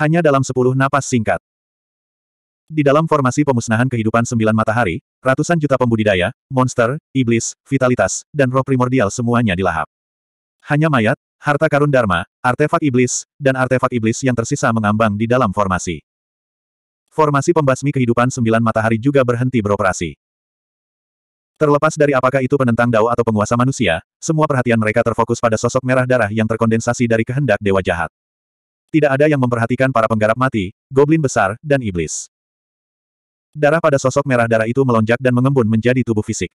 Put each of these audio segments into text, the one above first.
hanya dalam sepuluh napas singkat. Di dalam formasi pemusnahan kehidupan sembilan matahari, ratusan juta pembudidaya, monster, iblis, vitalitas, dan roh primordial semuanya dilahap. Hanya mayat, harta karun dharma, artefak iblis, dan artefak iblis yang tersisa mengambang di dalam formasi. Formasi pembasmi kehidupan sembilan matahari juga berhenti beroperasi. Terlepas dari apakah itu penentang Dao atau penguasa manusia, semua perhatian mereka terfokus pada sosok merah darah yang terkondensasi dari kehendak dewa jahat tidak ada yang memperhatikan para penggarap mati, goblin besar, dan iblis. Darah pada sosok merah darah itu melonjak dan mengembun menjadi tubuh fisik.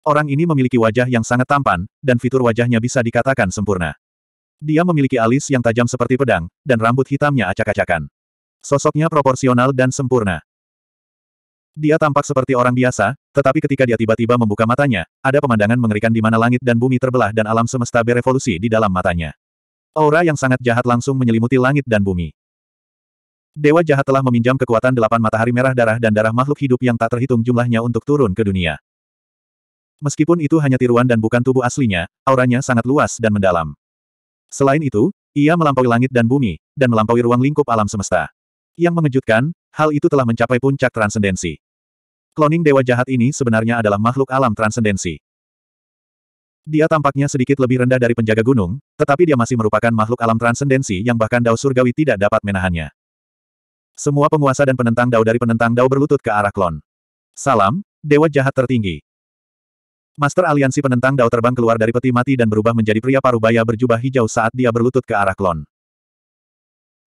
Orang ini memiliki wajah yang sangat tampan, dan fitur wajahnya bisa dikatakan sempurna. Dia memiliki alis yang tajam seperti pedang, dan rambut hitamnya acak-acakan. Sosoknya proporsional dan sempurna. Dia tampak seperti orang biasa, tetapi ketika dia tiba-tiba membuka matanya, ada pemandangan mengerikan di mana langit dan bumi terbelah dan alam semesta berevolusi di dalam matanya. Aura yang sangat jahat langsung menyelimuti langit dan bumi. Dewa jahat telah meminjam kekuatan delapan matahari merah darah dan darah makhluk hidup yang tak terhitung jumlahnya untuk turun ke dunia. Meskipun itu hanya tiruan dan bukan tubuh aslinya, auranya sangat luas dan mendalam. Selain itu, ia melampaui langit dan bumi, dan melampaui ruang lingkup alam semesta. Yang mengejutkan, hal itu telah mencapai puncak transendensi. Kloning dewa jahat ini sebenarnya adalah makhluk alam transendensi. Dia tampaknya sedikit lebih rendah dari penjaga gunung, tetapi dia masih merupakan makhluk alam transendensi yang bahkan Dao Surgawi tidak dapat menahannya. Semua penguasa dan penentang Dao dari penentang Dao berlutut ke arah klon. Salam, Dewa Jahat Tertinggi. Master Aliansi Penentang Dao terbang keluar dari peti mati dan berubah menjadi pria parubaya berjubah hijau saat dia berlutut ke arah klon.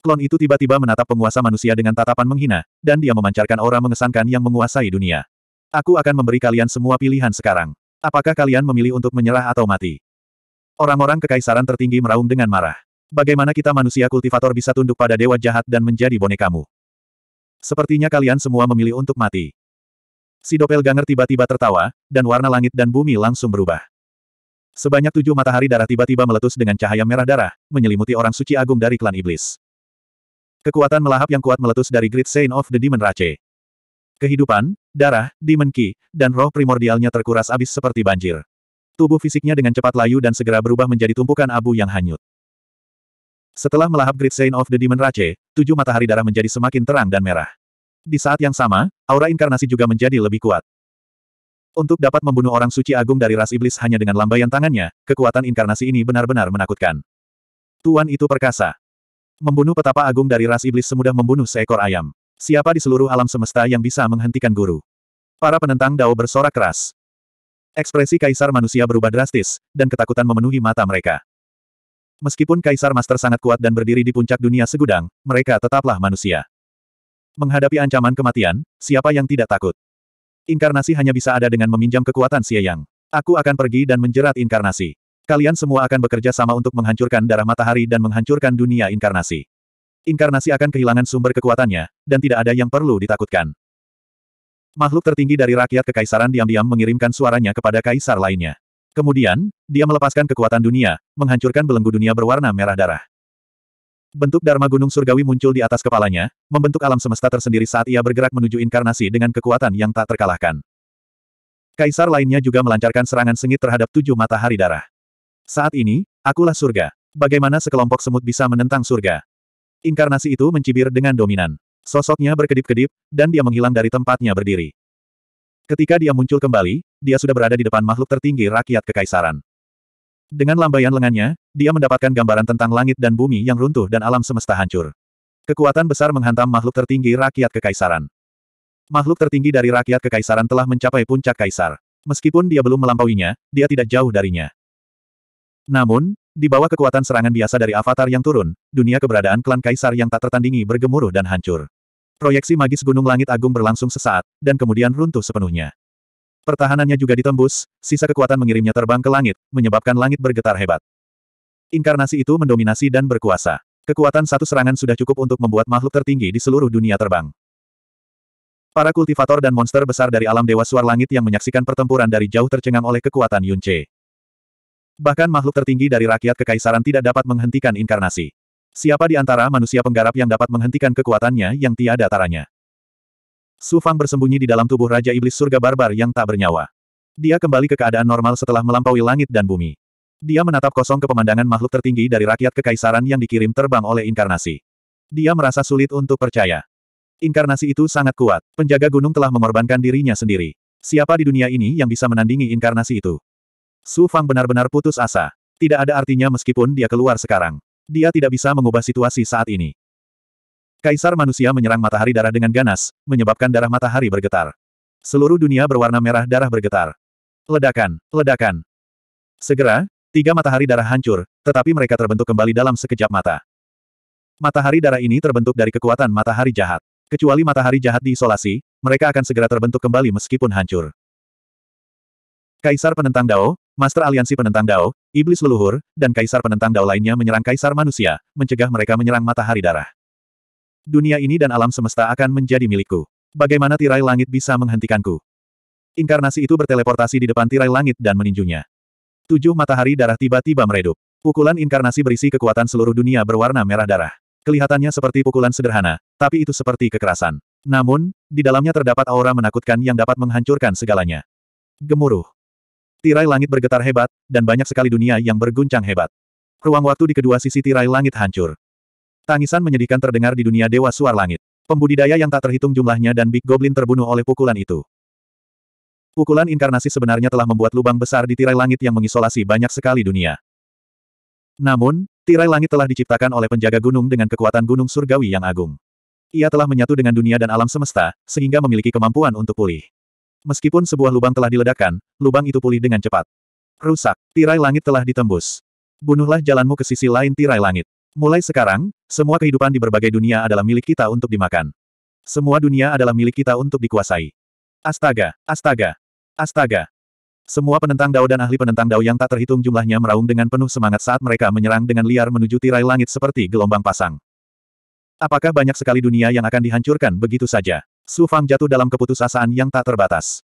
Klon itu tiba-tiba menatap penguasa manusia dengan tatapan menghina, dan dia memancarkan aura mengesankan yang menguasai dunia. Aku akan memberi kalian semua pilihan sekarang. Apakah kalian memilih untuk menyerah atau mati? Orang-orang kekaisaran tertinggi meraung dengan marah. Bagaimana kita manusia kultivator bisa tunduk pada dewa jahat dan menjadi bonekamu? Sepertinya kalian semua memilih untuk mati. Si Ganger tiba-tiba tertawa, dan warna langit dan bumi langsung berubah. Sebanyak tujuh matahari darah tiba-tiba meletus dengan cahaya merah darah, menyelimuti orang suci agung dari klan iblis. Kekuatan melahap yang kuat meletus dari Great Saint of the Demon Rache. Kehidupan, darah, demon dan roh primordialnya terkuras abis seperti banjir. Tubuh fisiknya dengan cepat layu dan segera berubah menjadi tumpukan abu yang hanyut. Setelah melahap Great Saint of the Demon Rache, tujuh matahari darah menjadi semakin terang dan merah. Di saat yang sama, aura inkarnasi juga menjadi lebih kuat. Untuk dapat membunuh orang suci agung dari ras iblis hanya dengan lambaian tangannya, kekuatan inkarnasi ini benar-benar menakutkan. Tuan itu perkasa. Membunuh petapa agung dari ras iblis semudah membunuh seekor ayam. Siapa di seluruh alam semesta yang bisa menghentikan guru? Para penentang Dao bersorak keras. Ekspresi kaisar manusia berubah drastis, dan ketakutan memenuhi mata mereka. Meskipun kaisar master sangat kuat dan berdiri di puncak dunia segudang, mereka tetaplah manusia. Menghadapi ancaman kematian, siapa yang tidak takut? Inkarnasi hanya bisa ada dengan meminjam kekuatan Yang. Aku akan pergi dan menjerat inkarnasi. Kalian semua akan bekerja sama untuk menghancurkan darah matahari dan menghancurkan dunia inkarnasi. Inkarnasi akan kehilangan sumber kekuatannya, dan tidak ada yang perlu ditakutkan. Makhluk tertinggi dari rakyat kekaisaran diam-diam mengirimkan suaranya kepada kaisar lainnya. Kemudian, dia melepaskan kekuatan dunia, menghancurkan belenggu dunia berwarna merah darah. Bentuk Dharma Gunung Surgawi muncul di atas kepalanya, membentuk alam semesta tersendiri saat ia bergerak menuju inkarnasi dengan kekuatan yang tak terkalahkan. Kaisar lainnya juga melancarkan serangan sengit terhadap tujuh matahari darah. Saat ini, akulah surga. Bagaimana sekelompok semut bisa menentang surga? Inkarnasi itu mencibir dengan dominan. Sosoknya berkedip-kedip, dan dia menghilang dari tempatnya berdiri. Ketika dia muncul kembali, dia sudah berada di depan makhluk tertinggi rakyat kekaisaran. Dengan lambaian lengannya, dia mendapatkan gambaran tentang langit dan bumi yang runtuh dan alam semesta hancur. Kekuatan besar menghantam makhluk tertinggi rakyat kekaisaran. Makhluk tertinggi dari rakyat kekaisaran telah mencapai puncak kaisar. Meskipun dia belum melampauinya, dia tidak jauh darinya. Namun, di bawah kekuatan serangan biasa dari avatar yang turun, dunia keberadaan klan kaisar yang tak tertandingi bergemuruh dan hancur. Proyeksi magis Gunung Langit Agung berlangsung sesaat, dan kemudian runtuh sepenuhnya. Pertahanannya juga ditembus, sisa kekuatan mengirimnya terbang ke langit, menyebabkan langit bergetar hebat. Inkarnasi itu mendominasi dan berkuasa. Kekuatan satu serangan sudah cukup untuk membuat makhluk tertinggi di seluruh dunia terbang. Para kultivator dan monster besar dari alam Dewa Suar Langit yang menyaksikan pertempuran dari jauh tercengang oleh kekuatan Yunche. Bahkan makhluk tertinggi dari rakyat kekaisaran tidak dapat menghentikan inkarnasi. Siapa di antara manusia penggarap yang dapat menghentikan kekuatannya yang tiada taranya? Su Fang bersembunyi di dalam tubuh Raja Iblis Surga Barbar yang tak bernyawa. Dia kembali ke keadaan normal setelah melampaui langit dan bumi. Dia menatap kosong ke pemandangan makhluk tertinggi dari rakyat kekaisaran yang dikirim terbang oleh inkarnasi. Dia merasa sulit untuk percaya. Inkarnasi itu sangat kuat. Penjaga gunung telah mengorbankan dirinya sendiri. Siapa di dunia ini yang bisa menandingi inkarnasi itu? Su Fang benar-benar putus asa. Tidak ada artinya meskipun dia keluar sekarang. Dia tidak bisa mengubah situasi saat ini. Kaisar manusia menyerang matahari darah dengan ganas, menyebabkan darah matahari bergetar. Seluruh dunia berwarna merah darah bergetar. Ledakan, ledakan. Segera, tiga matahari darah hancur, tetapi mereka terbentuk kembali dalam sekejap mata. Matahari darah ini terbentuk dari kekuatan matahari jahat. Kecuali matahari jahat diisolasi, mereka akan segera terbentuk kembali meskipun hancur. Kaisar penentang Dao, Master Aliansi Penentang Dao, Iblis Leluhur, dan Kaisar Penentang Dao lainnya menyerang Kaisar Manusia, mencegah mereka menyerang Matahari Darah. Dunia ini dan alam semesta akan menjadi milikku. Bagaimana tirai langit bisa menghentikanku? Inkarnasi itu berteleportasi di depan tirai langit dan meninjunya. Tujuh matahari darah tiba-tiba meredup. Pukulan inkarnasi berisi kekuatan seluruh dunia berwarna merah darah. Kelihatannya seperti pukulan sederhana, tapi itu seperti kekerasan. Namun, di dalamnya terdapat aura menakutkan yang dapat menghancurkan segalanya. Gemuruh. Tirai langit bergetar hebat, dan banyak sekali dunia yang berguncang hebat. Ruang waktu di kedua sisi tirai langit hancur. Tangisan menyedihkan terdengar di dunia dewa suar langit. Pembudidaya yang tak terhitung jumlahnya dan Big Goblin terbunuh oleh pukulan itu. Pukulan inkarnasi sebenarnya telah membuat lubang besar di tirai langit yang mengisolasi banyak sekali dunia. Namun, tirai langit telah diciptakan oleh penjaga gunung dengan kekuatan gunung surgawi yang agung. Ia telah menyatu dengan dunia dan alam semesta, sehingga memiliki kemampuan untuk pulih. Meskipun sebuah lubang telah diledakkan, lubang itu pulih dengan cepat. Rusak, tirai langit telah ditembus. Bunuhlah jalanmu ke sisi lain tirai langit. Mulai sekarang, semua kehidupan di berbagai dunia adalah milik kita untuk dimakan. Semua dunia adalah milik kita untuk dikuasai. Astaga, astaga, astaga. Semua penentang Dao dan ahli penentang Dao yang tak terhitung jumlahnya meraung dengan penuh semangat saat mereka menyerang dengan liar menuju tirai langit seperti gelombang pasang. Apakah banyak sekali dunia yang akan dihancurkan begitu saja? Sufang jatuh dalam keputusasaan yang tak terbatas.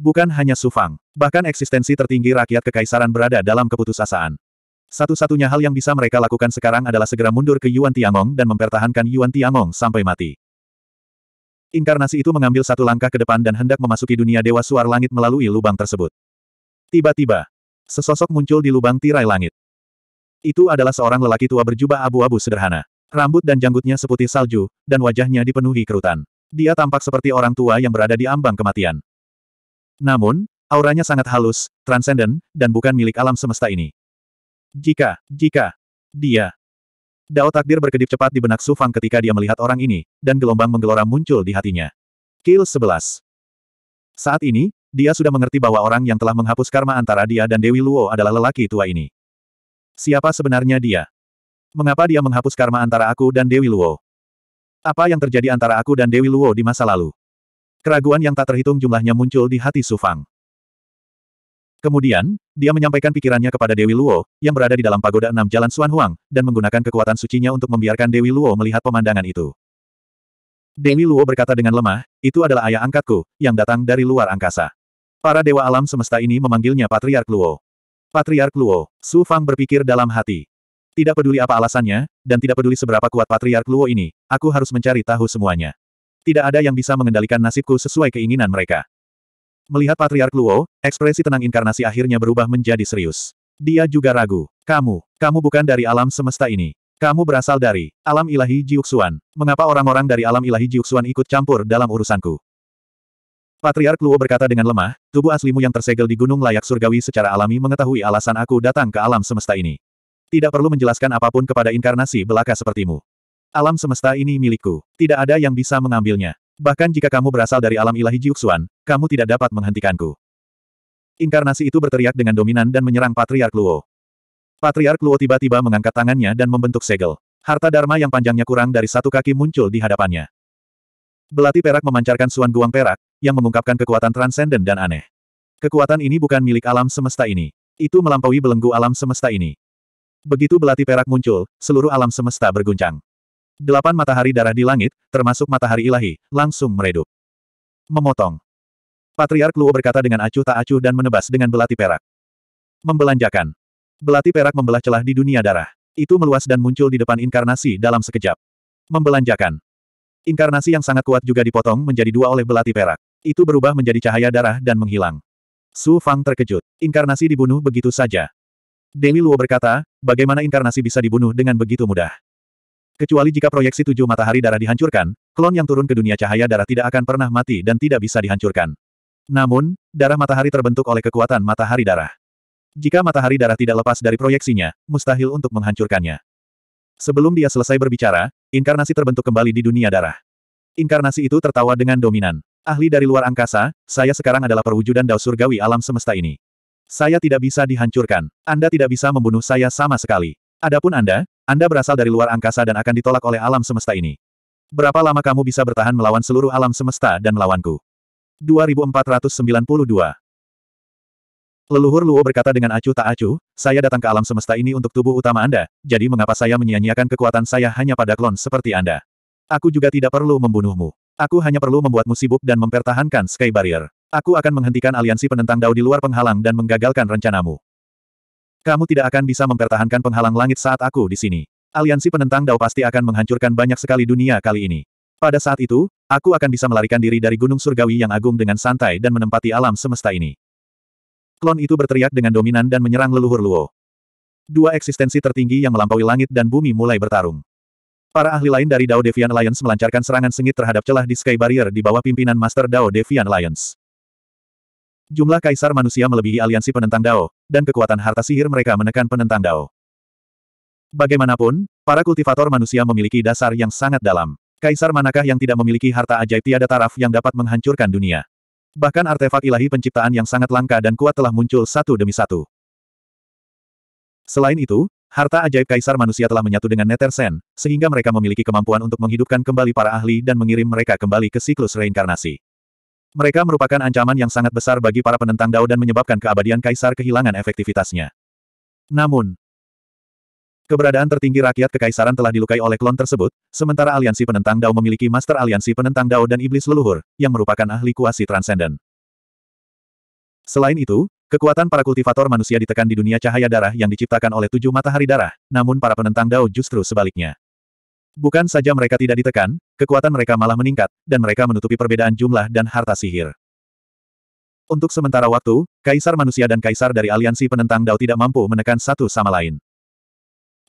Bukan hanya Sufang, bahkan eksistensi tertinggi rakyat kekaisaran berada dalam keputusasaan. Satu-satunya hal yang bisa mereka lakukan sekarang adalah segera mundur ke Yuan Tiangong dan mempertahankan Yuan Tiangong sampai mati. Inkarnasi itu mengambil satu langkah ke depan dan hendak memasuki dunia Dewa Suar Langit melalui lubang tersebut. Tiba-tiba, sesosok muncul di lubang tirai langit. Itu adalah seorang lelaki tua berjubah abu-abu sederhana. Rambut dan janggutnya seputih salju, dan wajahnya dipenuhi kerutan. Dia tampak seperti orang tua yang berada di ambang kematian. Namun, auranya sangat halus, transenden, dan bukan milik alam semesta ini. Jika, jika, dia. Dao takdir berkedip cepat di benak Su Fang ketika dia melihat orang ini, dan gelombang menggelora muncul di hatinya. Kill 11. Saat ini, dia sudah mengerti bahwa orang yang telah menghapus karma antara dia dan Dewi Luo adalah lelaki tua ini. Siapa sebenarnya dia? Mengapa dia menghapus karma antara aku dan Dewi Luo? Apa yang terjadi antara aku dan Dewi Luo di masa lalu? Keraguan yang tak terhitung jumlahnya muncul di hati Su Fang. Kemudian, dia menyampaikan pikirannya kepada Dewi Luo, yang berada di dalam pagoda enam jalan Suan Huang, dan menggunakan kekuatan sucinya untuk membiarkan Dewi Luo melihat pemandangan itu. Dewi Luo berkata dengan lemah, itu adalah ayah angkatku, yang datang dari luar angkasa. Para dewa alam semesta ini memanggilnya Patriark Luo. Patriark Luo, Su Fang berpikir dalam hati. Tidak peduli apa alasannya, dan tidak peduli seberapa kuat Patriark Luo ini, aku harus mencari tahu semuanya. Tidak ada yang bisa mengendalikan nasibku sesuai keinginan mereka. Melihat Patriark Luo, ekspresi tenang inkarnasi akhirnya berubah menjadi serius. Dia juga ragu. Kamu, kamu bukan dari alam semesta ini. Kamu berasal dari alam ilahi Jiuxuan. Mengapa orang-orang dari alam ilahi Jiuxuan ikut campur dalam urusanku? Patriark Luo berkata dengan lemah, tubuh aslimu yang tersegel di gunung layak surgawi secara alami mengetahui alasan aku datang ke alam semesta ini. Tidak perlu menjelaskan apapun kepada inkarnasi belaka sepertimu. Alam semesta ini milikku. Tidak ada yang bisa mengambilnya. Bahkan jika kamu berasal dari alam ilahi Jiuxuan, kamu tidak dapat menghentikanku. Inkarnasi itu berteriak dengan dominan dan menyerang Patriark Luo. Patriark Luo tiba-tiba mengangkat tangannya dan membentuk segel. Harta Dharma yang panjangnya kurang dari satu kaki muncul di hadapannya. Belati perak memancarkan suan guang perak, yang mengungkapkan kekuatan transenden dan aneh. Kekuatan ini bukan milik alam semesta ini. Itu melampaui belenggu alam semesta ini. Begitu belati perak muncul, seluruh alam semesta berguncang. Delapan matahari darah di langit, termasuk matahari ilahi, langsung meredup. Memotong. Patriark Luo berkata dengan acuh tak acuh dan menebas dengan belati perak. Membelanjakan. Belati perak membelah celah di dunia darah. Itu meluas dan muncul di depan inkarnasi dalam sekejap. Membelanjakan. Inkarnasi yang sangat kuat juga dipotong menjadi dua oleh belati perak. Itu berubah menjadi cahaya darah dan menghilang. Su Fang terkejut. Inkarnasi dibunuh begitu saja. Dewi Luo berkata, bagaimana inkarnasi bisa dibunuh dengan begitu mudah? Kecuali jika proyeksi tujuh matahari darah dihancurkan, klon yang turun ke dunia cahaya darah tidak akan pernah mati dan tidak bisa dihancurkan. Namun, darah matahari terbentuk oleh kekuatan matahari darah. Jika matahari darah tidak lepas dari proyeksinya, mustahil untuk menghancurkannya. Sebelum dia selesai berbicara, inkarnasi terbentuk kembali di dunia darah. Inkarnasi itu tertawa dengan dominan. Ahli dari luar angkasa, saya sekarang adalah perwujudan dao surgawi alam semesta ini. Saya tidak bisa dihancurkan. Anda tidak bisa membunuh saya sama sekali. Adapun Anda, Anda berasal dari luar angkasa dan akan ditolak oleh alam semesta ini. Berapa lama kamu bisa bertahan melawan seluruh alam semesta dan melawanku? 2492 Leluhur Luo berkata dengan acuh tak acuh, saya datang ke alam semesta ini untuk tubuh utama Anda, jadi mengapa saya menyia-nyiakan kekuatan saya hanya pada klon seperti Anda? Aku juga tidak perlu membunuhmu. Aku hanya perlu membuatmu sibuk dan mempertahankan Sky Barrier. Aku akan menghentikan aliansi penentang Dao di luar penghalang dan menggagalkan rencanamu. Kamu tidak akan bisa mempertahankan penghalang langit saat aku di sini. Aliansi penentang Dao pasti akan menghancurkan banyak sekali dunia kali ini. Pada saat itu, aku akan bisa melarikan diri dari gunung surgawi yang agung dengan santai dan menempati alam semesta ini. Klon itu berteriak dengan dominan dan menyerang leluhur Luo. Dua eksistensi tertinggi yang melampaui langit dan bumi mulai bertarung. Para ahli lain dari Dao Devian Alliance melancarkan serangan sengit terhadap celah di Sky Barrier di bawah pimpinan Master Dao Devian Alliance. Jumlah kaisar manusia melebihi aliansi penentang Dao, dan kekuatan harta sihir mereka menekan penentang Dao. Bagaimanapun, para kultivator manusia memiliki dasar yang sangat dalam. Kaisar manakah yang tidak memiliki harta ajaib tiada taraf yang dapat menghancurkan dunia? Bahkan artefak ilahi penciptaan yang sangat langka dan kuat telah muncul satu demi satu. Selain itu, harta ajaib kaisar manusia telah menyatu dengan Netersen, sehingga mereka memiliki kemampuan untuk menghidupkan kembali para ahli dan mengirim mereka kembali ke siklus reinkarnasi. Mereka merupakan ancaman yang sangat besar bagi para penentang Dao dan menyebabkan keabadian kaisar kehilangan efektivitasnya. Namun, keberadaan tertinggi rakyat kekaisaran telah dilukai oleh klon tersebut, sementara aliansi penentang Dao memiliki master aliansi penentang Dao dan iblis leluhur, yang merupakan ahli kuasi transenden. Selain itu, kekuatan para kultivator manusia ditekan di dunia cahaya darah yang diciptakan oleh tujuh matahari darah, namun para penentang Dao justru sebaliknya. Bukan saja mereka tidak ditekan, kekuatan mereka malah meningkat, dan mereka menutupi perbedaan jumlah dan harta sihir. Untuk sementara waktu, Kaisar Manusia dan Kaisar dari Aliansi Penentang Dao tidak mampu menekan satu sama lain.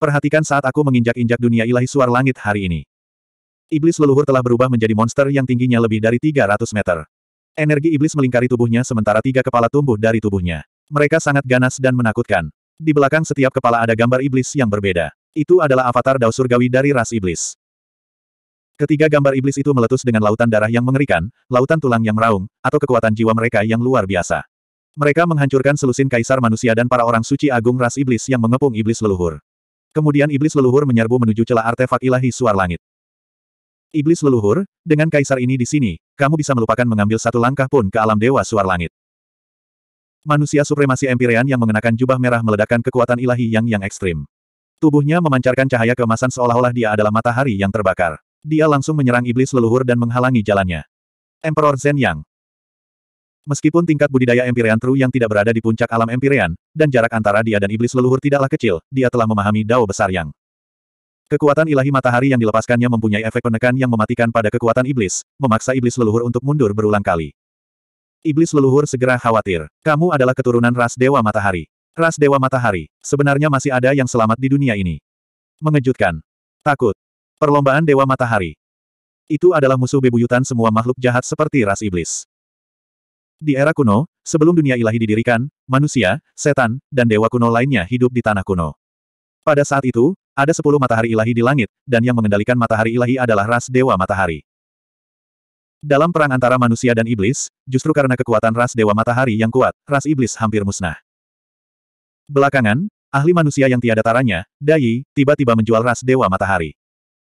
Perhatikan saat aku menginjak-injak dunia ilahi suar langit hari ini. Iblis leluhur telah berubah menjadi monster yang tingginya lebih dari 300 meter. Energi iblis melingkari tubuhnya sementara tiga kepala tumbuh dari tubuhnya. Mereka sangat ganas dan menakutkan. Di belakang setiap kepala ada gambar iblis yang berbeda. Itu adalah avatar Dao Surgawi dari ras iblis. Ketiga gambar iblis itu meletus dengan lautan darah yang mengerikan, lautan tulang yang meraung, atau kekuatan jiwa mereka yang luar biasa. Mereka menghancurkan selusin kaisar manusia dan para orang suci agung ras iblis yang mengepung iblis leluhur. Kemudian iblis leluhur menyerbu menuju celah artefak ilahi suar langit. Iblis leluhur, dengan kaisar ini di sini, kamu bisa melupakan mengambil satu langkah pun ke alam dewa suar langit. Manusia supremasi Empyrean yang mengenakan jubah merah meledakkan kekuatan ilahi yang yang ekstrim. Tubuhnya memancarkan cahaya keemasan seolah-olah dia adalah matahari yang terbakar. Dia langsung menyerang iblis leluhur dan menghalangi jalannya. Emperor Zen Yang Meskipun tingkat budidaya Empyrean True yang tidak berada di puncak alam Empyrean, dan jarak antara dia dan iblis leluhur tidaklah kecil, dia telah memahami dao besar Yang. Kekuatan ilahi matahari yang dilepaskannya mempunyai efek penekan yang mematikan pada kekuatan iblis, memaksa iblis leluhur untuk mundur berulang kali. Iblis leluhur segera khawatir. Kamu adalah keturunan ras Dewa Matahari. Ras Dewa Matahari, sebenarnya masih ada yang selamat di dunia ini. Mengejutkan. Takut. Perlombaan Dewa Matahari. Itu adalah musuh bebuyutan semua makhluk jahat seperti ras iblis. Di era kuno, sebelum dunia ilahi didirikan, manusia, setan, dan dewa kuno lainnya hidup di tanah kuno. Pada saat itu, ada sepuluh matahari ilahi di langit, dan yang mengendalikan matahari ilahi adalah ras dewa matahari. Dalam perang antara manusia dan iblis, justru karena kekuatan ras dewa matahari yang kuat, ras iblis hampir musnah. Belakangan, ahli manusia yang tiada taranya, Dai, tiba-tiba menjual ras Dewa Matahari.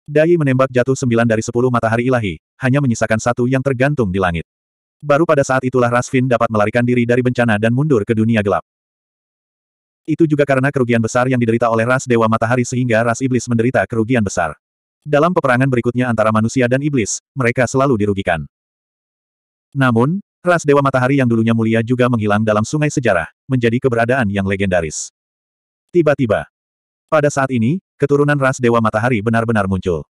Dai menembak jatuh sembilan dari sepuluh matahari ilahi, hanya menyisakan satu yang tergantung di langit. Baru pada saat itulah Rasvin dapat melarikan diri dari bencana dan mundur ke dunia gelap. Itu juga karena kerugian besar yang diderita oleh ras Dewa Matahari sehingga ras Iblis menderita kerugian besar. Dalam peperangan berikutnya antara manusia dan Iblis, mereka selalu dirugikan. Namun, Ras Dewa Matahari yang dulunya mulia juga menghilang dalam sungai sejarah, menjadi keberadaan yang legendaris. Tiba-tiba. Pada saat ini, keturunan Ras Dewa Matahari benar-benar muncul.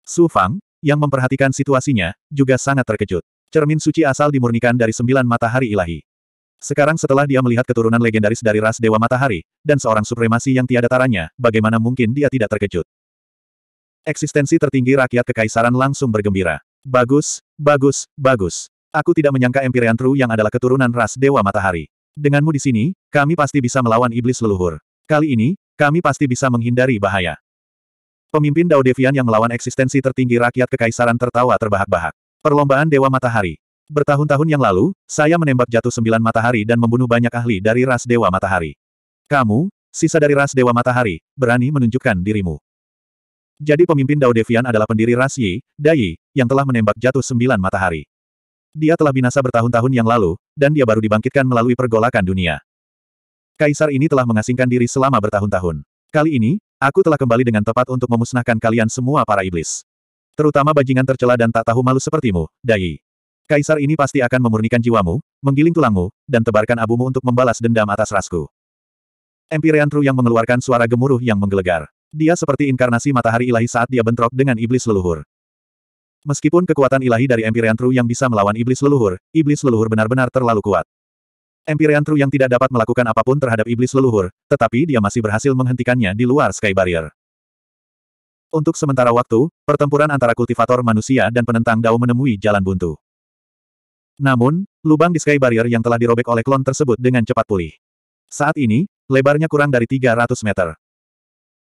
Su Fang, yang memperhatikan situasinya, juga sangat terkejut. Cermin suci asal dimurnikan dari sembilan matahari ilahi. Sekarang setelah dia melihat keturunan legendaris dari Ras Dewa Matahari, dan seorang supremasi yang tiada taranya, bagaimana mungkin dia tidak terkejut? Eksistensi tertinggi rakyat kekaisaran langsung bergembira. Bagus, bagus, bagus. Aku tidak menyangka Empyrean True yang adalah keturunan ras Dewa Matahari. Denganmu di sini, kami pasti bisa melawan iblis leluhur. Kali ini, kami pasti bisa menghindari bahaya. Pemimpin Dao Devian yang melawan eksistensi tertinggi rakyat kekaisaran tertawa terbahak-bahak. Perlombaan Dewa Matahari. Bertahun-tahun yang lalu, saya menembak jatuh sembilan matahari dan membunuh banyak ahli dari ras Dewa Matahari. Kamu, sisa dari ras Dewa Matahari, berani menunjukkan dirimu. Jadi pemimpin Dao Devian adalah pendiri ras Yi, Dai, yang telah menembak jatuh sembilan matahari. Dia telah binasa bertahun-tahun yang lalu, dan dia baru dibangkitkan melalui pergolakan dunia. Kaisar ini telah mengasingkan diri selama bertahun-tahun. Kali ini, aku telah kembali dengan tepat untuk memusnahkan kalian semua para iblis. Terutama bajingan tercela dan tak tahu malu sepertimu, Dai. Kaisar ini pasti akan memurnikan jiwamu, menggiling tulangmu, dan tebarkan abumu untuk membalas dendam atas rasku. Empirean Tru yang mengeluarkan suara gemuruh yang menggelegar. Dia seperti inkarnasi matahari ilahi saat dia bentrok dengan iblis leluhur. Meskipun kekuatan ilahi dari Empyrean True yang bisa melawan iblis leluhur, iblis leluhur benar-benar terlalu kuat. Empyrean True yang tidak dapat melakukan apapun terhadap iblis leluhur, tetapi dia masih berhasil menghentikannya di luar Sky Barrier. Untuk sementara waktu, pertempuran antara kultivator manusia dan penentang Dao menemui jalan buntu. Namun, lubang di Sky Barrier yang telah dirobek oleh klon tersebut dengan cepat pulih. Saat ini, lebarnya kurang dari 300 meter.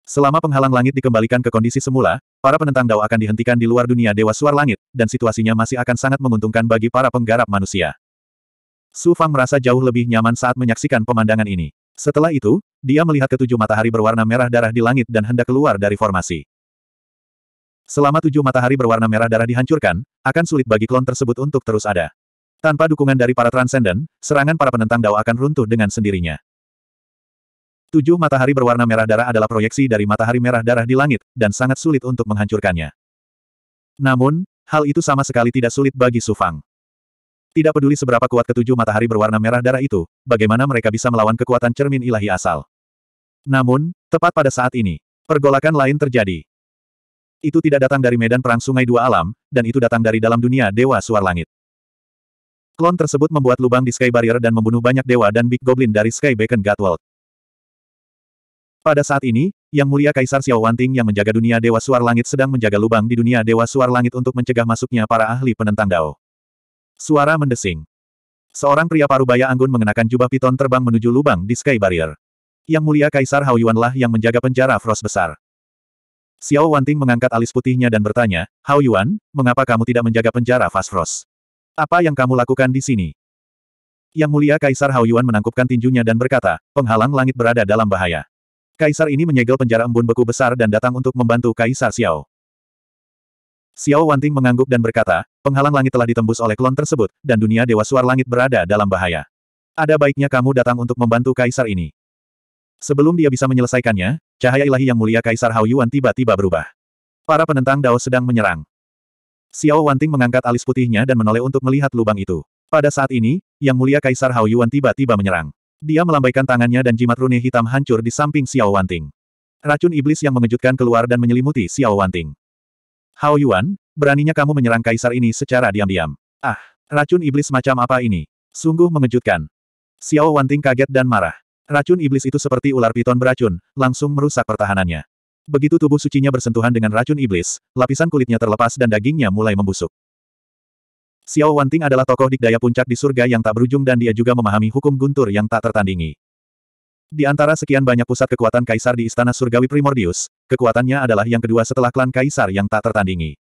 Selama penghalang langit dikembalikan ke kondisi semula, para penentang Dao akan dihentikan di luar dunia Dewa Suar Langit, dan situasinya masih akan sangat menguntungkan bagi para penggarap manusia. Su Fang merasa jauh lebih nyaman saat menyaksikan pemandangan ini. Setelah itu, dia melihat ketujuh matahari berwarna merah darah di langit dan hendak keluar dari formasi. Selama tujuh matahari berwarna merah darah dihancurkan, akan sulit bagi klon tersebut untuk terus ada. Tanpa dukungan dari para transenden, serangan para penentang Dao akan runtuh dengan sendirinya. Tujuh matahari berwarna merah darah adalah proyeksi dari matahari merah darah di langit, dan sangat sulit untuk menghancurkannya. Namun, hal itu sama sekali tidak sulit bagi Sufang. Tidak peduli seberapa kuat ketujuh matahari berwarna merah darah itu, bagaimana mereka bisa melawan kekuatan cermin ilahi asal. Namun, tepat pada saat ini, pergolakan lain terjadi. Itu tidak datang dari medan perang sungai dua alam, dan itu datang dari dalam dunia Dewa Suar Langit. Klon tersebut membuat lubang di Sky Barrier dan membunuh banyak dewa dan Big Goblin dari Sky Beacon Gatwald. Pada saat ini, Yang Mulia Kaisar Xiao Wanting yang menjaga dunia Dewa Suar Langit sedang menjaga lubang di dunia Dewa Suar Langit untuk mencegah masuknya para ahli penentang Dao. Suara mendesing. Seorang pria parubaya anggun mengenakan jubah piton terbang menuju lubang di Sky Barrier. Yang Mulia Kaisar lah yang menjaga penjara Frost besar. Xiao Wanting mengangkat alis putihnya dan bertanya, Hao Yuan, mengapa kamu tidak menjaga penjara Fast Frost? Apa yang kamu lakukan di sini? Yang Mulia Kaisar Hao Yuan menangkupkan tinjunya dan berkata, penghalang langit berada dalam bahaya. Kaisar ini menyegel penjara embun beku besar dan datang untuk membantu Kaisar Xiao. Xiao Wanting mengangguk dan berkata, penghalang langit telah ditembus oleh klon tersebut, dan dunia Dewa Suar Langit berada dalam bahaya. Ada baiknya kamu datang untuk membantu Kaisar ini. Sebelum dia bisa menyelesaikannya, cahaya ilahi yang mulia Kaisar Hao Yuan tiba-tiba berubah. Para penentang Dao sedang menyerang. Xiao Wanting mengangkat alis putihnya dan menoleh untuk melihat lubang itu. Pada saat ini, Yang Mulia Kaisar Hao Yuan tiba-tiba menyerang. Dia melambaikan tangannya dan jimat rune hitam hancur di samping Xiao Wanting. Racun iblis yang mengejutkan keluar dan menyelimuti Xiao Wanting. Hao Yuan, beraninya kamu menyerang kaisar ini secara diam-diam. Ah, racun iblis macam apa ini? Sungguh mengejutkan. Xiao Wanting kaget dan marah. Racun iblis itu seperti ular piton beracun, langsung merusak pertahanannya. Begitu tubuh sucinya bersentuhan dengan racun iblis, lapisan kulitnya terlepas dan dagingnya mulai membusuk. Xiao Wanting adalah tokoh dikdaya puncak di surga yang tak berujung dan dia juga memahami hukum guntur yang tak tertandingi. Di antara sekian banyak pusat kekuatan kaisar di istana surgawi Primordius, kekuatannya adalah yang kedua setelah klan kaisar yang tak tertandingi.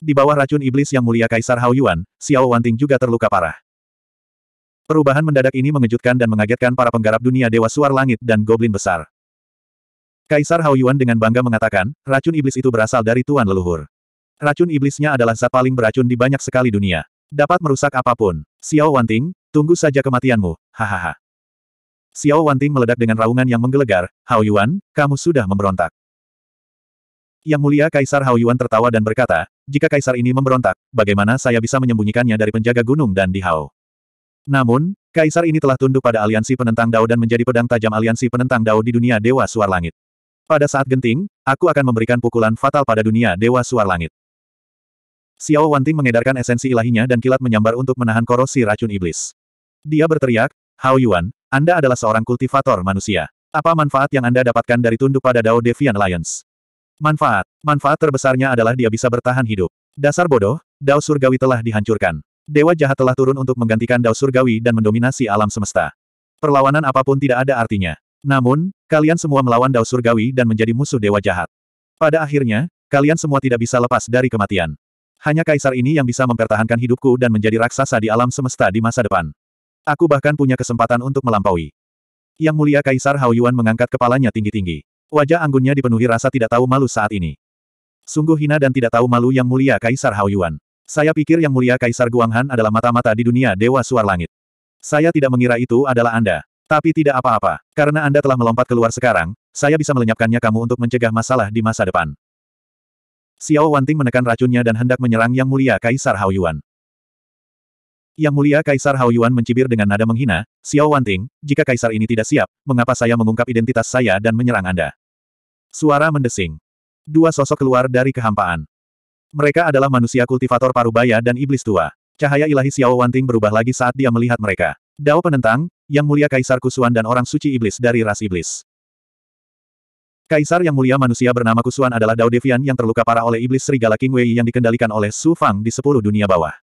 Di bawah racun iblis yang mulia kaisar Hao Yuan, Xiao Wanting juga terluka parah. Perubahan mendadak ini mengejutkan dan mengagetkan para penggarap dunia Dewa Suar Langit dan Goblin Besar. Kaisar Hao Yuan dengan bangga mengatakan, racun iblis itu berasal dari Tuan Leluhur. Racun iblisnya adalah zat paling beracun di banyak sekali dunia. Dapat merusak apapun. Xiao Wanting, tunggu saja kematianmu, hahaha. Xiao Wanting meledak dengan raungan yang menggelegar, Hao Yuan, kamu sudah memberontak. Yang mulia Kaisar Hao Yuan tertawa dan berkata, jika Kaisar ini memberontak, bagaimana saya bisa menyembunyikannya dari penjaga gunung dan di Hao? Namun, Kaisar ini telah tunduk pada aliansi penentang Dao dan menjadi pedang tajam aliansi penentang Dao di dunia Dewa Suar Langit. Pada saat genting, aku akan memberikan pukulan fatal pada dunia Dewa Suar Langit. Xiao Wanting mengedarkan esensi ilahinya dan kilat menyambar untuk menahan korosi racun iblis. Dia berteriak, Hao Yuan, Anda adalah seorang kultivator manusia. Apa manfaat yang Anda dapatkan dari tunduk pada Dao Devian Alliance? Manfaat. Manfaat terbesarnya adalah dia bisa bertahan hidup. Dasar bodoh, Dao Surgawi telah dihancurkan. Dewa jahat telah turun untuk menggantikan Dao Surgawi dan mendominasi alam semesta. Perlawanan apapun tidak ada artinya. Namun, kalian semua melawan Dao Surgawi dan menjadi musuh Dewa Jahat. Pada akhirnya, kalian semua tidak bisa lepas dari kematian. Hanya kaisar ini yang bisa mempertahankan hidupku dan menjadi raksasa di alam semesta di masa depan. Aku bahkan punya kesempatan untuk melampaui. Yang mulia Kaisar Hao Yuan mengangkat kepalanya tinggi-tinggi. Wajah anggunnya dipenuhi rasa tidak tahu malu saat ini. Sungguh hina dan tidak tahu malu yang mulia Kaisar Hao Yuan. Saya pikir yang mulia Kaisar Guanghan adalah mata-mata di dunia Dewa Suar Langit. Saya tidak mengira itu adalah Anda. Tapi tidak apa-apa, karena Anda telah melompat keluar sekarang, saya bisa melenyapkannya kamu untuk mencegah masalah di masa depan. Xiao Wanting menekan racunnya dan hendak menyerang Yang Mulia Kaisar Hao Yang Mulia Kaisar Hao mencibir dengan nada menghina, Xiao Wanting, jika kaisar ini tidak siap, mengapa saya mengungkap identitas saya dan menyerang Anda? Suara mendesing. Dua sosok keluar dari kehampaan. Mereka adalah manusia kultivator parubaya dan iblis tua. Cahaya ilahi Xiao Wanting berubah lagi saat dia melihat mereka. Dao penentang, Yang Mulia Kaisar Kusuan dan orang suci iblis dari ras iblis. Kaisar yang mulia manusia bernama Kusuan adalah Dao Devian yang terluka parah oleh iblis serigala King Wei yang dikendalikan oleh Su Fang di sepuluh dunia bawah.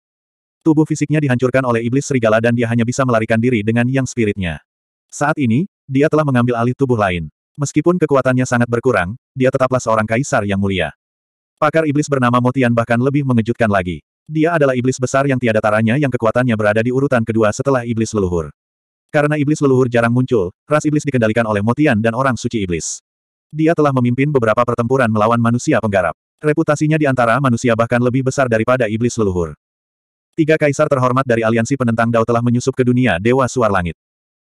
Tubuh fisiknya dihancurkan oleh iblis serigala dan dia hanya bisa melarikan diri dengan yang spiritnya. Saat ini, dia telah mengambil alih tubuh lain. Meskipun kekuatannya sangat berkurang, dia tetaplah seorang kaisar yang mulia. Pakar iblis bernama Motian bahkan lebih mengejutkan lagi. Dia adalah iblis besar yang tiada taranya yang kekuatannya berada di urutan kedua setelah iblis leluhur. Karena iblis leluhur jarang muncul, ras iblis dikendalikan oleh Motian dan orang suci iblis. Dia telah memimpin beberapa pertempuran melawan manusia penggarap. Reputasinya di antara manusia bahkan lebih besar daripada iblis leluhur. Tiga kaisar terhormat dari aliansi penentang Dao telah menyusup ke dunia Dewa Suar Langit.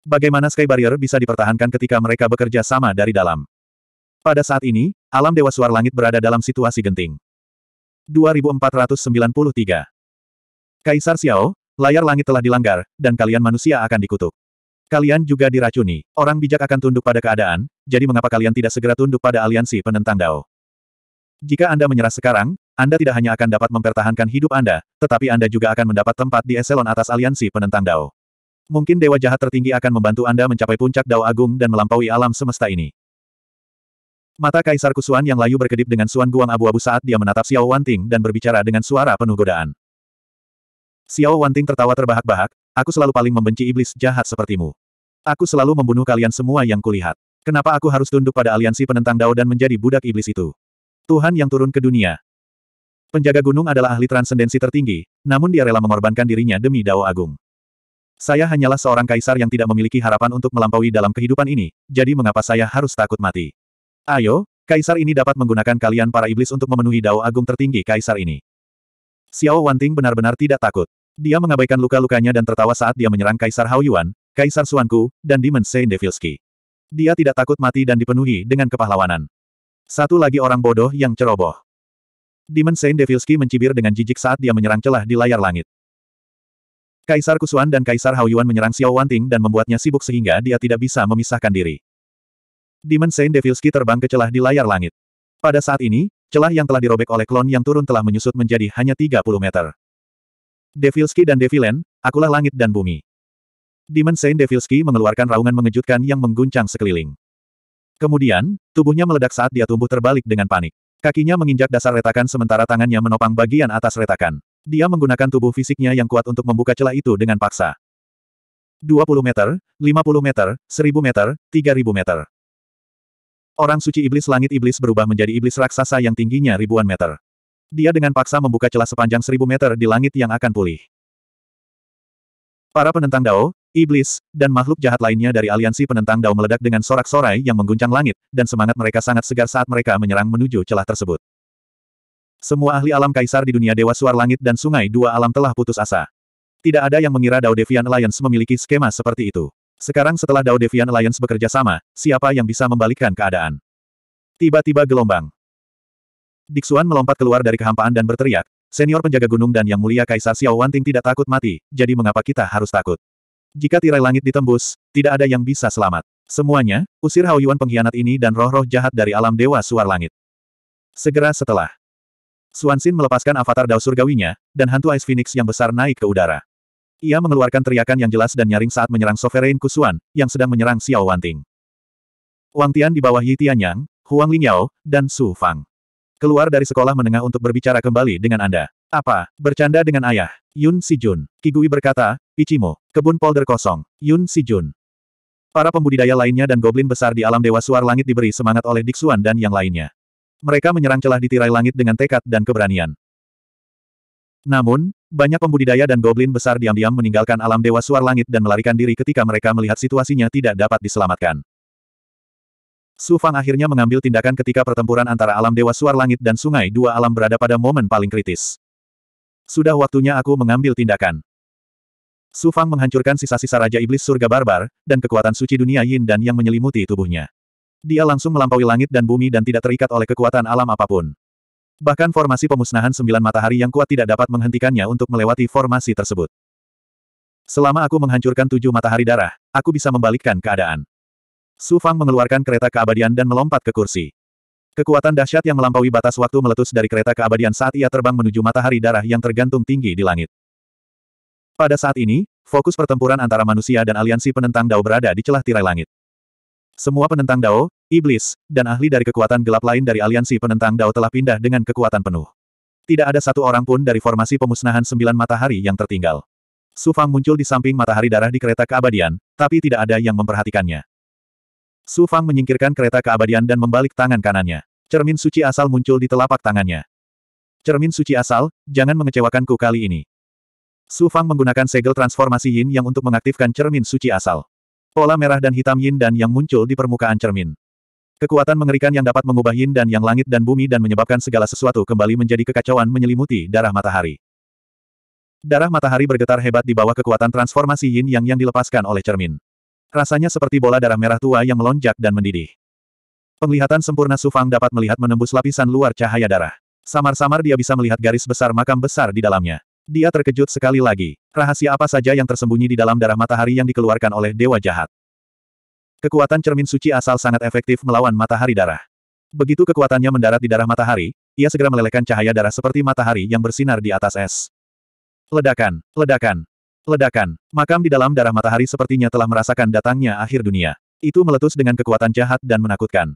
Bagaimana Sky Barrier bisa dipertahankan ketika mereka bekerja sama dari dalam? Pada saat ini, alam Dewa Suar Langit berada dalam situasi genting. 2493 Kaisar Xiao, layar langit telah dilanggar, dan kalian manusia akan dikutuk. Kalian juga diracuni. Orang bijak akan tunduk pada keadaan, jadi mengapa kalian tidak segera tunduk pada aliansi penentang Dao? Jika Anda menyerah sekarang, Anda tidak hanya akan dapat mempertahankan hidup Anda, tetapi Anda juga akan mendapat tempat di eselon atas aliansi penentang Dao. Mungkin Dewa Jahat tertinggi akan membantu Anda mencapai puncak Dao Agung dan melampaui alam semesta ini. Mata Kaisar Kusuan yang layu berkedip dengan suan guang abu-abu saat dia menatap Xiao Wanting dan berbicara dengan suara penuh godaan. Xiao Wanting tertawa terbahak-bahak, Aku selalu paling membenci iblis jahat sepertimu. Aku selalu membunuh kalian semua yang kulihat. Kenapa aku harus tunduk pada aliansi penentang Dao dan menjadi budak iblis itu? Tuhan yang turun ke dunia. Penjaga gunung adalah ahli transendensi tertinggi, namun dia rela mengorbankan dirinya demi Dao Agung. Saya hanyalah seorang kaisar yang tidak memiliki harapan untuk melampaui dalam kehidupan ini, jadi mengapa saya harus takut mati? Ayo, kaisar ini dapat menggunakan kalian para iblis untuk memenuhi Dao Agung tertinggi kaisar ini. Xiao Wanting benar-benar tidak takut. Dia mengabaikan luka-lukanya dan tertawa saat dia menyerang Kaisar Haoyuan, Kaisar Suanku, dan Demon Saint Devilski. Dia tidak takut mati dan dipenuhi dengan kepahlawanan. Satu lagi orang bodoh yang ceroboh. Demon Saint Devilski mencibir dengan jijik saat dia menyerang celah di layar langit. Kaisar Kusuan dan Kaisar Haoyuan menyerang Xiao Wanting dan membuatnya sibuk sehingga dia tidak bisa memisahkan diri. Demon Saint Devilski terbang ke celah di layar langit. Pada saat ini, celah yang telah dirobek oleh klon yang turun telah menyusut menjadi hanya 30 meter. Devilski dan Devilen, akulah langit dan bumi. Demon Saint Devilski mengeluarkan raungan mengejutkan yang mengguncang sekeliling. Kemudian, tubuhnya meledak saat dia tumbuh terbalik dengan panik. Kakinya menginjak dasar retakan sementara tangannya menopang bagian atas retakan. Dia menggunakan tubuh fisiknya yang kuat untuk membuka celah itu dengan paksa. 20 meter, 50 meter, 1000 meter, 3000 meter. Orang suci iblis langit iblis berubah menjadi iblis raksasa yang tingginya ribuan meter. Dia dengan paksa membuka celah sepanjang seribu meter di langit yang akan pulih. Para penentang Dao, iblis, dan makhluk jahat lainnya dari aliansi penentang Dao meledak dengan sorak-sorai yang mengguncang langit, dan semangat mereka sangat segar saat mereka menyerang menuju celah tersebut. Semua ahli alam kaisar di dunia Dewa Suar Langit dan Sungai Dua Alam telah putus asa. Tidak ada yang mengira Dao Devian Alliance memiliki skema seperti itu. Sekarang setelah Dao Devian Alliance bekerja sama, siapa yang bisa membalikkan keadaan? Tiba-tiba gelombang. Diksuan melompat keluar dari kehampaan dan berteriak, Senior penjaga gunung dan yang mulia Kaisar Xiao Wanting tidak takut mati, jadi mengapa kita harus takut? Jika tirai langit ditembus, tidak ada yang bisa selamat. Semuanya, usir Hao Yuan pengkhianat ini dan roh-roh jahat dari alam dewa suar langit. Segera setelah, Xin melepaskan avatar dao surgawinya, dan hantu Ice Phoenix yang besar naik ke udara. Ia mengeluarkan teriakan yang jelas dan nyaring saat menyerang Sovereign Kusuan, yang sedang menyerang Xiao Wanting. Wang Tian di bawah Yi Tianyang, Huang Lingyao, dan Su Fang. Keluar dari sekolah menengah untuk berbicara kembali dengan Anda. Apa? Bercanda dengan ayah. Yun Si Sijun. Kigui berkata, Ichimo, kebun polder kosong. Yun Si Jun. Para pembudidaya lainnya dan goblin besar di alam dewa suar langit diberi semangat oleh Diksuan dan yang lainnya. Mereka menyerang celah di tirai langit dengan tekad dan keberanian. Namun, banyak pembudidaya dan goblin besar diam-diam meninggalkan alam dewa suar langit dan melarikan diri ketika mereka melihat situasinya tidak dapat diselamatkan. Su Fang akhirnya mengambil tindakan ketika pertempuran antara alam Dewa Suar Langit dan Sungai Dua Alam berada pada momen paling kritis. Sudah waktunya aku mengambil tindakan. Su Fang menghancurkan sisa-sisa Raja Iblis Surga Barbar, dan kekuatan suci dunia Yin dan Yang menyelimuti tubuhnya. Dia langsung melampaui langit dan bumi dan tidak terikat oleh kekuatan alam apapun. Bahkan formasi pemusnahan sembilan matahari yang kuat tidak dapat menghentikannya untuk melewati formasi tersebut. Selama aku menghancurkan tujuh matahari darah, aku bisa membalikkan keadaan. Su Fang mengeluarkan kereta keabadian dan melompat ke kursi. Kekuatan dahsyat yang melampaui batas waktu meletus dari kereta keabadian saat ia terbang menuju matahari darah yang tergantung tinggi di langit. Pada saat ini, fokus pertempuran antara manusia dan aliansi penentang Dao berada di celah tirai langit. Semua penentang Dao, iblis, dan ahli dari kekuatan gelap lain dari aliansi penentang Dao telah pindah dengan kekuatan penuh. Tidak ada satu orang pun dari formasi pemusnahan sembilan matahari yang tertinggal. Sufang muncul di samping matahari darah di kereta keabadian, tapi tidak ada yang memperhatikannya. Su Fang menyingkirkan kereta keabadian dan membalik tangan kanannya. Cermin suci asal muncul di telapak tangannya. Cermin suci asal, jangan mengecewakanku kali ini. Su Fang menggunakan segel transformasi yin yang untuk mengaktifkan cermin suci asal. Pola merah dan hitam yin dan yang muncul di permukaan cermin. Kekuatan mengerikan yang dapat mengubah yin dan yang langit dan bumi dan menyebabkan segala sesuatu kembali menjadi kekacauan menyelimuti darah matahari. Darah matahari bergetar hebat di bawah kekuatan transformasi yin yang yang dilepaskan oleh cermin. Rasanya seperti bola darah merah tua yang melonjak dan mendidih. Penglihatan sempurna Sufang dapat melihat menembus lapisan luar cahaya darah. Samar-samar dia bisa melihat garis besar makam besar di dalamnya. Dia terkejut sekali lagi. Rahasia apa saja yang tersembunyi di dalam darah matahari yang dikeluarkan oleh Dewa Jahat. Kekuatan cermin suci asal sangat efektif melawan matahari darah. Begitu kekuatannya mendarat di darah matahari, ia segera melelehkan cahaya darah seperti matahari yang bersinar di atas es. Ledakan, ledakan, Ledakan. Makam di dalam darah matahari sepertinya telah merasakan datangnya akhir dunia. Itu meletus dengan kekuatan jahat dan menakutkan.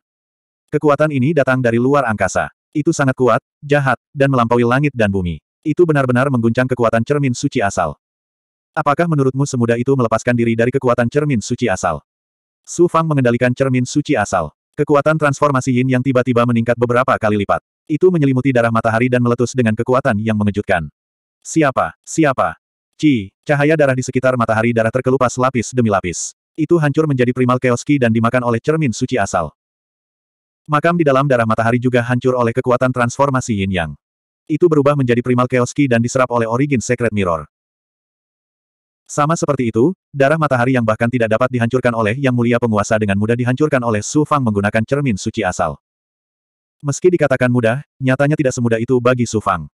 Kekuatan ini datang dari luar angkasa. Itu sangat kuat, jahat, dan melampaui langit dan bumi. Itu benar-benar mengguncang kekuatan cermin suci asal. Apakah menurutmu semudah itu melepaskan diri dari kekuatan cermin suci asal? Su Fang mengendalikan cermin suci asal. Kekuatan transformasi Yin yang tiba-tiba meningkat beberapa kali lipat. Itu menyelimuti darah matahari dan meletus dengan kekuatan yang mengejutkan. Siapa? Siapa? Ci, cahaya darah di sekitar matahari darah terkelupas lapis demi lapis. Itu hancur menjadi primal keoski dan dimakan oleh cermin suci asal. Makam di dalam darah matahari juga hancur oleh kekuatan transformasi yin yang. Itu berubah menjadi primal keoski dan diserap oleh origin secret mirror. Sama seperti itu, darah matahari yang bahkan tidak dapat dihancurkan oleh yang mulia penguasa dengan mudah dihancurkan oleh Su Fang menggunakan cermin suci asal. Meski dikatakan mudah, nyatanya tidak semudah itu bagi Su Fang.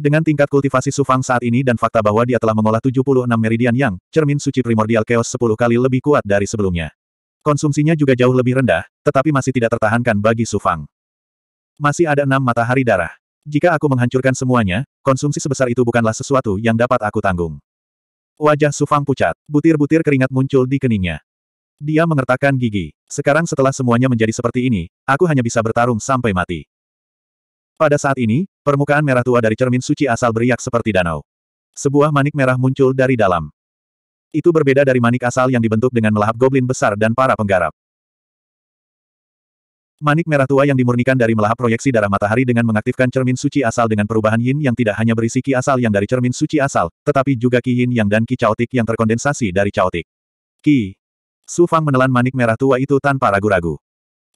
Dengan tingkat kultivasi Sufang saat ini dan fakta bahwa dia telah mengolah 76 meridian yang, cermin suci primordial chaos 10 kali lebih kuat dari sebelumnya. Konsumsinya juga jauh lebih rendah, tetapi masih tidak tertahankan bagi Sufang. Masih ada enam matahari darah. Jika aku menghancurkan semuanya, konsumsi sebesar itu bukanlah sesuatu yang dapat aku tanggung. Wajah Sufang pucat, butir-butir keringat muncul di keningnya. Dia mengertakkan gigi. Sekarang setelah semuanya menjadi seperti ini, aku hanya bisa bertarung sampai mati. Pada saat ini, permukaan merah tua dari cermin suci asal beriak seperti danau. Sebuah manik merah muncul dari dalam. Itu berbeda dari manik asal yang dibentuk dengan melahap goblin besar dan para penggarap. Manik merah tua yang dimurnikan dari melahap proyeksi darah matahari dengan mengaktifkan cermin suci asal dengan perubahan yin yang tidak hanya berisi ki asal yang dari cermin suci asal, tetapi juga ki yin yang dan ki caotik yang terkondensasi dari caotik. Ki. Sufang menelan manik merah tua itu tanpa ragu-ragu.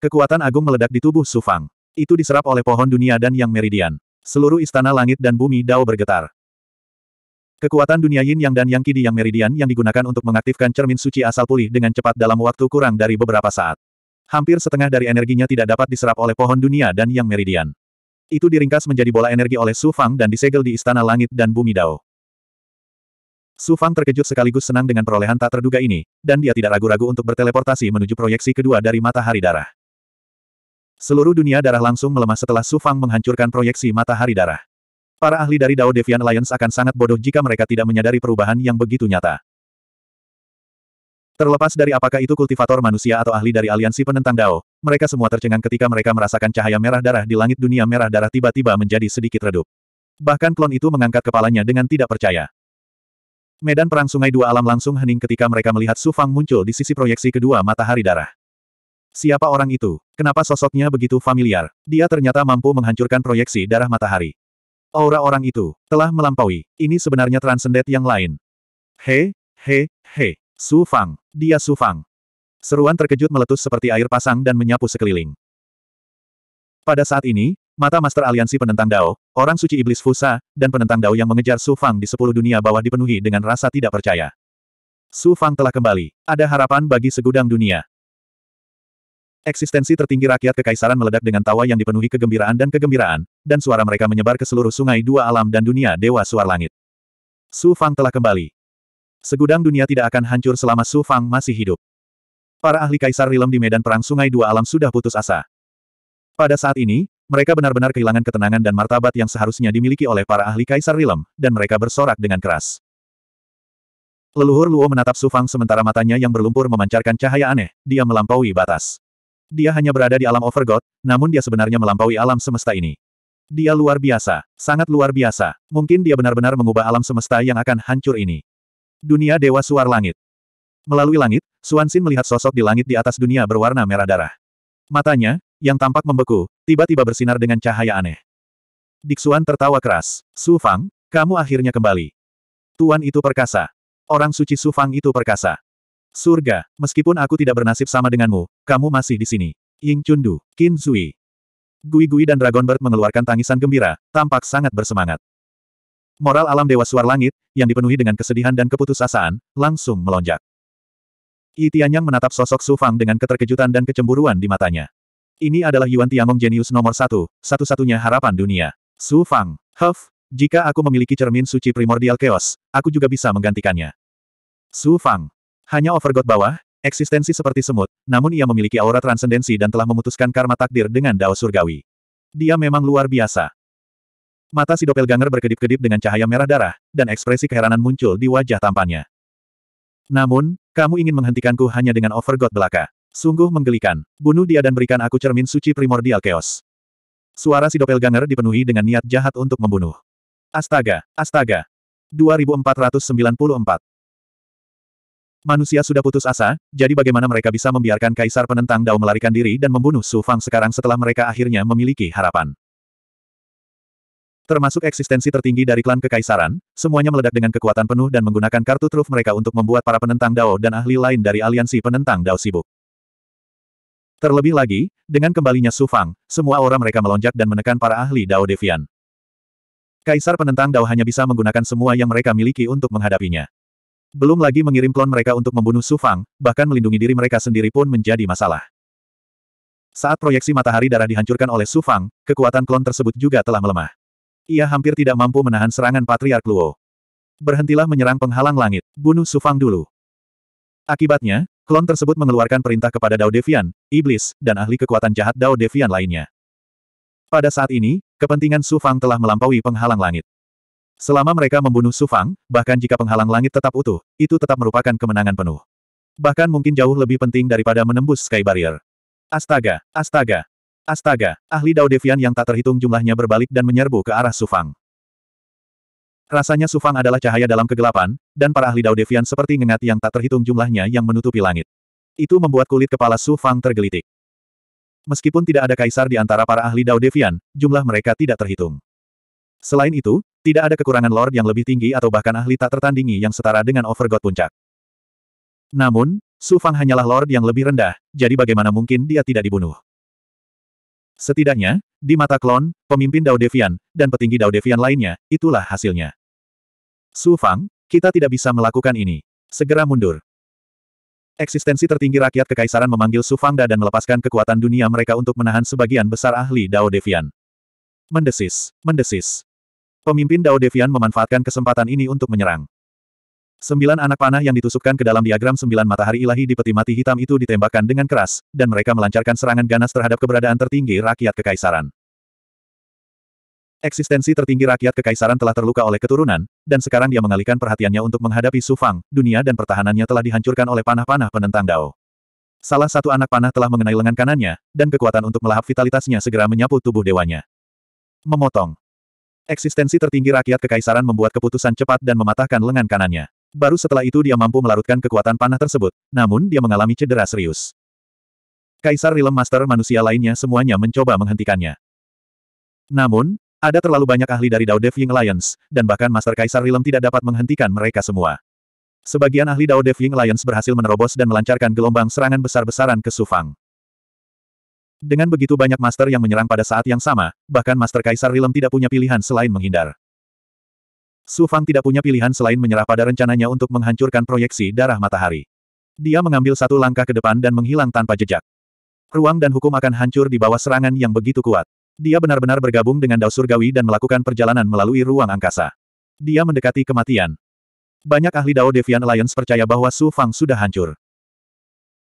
Kekuatan agung meledak di tubuh Sufang. Itu diserap oleh pohon dunia dan yang meridian. Seluruh istana langit dan bumi Dao bergetar. Kekuatan dunia yin yang dan yang kidi yang meridian yang digunakan untuk mengaktifkan cermin suci asal pulih dengan cepat dalam waktu kurang dari beberapa saat. Hampir setengah dari energinya tidak dapat diserap oleh pohon dunia dan yang meridian. Itu diringkas menjadi bola energi oleh Su Fang dan disegel di Istana Langit dan Bumi Dao. Su Fang terkejut sekaligus senang dengan perolehan tak terduga ini, dan dia tidak ragu-ragu untuk berteleportasi menuju proyeksi kedua dari matahari darah. Seluruh dunia darah langsung melemah setelah Su Fang menghancurkan proyeksi matahari darah. Para ahli dari Dao Devian Alliance akan sangat bodoh jika mereka tidak menyadari perubahan yang begitu nyata. Terlepas dari apakah itu kultivator manusia atau ahli dari aliansi penentang Dao, mereka semua tercengang ketika mereka merasakan cahaya merah darah di langit dunia merah darah tiba-tiba menjadi sedikit redup. Bahkan klon itu mengangkat kepalanya dengan tidak percaya. Medan perang sungai dua alam langsung hening ketika mereka melihat Su Fang muncul di sisi proyeksi kedua matahari darah. Siapa orang itu? Kenapa sosoknya begitu familiar? Dia ternyata mampu menghancurkan proyeksi darah matahari. Aura orang itu telah melampaui. Ini sebenarnya transendet yang lain. He, he, he. Su Fang. Dia Su Fang. Seruan terkejut meletus seperti air pasang dan menyapu sekeliling. Pada saat ini, mata Master Aliansi Penentang Dao, orang suci Iblis Fusa, dan penentang Dao yang mengejar Su Fang di sepuluh dunia bawah dipenuhi dengan rasa tidak percaya. Su Fang telah kembali. Ada harapan bagi segudang dunia. Eksistensi tertinggi rakyat kekaisaran meledak dengan tawa yang dipenuhi kegembiraan dan kegembiraan, dan suara mereka menyebar ke seluruh sungai dua alam dan dunia dewa suar langit. Su Fang telah kembali. Segudang dunia tidak akan hancur selama Su Fang masih hidup. Para ahli kaisar Rilem di medan perang sungai dua alam sudah putus asa. Pada saat ini, mereka benar-benar kehilangan ketenangan dan martabat yang seharusnya dimiliki oleh para ahli kaisar Rilem, dan mereka bersorak dengan keras. Leluhur Luo menatap Su Fang sementara matanya yang berlumpur memancarkan cahaya aneh, dia melampaui batas. Dia hanya berada di alam Overgod, namun dia sebenarnya melampaui alam semesta ini. Dia luar biasa, sangat luar biasa. Mungkin dia benar-benar mengubah alam semesta yang akan hancur ini. Dunia Dewa Suar Langit Melalui langit, Suan Xin melihat sosok di langit di atas dunia berwarna merah darah. Matanya, yang tampak membeku, tiba-tiba bersinar dengan cahaya aneh. Diksuan tertawa keras. Su Fang, kamu akhirnya kembali. Tuan itu perkasa. Orang suci Su Fang itu perkasa. Surga, meskipun aku tidak bernasib sama denganmu, kamu masih di sini. Ying Chundu, Qin Zui. Gui Gui dan Bird mengeluarkan tangisan gembira, tampak sangat bersemangat. Moral alam Dewa Suar Langit, yang dipenuhi dengan kesedihan dan keputusasaan, langsung melonjak. Yi Tianyang menatap sosok Su Fang dengan keterkejutan dan kecemburuan di matanya. Ini adalah Yuan Tiangong jenius nomor satu, satu-satunya harapan dunia. Su Fang, Huff, jika aku memiliki cermin suci primordial chaos, aku juga bisa menggantikannya. Su Fang, hanya Overgod bawah, eksistensi seperti semut, namun ia memiliki aura transendensi dan telah memutuskan karma takdir dengan dao surgawi. Dia memang luar biasa. Mata si doppelganger berkedip-kedip dengan cahaya merah darah, dan ekspresi keheranan muncul di wajah tampannya. Namun, kamu ingin menghentikanku hanya dengan Overgod belaka. Sungguh menggelikan. Bunuh dia dan berikan aku cermin suci primordial chaos. Suara si doppelganger dipenuhi dengan niat jahat untuk membunuh. Astaga, astaga. 2494. Manusia sudah putus asa, jadi bagaimana mereka bisa membiarkan Kaisar Penentang Dao melarikan diri dan membunuh Su Fang sekarang setelah mereka akhirnya memiliki harapan. Termasuk eksistensi tertinggi dari klan kekaisaran, semuanya meledak dengan kekuatan penuh dan menggunakan kartu truf mereka untuk membuat para penentang Dao dan ahli lain dari aliansi penentang Dao sibuk. Terlebih lagi, dengan kembalinya Su Fang, semua aura mereka melonjak dan menekan para ahli Dao Devian. Kaisar penentang Dao hanya bisa menggunakan semua yang mereka miliki untuk menghadapinya. Belum lagi mengirim klon mereka untuk membunuh Su Fang, bahkan melindungi diri mereka sendiri pun menjadi masalah. Saat proyeksi matahari darah dihancurkan oleh Su Fang, kekuatan klon tersebut juga telah melemah. Ia hampir tidak mampu menahan serangan Patriark Luo. Berhentilah menyerang penghalang langit, bunuh Su Fang dulu. Akibatnya, klon tersebut mengeluarkan perintah kepada Dao Devian, Iblis, dan ahli kekuatan jahat Dao Devian lainnya. Pada saat ini, kepentingan Su Fang telah melampaui penghalang langit. Selama mereka membunuh Sufang, bahkan jika penghalang langit tetap utuh, itu tetap merupakan kemenangan penuh. Bahkan mungkin jauh lebih penting daripada menembus Sky Barrier. Astaga, astaga, astaga, ahli Dao Devian yang tak terhitung jumlahnya berbalik dan menyerbu ke arah Sufang. Rasanya Sufang adalah cahaya dalam kegelapan, dan para ahli Dao Devian seperti ngengat yang tak terhitung jumlahnya yang menutupi langit. Itu membuat kulit kepala Sufang tergelitik. Meskipun tidak ada kaisar di antara para ahli Dao Devian, jumlah mereka tidak terhitung. Selain itu, tidak ada kekurangan Lord yang lebih tinggi atau bahkan ahli tak tertandingi yang setara dengan Overgod puncak. Namun, Su Fang hanyalah Lord yang lebih rendah, jadi bagaimana mungkin dia tidak dibunuh? Setidaknya, di mata klon, pemimpin Dao Devian, dan petinggi Dao Devian lainnya, itulah hasilnya. Su Fang, kita tidak bisa melakukan ini. Segera mundur. Eksistensi tertinggi rakyat kekaisaran memanggil Su Fangda dan melepaskan kekuatan dunia mereka untuk menahan sebagian besar ahli Dao Devian. Mendesis, mendesis. Pemimpin Dao Devian memanfaatkan kesempatan ini untuk menyerang. Sembilan anak panah yang ditusukkan ke dalam diagram sembilan matahari ilahi di peti mati hitam itu ditembakkan dengan keras, dan mereka melancarkan serangan ganas terhadap keberadaan tertinggi rakyat kekaisaran. Eksistensi tertinggi rakyat kekaisaran telah terluka oleh keturunan, dan sekarang dia mengalihkan perhatiannya untuk menghadapi Sufang, dunia dan pertahanannya telah dihancurkan oleh panah-panah penentang Dao. Salah satu anak panah telah mengenai lengan kanannya, dan kekuatan untuk melahap vitalitasnya segera menyapu tubuh dewanya. Memotong. Eksistensi tertinggi rakyat kekaisaran membuat keputusan cepat dan mematahkan lengan kanannya. Baru setelah itu dia mampu melarutkan kekuatan panah tersebut, namun dia mengalami cedera serius. Kaisar Rilem Master manusia lainnya semuanya mencoba menghentikannya. Namun, ada terlalu banyak ahli dari Dao Devying Alliance, dan bahkan Master Kaisar Rillem tidak dapat menghentikan mereka semua. Sebagian ahli Dao Devying Alliance berhasil menerobos dan melancarkan gelombang serangan besar-besaran ke Sufang. Dengan begitu banyak master yang menyerang pada saat yang sama, bahkan master Kaisar Rilem tidak punya pilihan selain menghindar. Su Fang tidak punya pilihan selain menyerah pada rencananya untuk menghancurkan proyeksi darah matahari. Dia mengambil satu langkah ke depan dan menghilang tanpa jejak. Ruang dan hukum akan hancur di bawah serangan yang begitu kuat. Dia benar-benar bergabung dengan Dao Surgawi dan melakukan perjalanan melalui ruang angkasa. Dia mendekati kematian. Banyak ahli Dao Devian Alliance percaya bahwa Su Fang sudah hancur.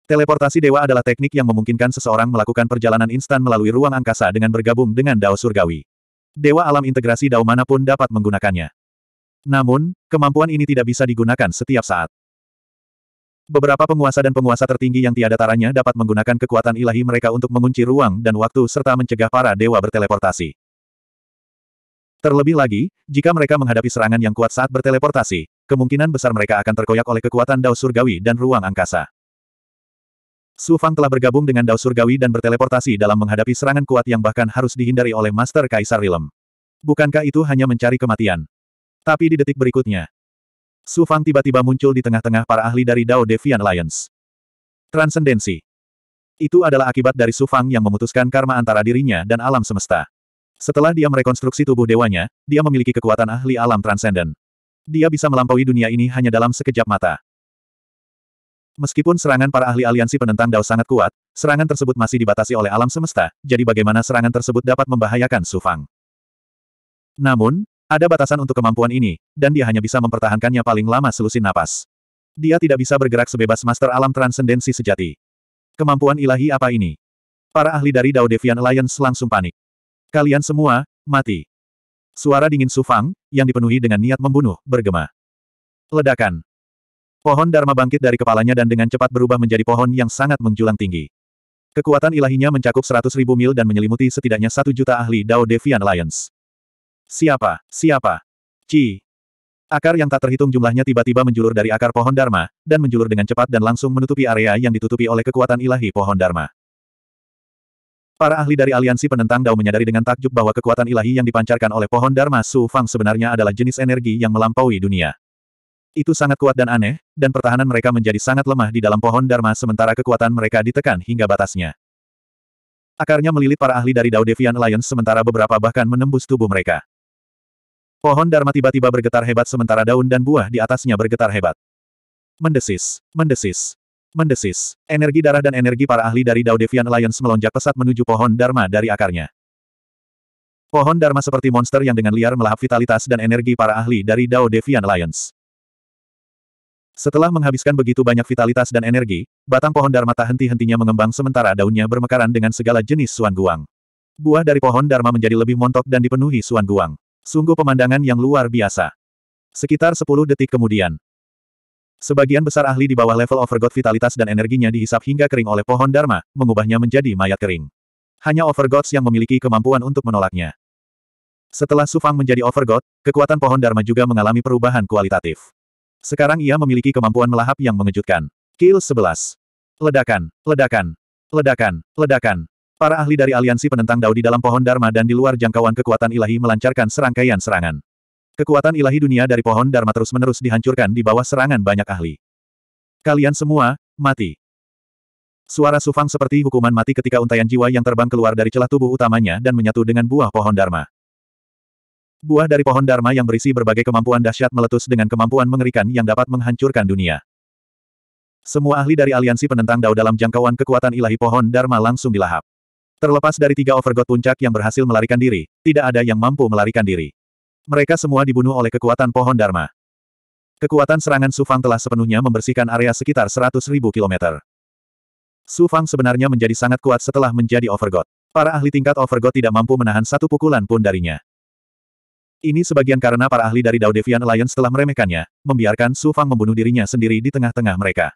Teleportasi dewa adalah teknik yang memungkinkan seseorang melakukan perjalanan instan melalui ruang angkasa dengan bergabung dengan Dao Surgawi. Dewa alam integrasi Dao manapun dapat menggunakannya. Namun, kemampuan ini tidak bisa digunakan setiap saat. Beberapa penguasa dan penguasa tertinggi yang tiada taranya dapat menggunakan kekuatan ilahi mereka untuk mengunci ruang dan waktu serta mencegah para dewa berteleportasi. Terlebih lagi, jika mereka menghadapi serangan yang kuat saat berteleportasi, kemungkinan besar mereka akan terkoyak oleh kekuatan Dao Surgawi dan ruang angkasa. Su Fang telah bergabung dengan Dao Surgawi dan berteleportasi dalam menghadapi serangan kuat yang bahkan harus dihindari oleh Master Kaisar Rilem. Bukankah itu hanya mencari kematian? Tapi di detik berikutnya, Su Fang tiba-tiba muncul di tengah-tengah para ahli dari Dao Devian Alliance. Transendensi. Itu adalah akibat dari Su Fang yang memutuskan karma antara dirinya dan alam semesta. Setelah dia merekonstruksi tubuh dewanya, dia memiliki kekuatan ahli alam transenden. Dia bisa melampaui dunia ini hanya dalam sekejap mata. Meskipun serangan para ahli aliansi penentang Dao sangat kuat, serangan tersebut masih dibatasi oleh alam semesta, jadi bagaimana serangan tersebut dapat membahayakan Su Fang. Namun, ada batasan untuk kemampuan ini, dan dia hanya bisa mempertahankannya paling lama selusin napas. Dia tidak bisa bergerak sebebas master alam transendensi sejati. Kemampuan ilahi apa ini? Para ahli dari Dao Devian Alliance langsung panik. Kalian semua, mati. Suara dingin Su Fang, yang dipenuhi dengan niat membunuh, bergema. Ledakan. Pohon Dharma bangkit dari kepalanya dan dengan cepat berubah menjadi pohon yang sangat menjulang tinggi. Kekuatan ilahinya mencakup seratus ribu mil dan menyelimuti setidaknya satu juta ahli Dao Devian Alliance. Siapa? Siapa? Ci. Akar yang tak terhitung jumlahnya tiba-tiba menjulur dari akar pohon Dharma, dan menjulur dengan cepat dan langsung menutupi area yang ditutupi oleh kekuatan ilahi pohon Dharma. Para ahli dari aliansi penentang Dao menyadari dengan takjub bahwa kekuatan ilahi yang dipancarkan oleh pohon Dharma Su Fang sebenarnya adalah jenis energi yang melampaui dunia. Itu sangat kuat dan aneh, dan pertahanan mereka menjadi sangat lemah di dalam pohon Dharma sementara kekuatan mereka ditekan hingga batasnya. Akarnya melilit para ahli dari Dao Devian Alliance sementara beberapa bahkan menembus tubuh mereka. Pohon Dharma tiba-tiba bergetar hebat sementara daun dan buah di atasnya bergetar hebat. Mendesis, mendesis, mendesis. Energi darah dan energi para ahli dari Dao Devian Alliance melonjak pesat menuju pohon Dharma dari akarnya. Pohon Dharma seperti monster yang dengan liar melahap vitalitas dan energi para ahli dari Dao Devian Alliance. Setelah menghabiskan begitu banyak vitalitas dan energi, batang pohon Dharma tak henti-hentinya mengembang sementara daunnya bermekaran dengan segala jenis suan guang. Buah dari pohon Dharma menjadi lebih montok dan dipenuhi suan guang. Sungguh pemandangan yang luar biasa. Sekitar 10 detik kemudian. Sebagian besar ahli di bawah level overgod vitalitas dan energinya dihisap hingga kering oleh pohon Dharma, mengubahnya menjadi mayat kering. Hanya overgods yang memiliki kemampuan untuk menolaknya. Setelah Sufang menjadi overgod, kekuatan pohon Dharma juga mengalami perubahan kualitatif. Sekarang ia memiliki kemampuan melahap yang mengejutkan. Kill 11. Ledakan, ledakan, ledakan, ledakan. Para ahli dari aliansi penentang Dao di dalam pohon Dharma dan di luar jangkauan kekuatan ilahi melancarkan serangkaian serangan. Kekuatan ilahi dunia dari pohon Dharma terus-menerus dihancurkan di bawah serangan banyak ahli. Kalian semua, mati. Suara Sufang seperti hukuman mati ketika untaian jiwa yang terbang keluar dari celah tubuh utamanya dan menyatu dengan buah pohon Dharma. Buah dari pohon Dharma yang berisi berbagai kemampuan dahsyat meletus dengan kemampuan mengerikan yang dapat menghancurkan dunia. Semua ahli dari aliansi penentang Dao dalam jangkauan kekuatan ilahi pohon Dharma langsung dilahap. Terlepas dari tiga overgod puncak yang berhasil melarikan diri, tidak ada yang mampu melarikan diri. Mereka semua dibunuh oleh kekuatan pohon Dharma. Kekuatan serangan Sufang telah sepenuhnya membersihkan area sekitar 100.000 km. Sufang sebenarnya menjadi sangat kuat setelah menjadi overgod. Para ahli tingkat overgod tidak mampu menahan satu pukulan pun darinya. Ini sebagian karena para ahli dari Dao Devian Alliance telah meremehkannya, membiarkan Su Fang membunuh dirinya sendiri di tengah-tengah mereka.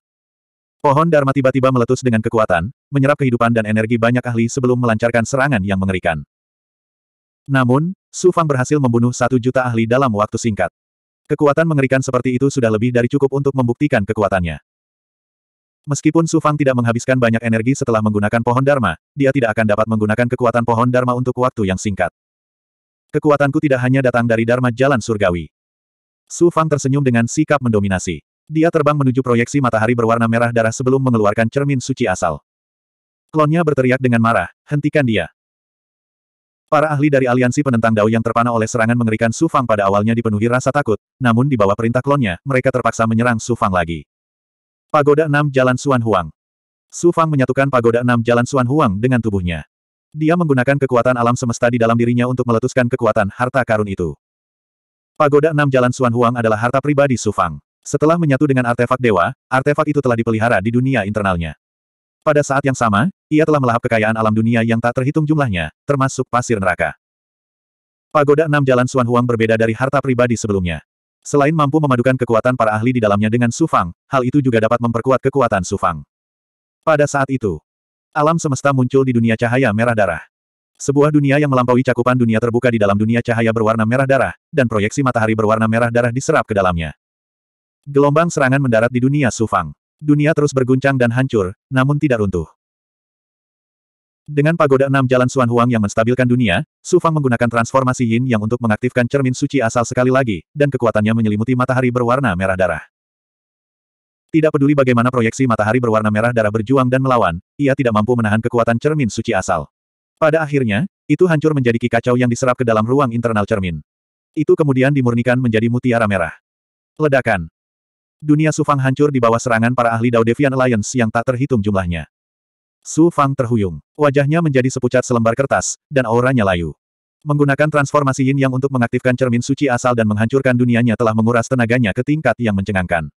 Pohon Dharma tiba-tiba meletus dengan kekuatan, menyerap kehidupan dan energi banyak ahli sebelum melancarkan serangan yang mengerikan. Namun, Su Fang berhasil membunuh satu juta ahli dalam waktu singkat. Kekuatan mengerikan seperti itu sudah lebih dari cukup untuk membuktikan kekuatannya. Meskipun Su Fang tidak menghabiskan banyak energi setelah menggunakan pohon Dharma, dia tidak akan dapat menggunakan kekuatan pohon Dharma untuk waktu yang singkat. Kekuatanku tidak hanya datang dari Dharma Jalan Surgawi. Su Fang tersenyum dengan sikap mendominasi. Dia terbang menuju proyeksi matahari berwarna merah darah sebelum mengeluarkan cermin suci asal. Klonnya berteriak dengan marah, hentikan dia. Para ahli dari aliansi penentang Dao yang terpana oleh serangan mengerikan Su Fang pada awalnya dipenuhi rasa takut, namun di bawah perintah klonnya, mereka terpaksa menyerang Su Fang lagi. Pagoda 6 Jalan Suan Huang Su Fang menyatukan Pagoda 6 Jalan Suan Huang dengan tubuhnya. Dia menggunakan kekuatan alam semesta di dalam dirinya untuk meletuskan kekuatan harta karun itu. Pagoda enam Jalan Suan Huang adalah harta pribadi Su Fang. Setelah menyatu dengan artefak dewa, artefak itu telah dipelihara di dunia internalnya. Pada saat yang sama, ia telah melahap kekayaan alam dunia yang tak terhitung jumlahnya, termasuk pasir neraka. Pagoda enam Jalan Suan Huang berbeda dari harta pribadi sebelumnya. Selain mampu memadukan kekuatan para ahli di dalamnya dengan Su Fang, hal itu juga dapat memperkuat kekuatan Su Fang. Pada saat itu, Alam semesta muncul di dunia cahaya merah darah. Sebuah dunia yang melampaui cakupan dunia terbuka di dalam dunia cahaya berwarna merah darah, dan proyeksi matahari berwarna merah darah diserap ke dalamnya. Gelombang serangan mendarat di dunia Sufang. Dunia terus berguncang dan hancur, namun tidak runtuh. Dengan pagoda enam jalan Suan Huang yang menstabilkan dunia, Sufang menggunakan transformasi Yin yang untuk mengaktifkan cermin suci asal sekali lagi, dan kekuatannya menyelimuti matahari berwarna merah darah. Tidak peduli bagaimana proyeksi matahari berwarna merah darah berjuang dan melawan, ia tidak mampu menahan kekuatan cermin suci asal. Pada akhirnya, itu hancur menjadi kikacau yang diserap ke dalam ruang internal cermin. Itu kemudian dimurnikan menjadi mutiara merah. Ledakan. Dunia Sufang hancur di bawah serangan para ahli Dao Devian Alliance yang tak terhitung jumlahnya. Su Fang terhuyung. Wajahnya menjadi sepucat selembar kertas, dan auranya layu. Menggunakan transformasi yin yang untuk mengaktifkan cermin suci asal dan menghancurkan dunianya telah menguras tenaganya ke tingkat yang mencengangkan.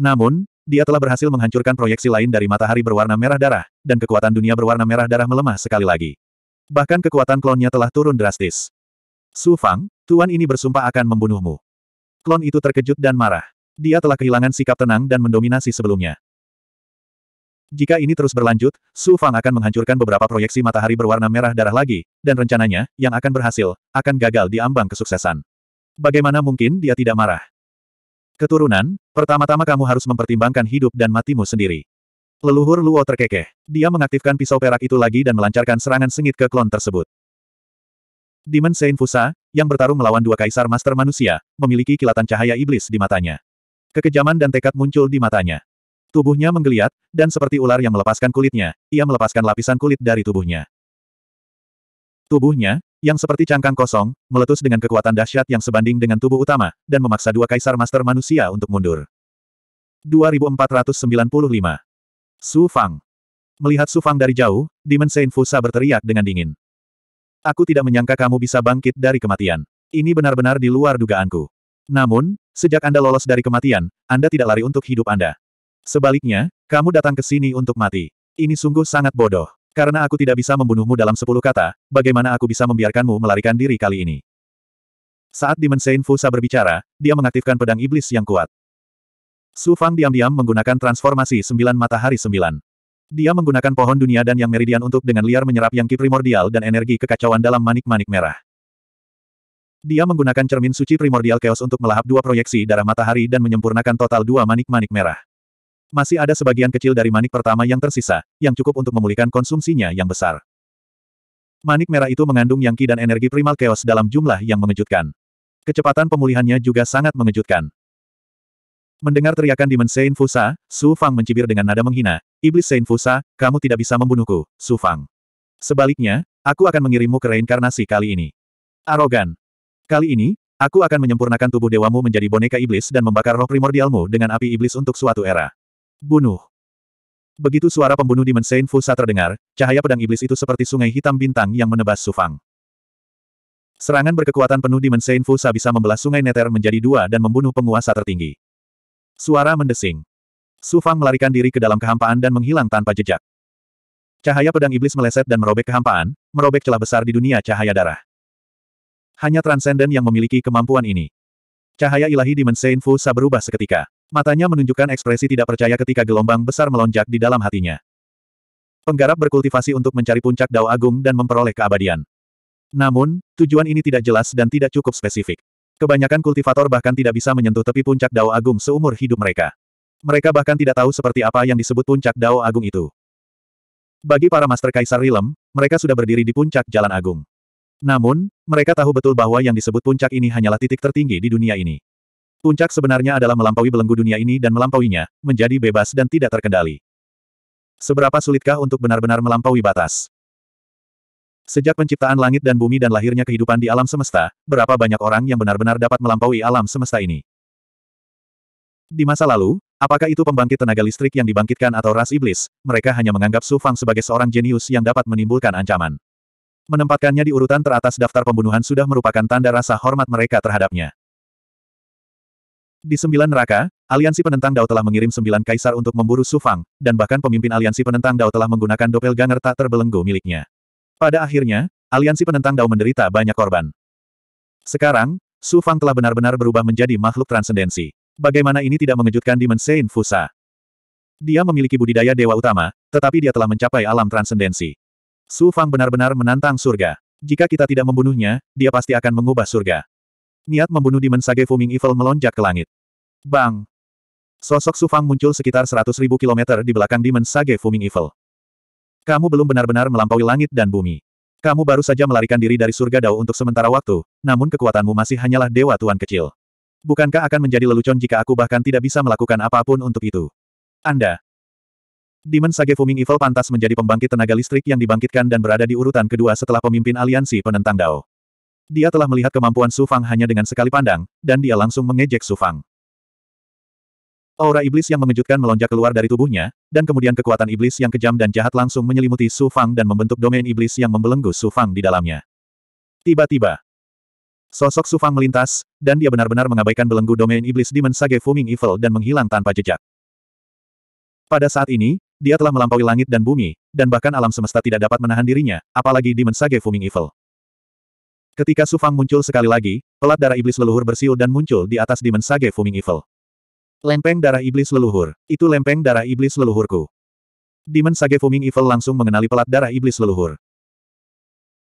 Namun, dia telah berhasil menghancurkan proyeksi lain dari matahari berwarna merah darah, dan kekuatan dunia berwarna merah darah melemah sekali lagi. Bahkan kekuatan klonnya telah turun drastis. Su Fang, tuan ini bersumpah akan membunuhmu. Klon itu terkejut dan marah. Dia telah kehilangan sikap tenang dan mendominasi sebelumnya. Jika ini terus berlanjut, Su Fang akan menghancurkan beberapa proyeksi matahari berwarna merah darah lagi, dan rencananya, yang akan berhasil, akan gagal di ambang kesuksesan. Bagaimana mungkin dia tidak marah? Keturunan, pertama-tama kamu harus mempertimbangkan hidup dan matimu sendiri. Leluhur Luo terkekeh. Dia mengaktifkan pisau perak itu lagi dan melancarkan serangan sengit ke klon tersebut. Demon Saint Fusa, yang bertarung melawan dua kaisar master manusia, memiliki kilatan cahaya iblis di matanya. Kekejaman dan tekad muncul di matanya. Tubuhnya menggeliat, dan seperti ular yang melepaskan kulitnya, ia melepaskan lapisan kulit dari tubuhnya. Tubuhnya, yang seperti cangkang kosong, meletus dengan kekuatan dahsyat yang sebanding dengan tubuh utama, dan memaksa dua kaisar master manusia untuk mundur. 2495 Su Fang Melihat Su Fang dari jauh, Demon Saint Fusa berteriak dengan dingin. Aku tidak menyangka kamu bisa bangkit dari kematian. Ini benar-benar di luar dugaanku. Namun, sejak Anda lolos dari kematian, Anda tidak lari untuk hidup Anda. Sebaliknya, kamu datang ke sini untuk mati. Ini sungguh sangat bodoh. Karena aku tidak bisa membunuhmu dalam sepuluh kata, bagaimana aku bisa membiarkanmu melarikan diri kali ini? Saat Saint Fusa berbicara, dia mengaktifkan pedang iblis yang kuat. Su Fang diam-diam menggunakan transformasi sembilan matahari sembilan. Dia menggunakan pohon dunia dan yang meridian untuk dengan liar menyerap yang ki primordial dan energi kekacauan dalam manik-manik merah. Dia menggunakan cermin suci primordial chaos untuk melahap dua proyeksi darah matahari dan menyempurnakan total dua manik-manik merah. Masih ada sebagian kecil dari manik pertama yang tersisa, yang cukup untuk memulihkan konsumsinya yang besar. Manik merah itu mengandung yang ki dan energi primal chaos dalam jumlah yang mengejutkan. Kecepatan pemulihannya juga sangat mengejutkan. Mendengar teriakan di Sein Fusa, Su Fang mencibir dengan nada menghina. Iblis Sein Fusa, kamu tidak bisa membunuhku, Su Fang. Sebaliknya, aku akan mengirimmu ke reinkarnasi kali ini. Arogan. Kali ini, aku akan menyempurnakan tubuh dewamu menjadi boneka iblis dan membakar roh primordialmu dengan api iblis untuk suatu era. Bunuh. Begitu suara pembunuh di Mensein Fusa terdengar, cahaya pedang iblis itu seperti sungai hitam bintang yang menebas Sufang. Serangan berkekuatan penuh di Mensein Fusa bisa membelah sungai Neter menjadi dua dan membunuh penguasa tertinggi. Suara mendesing. Sufang melarikan diri ke dalam kehampaan dan menghilang tanpa jejak. Cahaya pedang iblis meleset dan merobek kehampaan, merobek celah besar di dunia cahaya darah. Hanya Transcendent yang memiliki kemampuan ini. Cahaya ilahi di Mensein Fusa berubah seketika. Matanya menunjukkan ekspresi tidak percaya ketika gelombang besar melonjak di dalam hatinya. Penggarap berkultivasi untuk mencari puncak Dao Agung dan memperoleh keabadian. Namun, tujuan ini tidak jelas dan tidak cukup spesifik. Kebanyakan kultivator bahkan tidak bisa menyentuh tepi puncak Dao Agung seumur hidup mereka. Mereka bahkan tidak tahu seperti apa yang disebut puncak Dao Agung itu. Bagi para Master Kaisar Rilem, mereka sudah berdiri di puncak Jalan Agung. Namun, mereka tahu betul bahwa yang disebut puncak ini hanyalah titik tertinggi di dunia ini. Puncak sebenarnya adalah melampaui belenggu dunia ini dan melampauinya, menjadi bebas dan tidak terkendali. Seberapa sulitkah untuk benar-benar melampaui batas? Sejak penciptaan langit dan bumi dan lahirnya kehidupan di alam semesta, berapa banyak orang yang benar-benar dapat melampaui alam semesta ini? Di masa lalu, apakah itu pembangkit tenaga listrik yang dibangkitkan atau ras iblis, mereka hanya menganggap Su Fang sebagai seorang jenius yang dapat menimbulkan ancaman. Menempatkannya di urutan teratas daftar pembunuhan sudah merupakan tanda rasa hormat mereka terhadapnya. Di sembilan neraka, aliansi penentang Dao telah mengirim sembilan kaisar untuk memburu Sufang, dan bahkan pemimpin aliansi penentang Dao telah menggunakan doppelganger tak terbelenggu miliknya. Pada akhirnya, aliansi penentang Dao menderita banyak korban. Sekarang, Sufang telah benar-benar berubah menjadi makhluk transendensi. Bagaimana ini tidak mengejutkan di Mensein Fusa? Dia memiliki budidaya dewa utama, tetapi dia telah mencapai alam transendensi. Su Fang benar-benar menantang surga. Jika kita tidak membunuhnya, dia pasti akan mengubah surga. Niat membunuh Demon Sage Fuming Evil melonjak ke langit. Bang! Sosok Sufang muncul sekitar 100.000 km di belakang Demon Sage Fuming Evil. Kamu belum benar-benar melampaui langit dan bumi. Kamu baru saja melarikan diri dari surga Dao untuk sementara waktu, namun kekuatanmu masih hanyalah dewa tuan kecil. Bukankah akan menjadi lelucon jika aku bahkan tidak bisa melakukan apapun untuk itu? Anda. Demon Sage Fuming Evil pantas menjadi pembangkit tenaga listrik yang dibangkitkan dan berada di urutan kedua setelah pemimpin aliansi penentang Dao. Dia telah melihat kemampuan Su Fang hanya dengan sekali pandang, dan dia langsung mengejek Su Fang. Aura iblis yang mengejutkan melonjak keluar dari tubuhnya, dan kemudian kekuatan iblis yang kejam dan jahat langsung menyelimuti Su Fang dan membentuk domain iblis yang membelenggu Su Fang di dalamnya. Tiba-tiba, sosok Su Fang melintas, dan dia benar-benar mengabaikan belenggu domain iblis di Mensage Fuming Evil dan menghilang tanpa jejak. Pada saat ini, dia telah melampaui langit dan bumi, dan bahkan alam semesta tidak dapat menahan dirinya, apalagi di Mensage Fuming Evil. Ketika Sufang muncul sekali lagi, pelat darah iblis leluhur bersiul dan muncul di atas Demon Sage Fuming Evil. Lempeng darah iblis leluhur, itu lempeng darah iblis leluhurku. Demon Sage Fuming Evil langsung mengenali pelat darah iblis leluhur.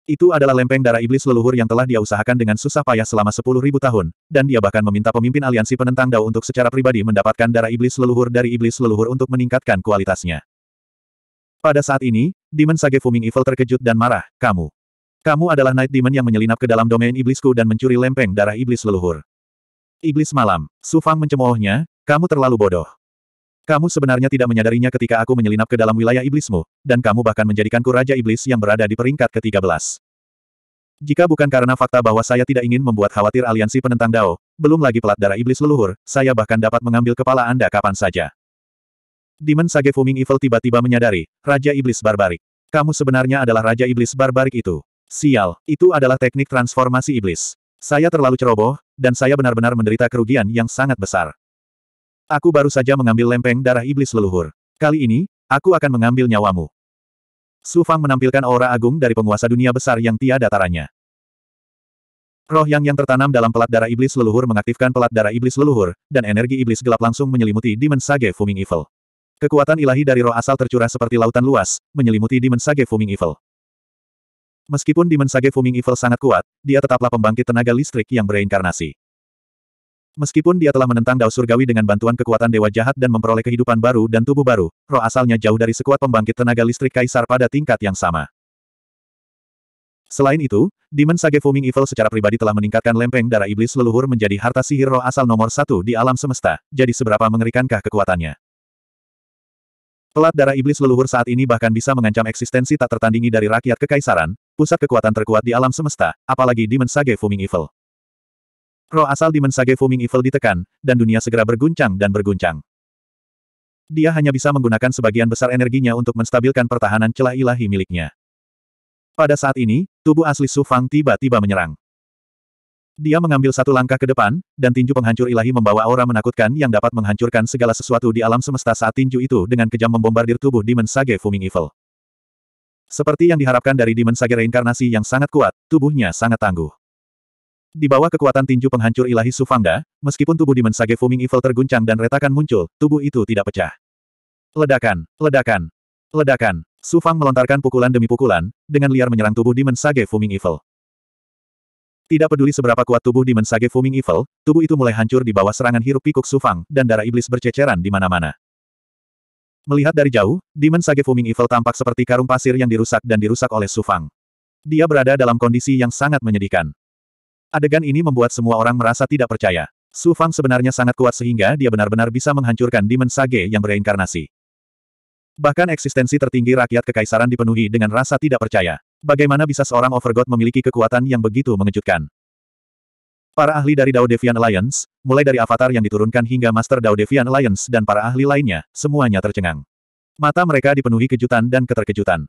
Itu adalah lempeng darah iblis leluhur yang telah dia usahakan dengan susah payah selama 10.000 tahun, dan dia bahkan meminta pemimpin aliansi penentang Dao untuk secara pribadi mendapatkan darah iblis leluhur dari iblis leluhur untuk meningkatkan kualitasnya. Pada saat ini, Demon Sage Fuming Evil terkejut dan marah, kamu. Kamu adalah Night Demon yang menyelinap ke dalam domain iblisku dan mencuri lempeng darah iblis leluhur. Iblis malam, Sufang mencemoohnya, kamu terlalu bodoh. Kamu sebenarnya tidak menyadarinya ketika aku menyelinap ke dalam wilayah iblismu, dan kamu bahkan menjadikanku Raja Iblis yang berada di peringkat ke-13. Jika bukan karena fakta bahwa saya tidak ingin membuat khawatir aliansi penentang Dao, belum lagi pelat darah iblis leluhur, saya bahkan dapat mengambil kepala Anda kapan saja. Demon Sage Fuming Evil tiba-tiba menyadari, Raja Iblis Barbarik. Kamu sebenarnya adalah Raja Iblis Barbarik itu. Sial, itu adalah teknik transformasi iblis. Saya terlalu ceroboh, dan saya benar-benar menderita kerugian yang sangat besar. Aku baru saja mengambil lempeng darah iblis leluhur. Kali ini, aku akan mengambil nyawamu. Su Fang menampilkan aura agung dari penguasa dunia besar yang tiada taranya. Roh yang yang tertanam dalam pelat darah iblis leluhur mengaktifkan pelat darah iblis leluhur, dan energi iblis gelap langsung menyelimuti Demon Sage Fuming Evil. Kekuatan ilahi dari roh asal tercurah seperti lautan luas, menyelimuti Demon Sage Fuming Evil. Meskipun Demon Sage Fuming Evil sangat kuat, dia tetaplah pembangkit tenaga listrik yang bereinkarnasi. Meskipun dia telah menentang Dao Surgawi dengan bantuan kekuatan Dewa Jahat dan memperoleh kehidupan baru dan tubuh baru, roh asalnya jauh dari sekuat pembangkit tenaga listrik Kaisar pada tingkat yang sama. Selain itu, Demon Sage Fuming Evil secara pribadi telah meningkatkan lempeng darah iblis leluhur menjadi harta sihir roh asal nomor satu di alam semesta, jadi seberapa mengerikankah kekuatannya. Pelat darah iblis leluhur saat ini bahkan bisa mengancam eksistensi tak tertandingi dari rakyat kekaisaran, pusat kekuatan terkuat di alam semesta, apalagi di Mensage Fuming Evil. Roh asal di Mensage Fuming Evil ditekan, dan dunia segera berguncang dan berguncang. Dia hanya bisa menggunakan sebagian besar energinya untuk menstabilkan pertahanan celah ilahi miliknya. Pada saat ini, tubuh asli Su Fang tiba-tiba menyerang. Dia mengambil satu langkah ke depan, dan tinju penghancur ilahi membawa aura menakutkan yang dapat menghancurkan segala sesuatu di alam semesta saat tinju itu dengan kejam membombardir tubuh Demon Sage Fuming Evil. Seperti yang diharapkan dari Demon Sage reinkarnasi yang sangat kuat, tubuhnya sangat tangguh. Di bawah kekuatan tinju penghancur ilahi Sufangda, meskipun tubuh Demon Sage Fuming Evil terguncang dan retakan muncul, tubuh itu tidak pecah. Ledakan, ledakan, ledakan. Sufang melontarkan pukulan demi pukulan, dengan liar menyerang tubuh Demon Sage Fuming Evil. Tidak peduli seberapa kuat tubuh Demon Sage Fuming Evil, tubuh itu mulai hancur di bawah serangan hiruk pikuk Sufang, dan darah iblis berceceran di mana-mana. Melihat dari jauh, Demon Sage Fuming Evil tampak seperti karung pasir yang dirusak dan dirusak oleh Sufang. Dia berada dalam kondisi yang sangat menyedihkan. Adegan ini membuat semua orang merasa tidak percaya. Sufang sebenarnya sangat kuat sehingga dia benar-benar bisa menghancurkan Demon Sage yang bereinkarnasi. Bahkan eksistensi tertinggi rakyat kekaisaran dipenuhi dengan rasa tidak percaya. Bagaimana bisa seorang Overgod memiliki kekuatan yang begitu mengejutkan? Para ahli dari Dao Devian Alliance, mulai dari avatar yang diturunkan hingga Master Dao Devian Alliance dan para ahli lainnya, semuanya tercengang. Mata mereka dipenuhi kejutan dan keterkejutan.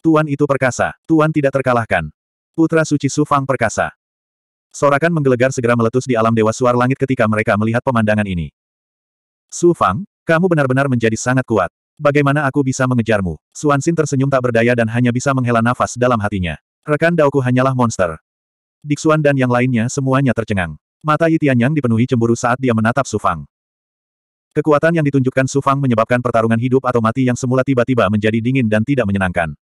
Tuan itu perkasa, Tuan tidak terkalahkan. Putra Suci Sufang perkasa. Sorakan menggelegar segera meletus di alam Dewa Suar Langit ketika mereka melihat pemandangan ini. Sufang, kamu benar-benar menjadi sangat kuat. Bagaimana aku bisa mengejarmu? Suansin tersenyum tak berdaya dan hanya bisa menghela nafas dalam hatinya. Rekan Daoku hanyalah monster. Diksuan dan yang lainnya semuanya tercengang. Mata Yang dipenuhi cemburu saat dia menatap Sufang. Kekuatan yang ditunjukkan Sufang menyebabkan pertarungan hidup atau mati yang semula tiba-tiba menjadi dingin dan tidak menyenangkan.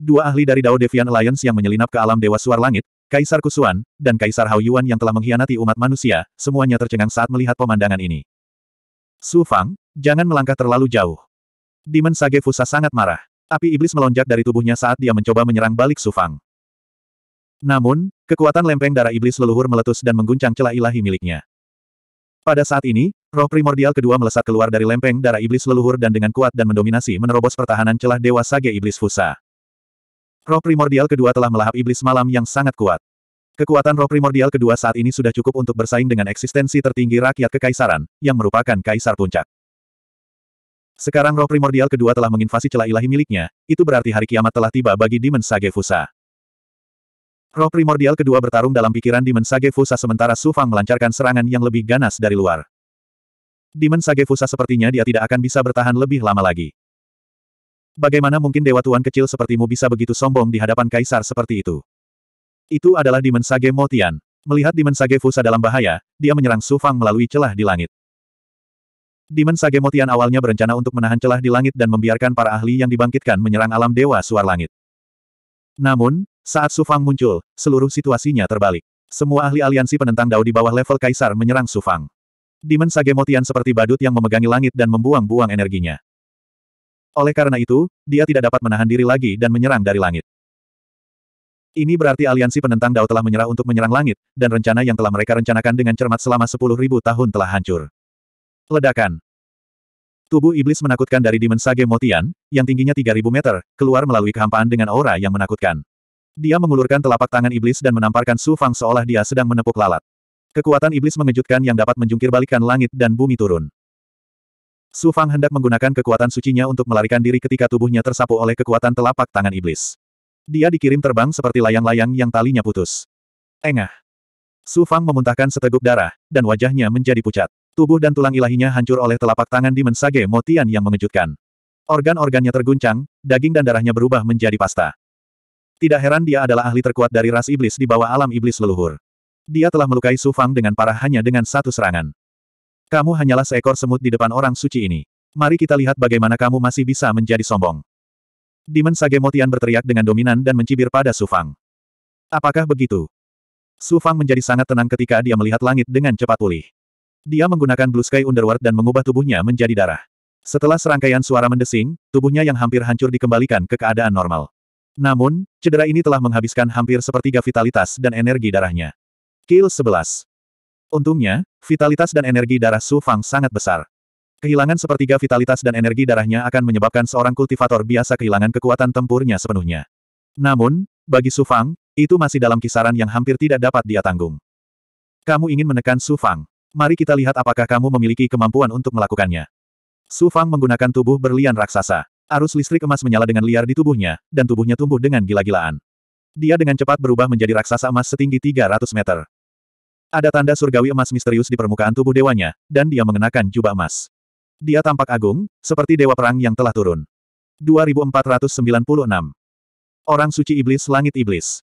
Dua ahli dari Dao Devian Alliance yang menyelinap ke alam Dewa Suar Langit, Kaisar Kusuan, dan Kaisar Hao Yuan yang telah mengkhianati umat manusia, semuanya tercengang saat melihat pemandangan ini. Su Fang, jangan melangkah terlalu jauh. Demon Sage Fusa sangat marah. Api iblis melonjak dari tubuhnya saat dia mencoba menyerang balik Su Fang. Namun, kekuatan lempeng darah iblis leluhur meletus dan mengguncang celah ilahi miliknya. Pada saat ini, roh primordial kedua melesat keluar dari lempeng darah iblis leluhur dan dengan kuat dan mendominasi menerobos pertahanan celah Dewa Sage Iblis Fusa. Roh primordial kedua telah melahap iblis malam yang sangat kuat. Kekuatan roh primordial kedua saat ini sudah cukup untuk bersaing dengan eksistensi tertinggi rakyat kekaisaran, yang merupakan kaisar puncak. Sekarang roh primordial kedua telah menginvasi celah ilahi miliknya, itu berarti hari kiamat telah tiba bagi Demon Sage Fusa. Roh primordial kedua bertarung dalam pikiran Demon Sage Fusa sementara Su Fang melancarkan serangan yang lebih ganas dari luar. Demon Sage Fusa sepertinya dia tidak akan bisa bertahan lebih lama lagi. Bagaimana mungkin Dewa Tuan kecil sepertimu bisa begitu sombong di hadapan kaisar seperti itu? Itu adalah Dimensage Motian. Melihat Dimensage Fusa dalam bahaya, dia menyerang Su Fang melalui celah di langit. Dimensage Motian awalnya berencana untuk menahan celah di langit dan membiarkan para ahli yang dibangkitkan menyerang alam dewa suar langit. Namun, saat Su Fang muncul, seluruh situasinya terbalik. Semua ahli aliansi penentang Dao di bawah level Kaisar menyerang Su Fang. Dimensage Motian seperti badut yang memegangi langit dan membuang-buang energinya. Oleh karena itu, dia tidak dapat menahan diri lagi dan menyerang dari langit. Ini berarti aliansi penentang Dao telah menyerah untuk menyerang langit, dan rencana yang telah mereka rencanakan dengan cermat selama sepuluh ribu tahun telah hancur. Ledakan. Tubuh iblis menakutkan dari Dimen Sage Motian, yang tingginya 3000 meter, keluar melalui kehampaan dengan aura yang menakutkan. Dia mengulurkan telapak tangan iblis dan menamparkan Su Fang seolah dia sedang menepuk lalat. Kekuatan iblis mengejutkan yang dapat menjungkirbalikkan langit dan bumi turun. Su Fang hendak menggunakan kekuatan sucinya untuk melarikan diri ketika tubuhnya tersapu oleh kekuatan telapak tangan iblis. Dia dikirim terbang seperti layang-layang yang talinya putus. Engah. Su Fang memuntahkan seteguk darah, dan wajahnya menjadi pucat. Tubuh dan tulang ilahinya hancur oleh telapak tangan di mensage Motian yang mengejutkan. Organ-organnya terguncang, daging dan darahnya berubah menjadi pasta. Tidak heran dia adalah ahli terkuat dari ras iblis di bawah alam iblis leluhur. Dia telah melukai Su Fang dengan parah hanya dengan satu serangan. Kamu hanyalah seekor semut di depan orang suci ini. Mari kita lihat bagaimana kamu masih bisa menjadi sombong. Demon Sage Motian berteriak dengan dominan dan mencibir pada Su Fang. Apakah begitu? Su Fang menjadi sangat tenang ketika dia melihat langit dengan cepat pulih. Dia menggunakan Blue Sky Underworld dan mengubah tubuhnya menjadi darah. Setelah serangkaian suara mendesing, tubuhnya yang hampir hancur dikembalikan ke keadaan normal. Namun, cedera ini telah menghabiskan hampir sepertiga vitalitas dan energi darahnya. Kill 11. Untungnya, vitalitas dan energi darah Su Fang sangat besar. Kehilangan sepertiga vitalitas dan energi darahnya akan menyebabkan seorang kultivator biasa kehilangan kekuatan tempurnya sepenuhnya. Namun, bagi Su Fang, itu masih dalam kisaran yang hampir tidak dapat dia tanggung. Kamu ingin menekan Su Fang. Mari kita lihat apakah kamu memiliki kemampuan untuk melakukannya. Su Fang menggunakan tubuh berlian raksasa. Arus listrik emas menyala dengan liar di tubuhnya, dan tubuhnya tumbuh dengan gila-gilaan. Dia dengan cepat berubah menjadi raksasa emas setinggi 300 meter. Ada tanda surgawi emas misterius di permukaan tubuh dewanya, dan dia mengenakan jubah emas. Dia tampak agung, seperti dewa perang yang telah turun. 2496. Orang suci iblis langit iblis.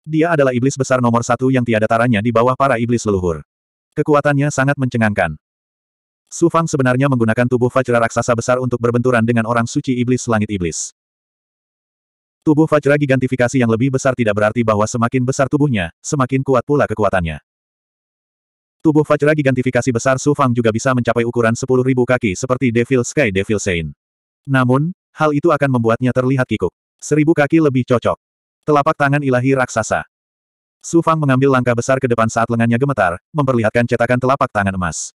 Dia adalah iblis besar nomor satu yang tiada taranya di bawah para iblis leluhur. Kekuatannya sangat mencengangkan. Su Fang sebenarnya menggunakan tubuh Fajra raksasa besar untuk berbenturan dengan orang suci iblis langit iblis. Tubuh Fajra gigantifikasi yang lebih besar tidak berarti bahwa semakin besar tubuhnya, semakin kuat pula kekuatannya. Tubuh Vajra gigantifikasi besar Su Fang juga bisa mencapai ukuran 10.000 kaki seperti Devil Sky Devil Saint. Namun, hal itu akan membuatnya terlihat kikuk. Seribu kaki lebih cocok. Telapak tangan ilahi raksasa. Su Fang mengambil langkah besar ke depan saat lengannya gemetar, memperlihatkan cetakan telapak tangan emas.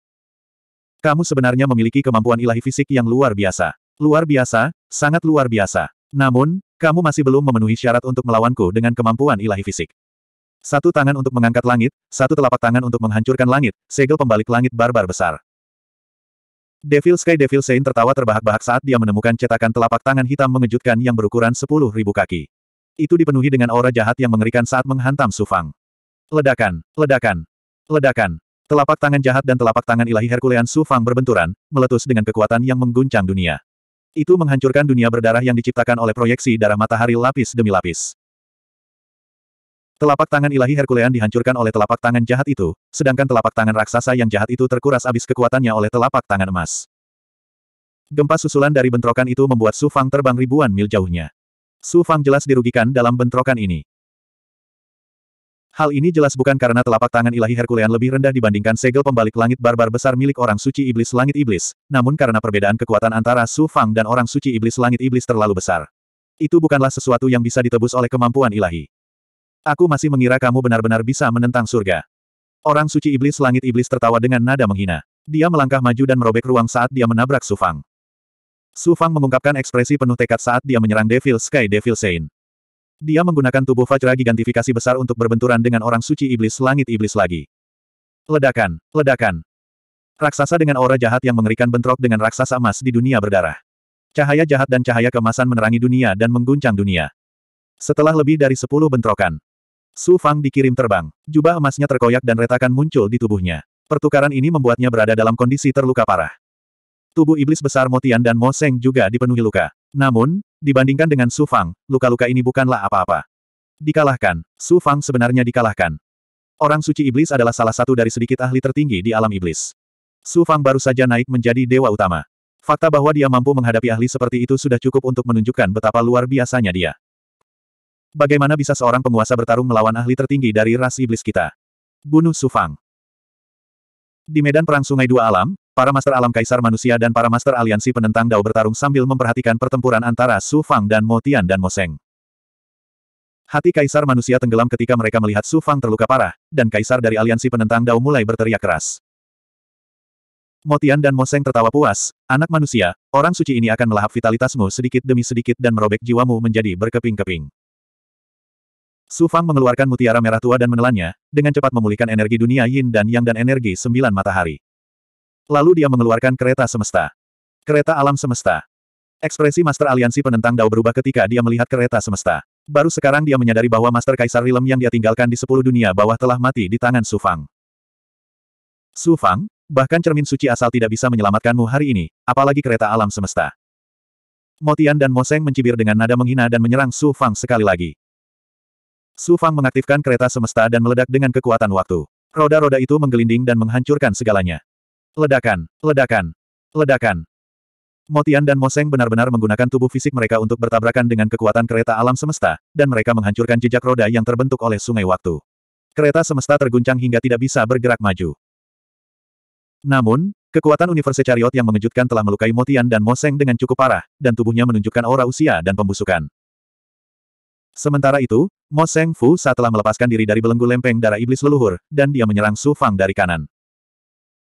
Kamu sebenarnya memiliki kemampuan ilahi fisik yang luar biasa. Luar biasa, sangat luar biasa. Namun, kamu masih belum memenuhi syarat untuk melawanku dengan kemampuan ilahi fisik. Satu tangan untuk mengangkat langit, satu telapak tangan untuk menghancurkan langit, segel pembalik langit barbar besar. Devil Sky Devil Saint tertawa terbahak-bahak saat dia menemukan cetakan telapak tangan hitam mengejutkan yang berukuran 10.000 kaki. Itu dipenuhi dengan aura jahat yang mengerikan saat menghantam Sufang. Ledakan, ledakan, ledakan. Telapak tangan jahat dan telapak tangan ilahi Herculean Sufang berbenturan, meletus dengan kekuatan yang mengguncang dunia. Itu menghancurkan dunia berdarah yang diciptakan oleh proyeksi darah matahari lapis demi lapis. Telapak tangan ilahi Herkulean dihancurkan oleh telapak tangan jahat itu, sedangkan telapak tangan raksasa yang jahat itu terkuras habis kekuatannya oleh telapak tangan emas. Gempa susulan dari bentrokan itu membuat Su Fang terbang ribuan mil jauhnya. Su Fang jelas dirugikan dalam bentrokan ini. Hal ini jelas bukan karena telapak tangan ilahi Herkulean lebih rendah dibandingkan segel pembalik langit barbar besar milik orang suci iblis langit iblis, namun karena perbedaan kekuatan antara Su Fang dan orang suci iblis langit iblis terlalu besar. Itu bukanlah sesuatu yang bisa ditebus oleh kemampuan ilahi. Aku masih mengira kamu benar-benar bisa menentang surga. Orang suci iblis langit iblis tertawa dengan nada menghina. Dia melangkah maju dan merobek ruang saat dia menabrak Sufang. Sufang mengungkapkan ekspresi penuh tekad saat dia menyerang Devil Sky Devil Saint. Dia menggunakan tubuh Fajra gigantifikasi besar untuk berbenturan dengan orang suci iblis langit iblis lagi. Ledakan, ledakan. Raksasa dengan aura jahat yang mengerikan bentrok dengan raksasa emas di dunia berdarah. Cahaya jahat dan cahaya kemasan menerangi dunia dan mengguncang dunia. Setelah lebih dari sepuluh bentrokan, Su Fang dikirim terbang. Jubah emasnya terkoyak dan retakan muncul di tubuhnya. Pertukaran ini membuatnya berada dalam kondisi terluka parah. Tubuh iblis besar Motian dan Mo Seng juga dipenuhi luka. Namun, dibandingkan dengan Su Fang, luka-luka ini bukanlah apa-apa. Dikalahkan. Su Fang sebenarnya dikalahkan. Orang suci iblis adalah salah satu dari sedikit ahli tertinggi di alam iblis. Su Fang baru saja naik menjadi dewa utama. Fakta bahwa dia mampu menghadapi ahli seperti itu sudah cukup untuk menunjukkan betapa luar biasanya dia. Bagaimana bisa seorang penguasa bertarung melawan ahli tertinggi dari ras iblis kita? Bunuh Sufang. Di medan perang Sungai Dua Alam, para master alam kaisar manusia dan para master aliansi penentang Dao bertarung sambil memperhatikan pertempuran antara Sufang dan Motian dan Moseng. Hati kaisar manusia tenggelam ketika mereka melihat Sufang terluka parah, dan kaisar dari aliansi penentang Dao mulai berteriak keras. Motian dan Moseng tertawa puas, anak manusia, orang suci ini akan melahap vitalitasmu sedikit demi sedikit dan merobek jiwamu menjadi berkeping-keping. Su Fang mengeluarkan mutiara merah tua dan menelannya, dengan cepat memulihkan energi dunia yin dan yang dan energi sembilan matahari. Lalu dia mengeluarkan kereta semesta. Kereta alam semesta. Ekspresi Master Aliansi penentang Dao berubah ketika dia melihat kereta semesta. Baru sekarang dia menyadari bahwa Master Kaisar Rilem yang dia tinggalkan di sepuluh dunia bawah telah mati di tangan Su Fang. Su Fang, bahkan cermin suci asal tidak bisa menyelamatkanmu hari ini, apalagi kereta alam semesta. Motian dan Moseng mencibir dengan nada menghina dan menyerang Su Fang sekali lagi. Su Fang mengaktifkan kereta semesta dan meledak dengan kekuatan waktu. Roda-roda itu menggelinding dan menghancurkan segalanya. Ledakan, ledakan, ledakan. Motian dan Moseng benar-benar menggunakan tubuh fisik mereka untuk bertabrakan dengan kekuatan kereta alam semesta, dan mereka menghancurkan jejak roda yang terbentuk oleh sungai waktu. Kereta semesta terguncang hingga tidak bisa bergerak maju. Namun, kekuatan Universe Chariot yang mengejutkan telah melukai Motian dan Moseng dengan cukup parah, dan tubuhnya menunjukkan aura usia dan pembusukan. Sementara itu, Mo Seng Fu saat telah melepaskan diri dari belenggu lempeng darah iblis leluhur, dan dia menyerang Su Fang dari kanan.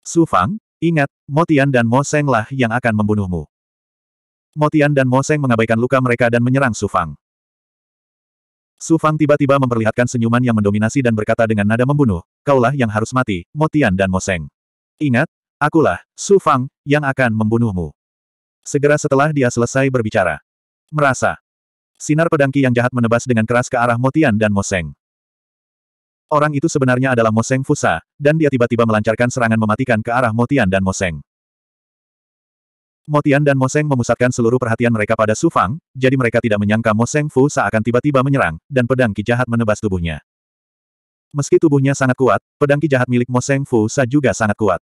Su Fang, ingat, Mo Tian dan Mo Seng lah yang akan membunuhmu. Mo Tian dan Mo Seng mengabaikan luka mereka dan menyerang Su Fang. Su Fang tiba-tiba memperlihatkan senyuman yang mendominasi dan berkata dengan nada membunuh, kaulah yang harus mati, Mo Tian dan Mo Seng. Ingat, akulah, Su Fang, yang akan membunuhmu. Segera setelah dia selesai berbicara. Merasa, Sinar pedangki yang jahat menebas dengan keras ke arah Motian dan Moseng. Orang itu sebenarnya adalah Moseng Fusa, dan dia tiba-tiba melancarkan serangan mematikan ke arah Motian dan Moseng. Motian dan Moseng memusatkan seluruh perhatian mereka pada Sufang, jadi mereka tidak menyangka Moseng Fu Sa akan tiba-tiba menyerang, dan pedang ki jahat menebas tubuhnya. Meski tubuhnya sangat kuat, pedang ki jahat milik Moseng Fu juga sangat kuat.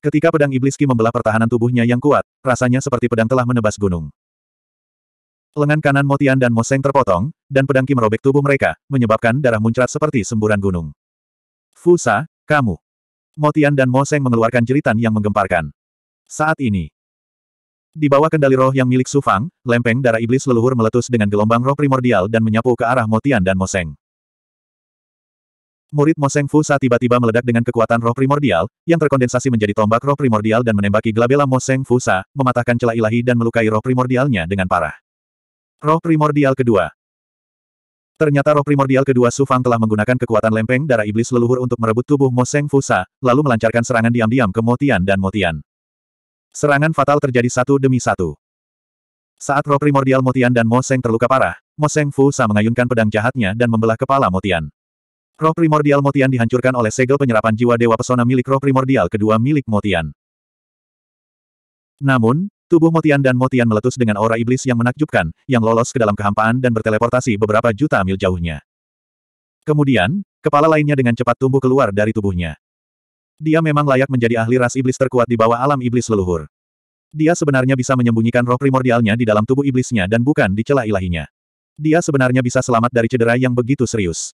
Ketika pedang iblis ki membelah pertahanan tubuhnya yang kuat, rasanya seperti pedang telah menebas gunung. Lengan kanan Motian dan Moseng terpotong, dan pedang Ki merobek tubuh mereka, menyebabkan darah muncrat seperti semburan gunung. Fusa, kamu. Motian dan Moseng mengeluarkan jeritan yang menggemparkan. Saat ini, di bawah kendali roh yang milik Sufang, lempeng darah iblis leluhur meletus dengan gelombang roh primordial dan menyapu ke arah Motian dan Moseng. Murid Moseng Fusa tiba-tiba meledak dengan kekuatan roh primordial, yang terkondensasi menjadi tombak roh primordial dan menembaki Glabella Moseng Fusa, mematahkan celah ilahi dan melukai roh primordialnya dengan parah. Roh primordial kedua. Ternyata roh primordial kedua Su Fang telah menggunakan kekuatan lempeng darah iblis leluhur untuk merebut tubuh Mo Seng Fusa, lalu melancarkan serangan diam-diam ke Motian dan Motian. Serangan fatal terjadi satu demi satu. Saat roh primordial Motian dan Mo Seng terluka parah, Mo Seng Fusa mengayunkan pedang jahatnya dan membelah kepala Motian. Roh primordial Motian dihancurkan oleh segel penyerapan jiwa dewa pesona milik roh primordial kedua milik Motian. Namun, Tubuh Motian dan Motian meletus dengan aura iblis yang menakjubkan, yang lolos ke dalam kehampaan dan berteleportasi beberapa juta mil jauhnya. Kemudian, kepala lainnya dengan cepat tumbuh keluar dari tubuhnya. Dia memang layak menjadi ahli ras iblis terkuat di bawah alam iblis leluhur. Dia sebenarnya bisa menyembunyikan roh primordialnya di dalam tubuh iblisnya dan bukan di celah ilahinya. Dia sebenarnya bisa selamat dari cedera yang begitu serius.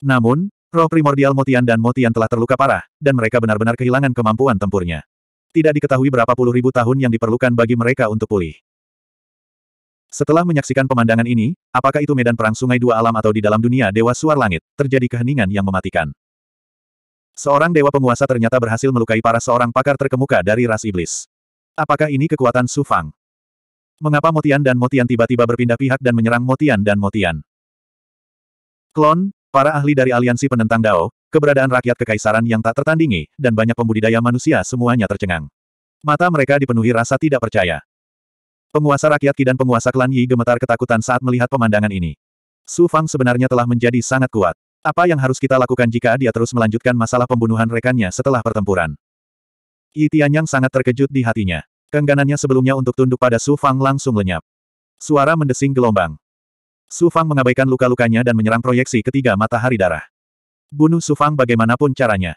Namun, roh primordial Motian dan Motian telah terluka parah, dan mereka benar-benar kehilangan kemampuan tempurnya. Tidak diketahui berapa puluh ribu tahun yang diperlukan bagi mereka untuk pulih. Setelah menyaksikan pemandangan ini, apakah itu medan perang sungai dua alam atau di dalam dunia dewa suar langit, terjadi keheningan yang mematikan. Seorang dewa penguasa ternyata berhasil melukai para seorang pakar terkemuka dari ras iblis. Apakah ini kekuatan Su Fang? Mengapa Motian dan Motian tiba-tiba berpindah pihak dan menyerang Motian dan Motian? Klon, para ahli dari aliansi penentang Dao, Keberadaan rakyat kekaisaran yang tak tertandingi, dan banyak pembudidaya manusia semuanya tercengang. Mata mereka dipenuhi rasa tidak percaya. Penguasa rakyat Qi dan penguasa klan Yi gemetar ketakutan saat melihat pemandangan ini. Su Fang sebenarnya telah menjadi sangat kuat. Apa yang harus kita lakukan jika dia terus melanjutkan masalah pembunuhan rekannya setelah pertempuran? Yi Tianyang sangat terkejut di hatinya. Kengganannya sebelumnya untuk tunduk pada Su Fang langsung lenyap. Suara mendesing gelombang. Su Fang mengabaikan luka-lukanya dan menyerang proyeksi ketiga matahari darah. Bunuh Sufang bagaimanapun caranya.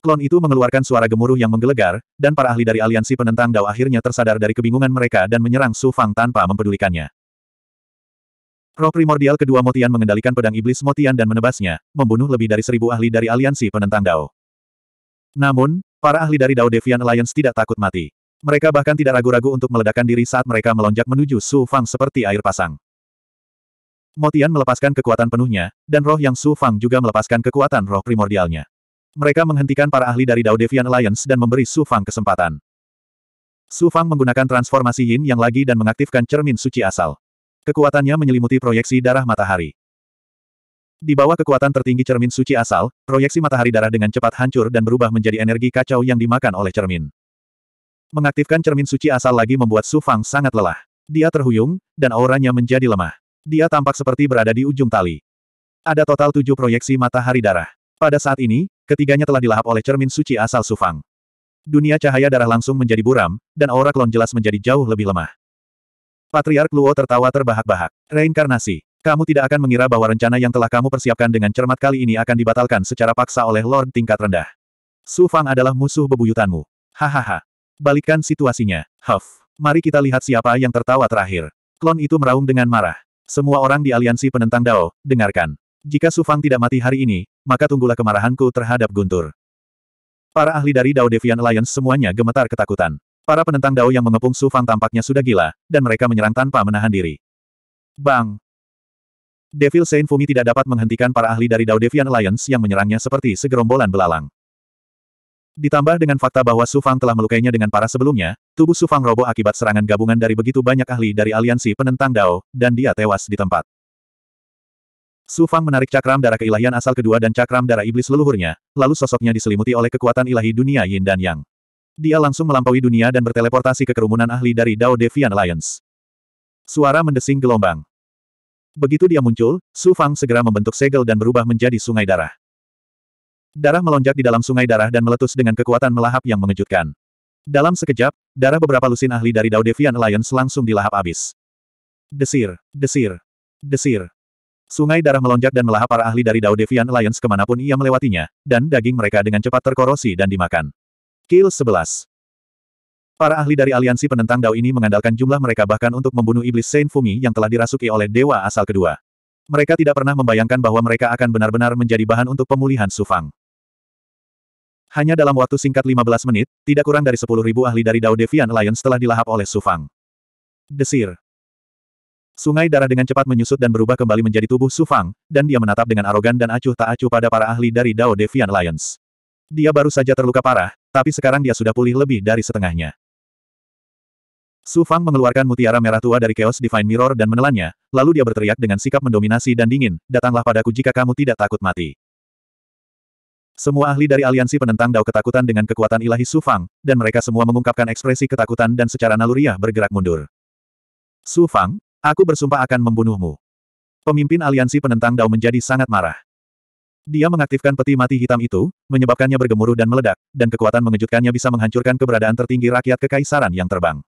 Klon itu mengeluarkan suara gemuruh yang menggelegar, dan para ahli dari aliansi penentang Dao akhirnya tersadar dari kebingungan mereka dan menyerang Sufang tanpa mempedulikannya. Roh primordial kedua Motian mengendalikan pedang iblis Motian dan menebasnya, membunuh lebih dari seribu ahli dari aliansi penentang Dao. Namun, para ahli dari Dao Devian Alliance tidak takut mati. Mereka bahkan tidak ragu-ragu untuk meledakkan diri saat mereka melonjak menuju Su Fang seperti air pasang. Motian melepaskan kekuatan penuhnya, dan roh yang Su Fang juga melepaskan kekuatan roh primordialnya. Mereka menghentikan para ahli dari Dao Devian Alliance dan memberi Su Fang kesempatan. Su Fang menggunakan transformasi Yin yang lagi dan mengaktifkan cermin suci asal. Kekuatannya menyelimuti proyeksi darah matahari. Di bawah kekuatan tertinggi cermin suci asal, proyeksi matahari darah dengan cepat hancur dan berubah menjadi energi kacau yang dimakan oleh cermin. Mengaktifkan cermin suci asal lagi membuat Su Fang sangat lelah. Dia terhuyung, dan auranya menjadi lemah. Dia tampak seperti berada di ujung tali. Ada total tujuh proyeksi matahari darah. Pada saat ini, ketiganya telah dilahap oleh cermin suci asal Sufang. Dunia cahaya darah langsung menjadi buram, dan aura klon jelas menjadi jauh lebih lemah. Patriark Luo tertawa terbahak-bahak. Reinkarnasi. Kamu tidak akan mengira bahwa rencana yang telah kamu persiapkan dengan cermat kali ini akan dibatalkan secara paksa oleh Lord tingkat rendah. Sufang adalah musuh bebuyutanmu. Hahaha. Balikkan situasinya. Huff. Mari kita lihat siapa yang tertawa terakhir. Klon itu meraung dengan marah. Semua orang di aliansi penentang Dao, dengarkan. Jika Sufang tidak mati hari ini, maka tunggulah kemarahanku terhadap Guntur. Para ahli dari Dao Devian Alliance semuanya gemetar ketakutan. Para penentang Dao yang mengepung Sufang tampaknya sudah gila, dan mereka menyerang tanpa menahan diri. Bang! Devil Saint Fumi tidak dapat menghentikan para ahli dari Dao Devian Alliance yang menyerangnya seperti segerombolan belalang. Ditambah dengan fakta bahwa Su Fang telah melukainya dengan parah sebelumnya, tubuh Su Fang roboh akibat serangan gabungan dari begitu banyak ahli dari aliansi penentang Dao, dan dia tewas di tempat. Su Fang menarik cakram darah keilahian asal kedua dan cakram darah iblis leluhurnya, lalu sosoknya diselimuti oleh kekuatan ilahi dunia Yin dan Yang. Dia langsung melampaui dunia dan berteleportasi ke kerumunan ahli dari Dao Devian Alliance. Suara mendesing gelombang. Begitu dia muncul, Su Fang segera membentuk segel dan berubah menjadi sungai darah. Darah melonjak di dalam sungai darah dan meletus dengan kekuatan melahap yang mengejutkan. Dalam sekejap, darah beberapa lusin ahli dari Dao Devian Alliance langsung dilahap habis. Desir, desir, desir. Sungai darah melonjak dan melahap para ahli dari Dao Devian Alliance kemanapun ia melewatinya, dan daging mereka dengan cepat terkorosi dan dimakan. Kill 11. Para ahli dari aliansi penentang Dao ini mengandalkan jumlah mereka bahkan untuk membunuh iblis Saint Fumi yang telah dirasuki oleh dewa asal kedua. Mereka tidak pernah membayangkan bahwa mereka akan benar-benar menjadi bahan untuk pemulihan Sufang. Hanya dalam waktu singkat 15 menit, tidak kurang dari 10.000 ahli dari Dao Devian Alliance telah dilahap oleh Su Fang. Desir. Sungai darah dengan cepat menyusut dan berubah kembali menjadi tubuh Su Fang, dan dia menatap dengan arogan dan acuh tak acuh pada para ahli dari Dao Devian Alliance. Dia baru saja terluka parah, tapi sekarang dia sudah pulih lebih dari setengahnya. Su Fang mengeluarkan mutiara merah tua dari Chaos Divine Mirror dan menelannya, lalu dia berteriak dengan sikap mendominasi dan dingin, datanglah padaku jika kamu tidak takut mati. Semua ahli dari aliansi penentang Dao ketakutan dengan kekuatan ilahi Su Fang, dan mereka semua mengungkapkan ekspresi ketakutan dan secara naluriah bergerak mundur. Su Fang, aku bersumpah akan membunuhmu. Pemimpin aliansi penentang Dao menjadi sangat marah. Dia mengaktifkan peti mati hitam itu, menyebabkannya bergemuruh dan meledak, dan kekuatan mengejutkannya bisa menghancurkan keberadaan tertinggi rakyat kekaisaran yang terbang.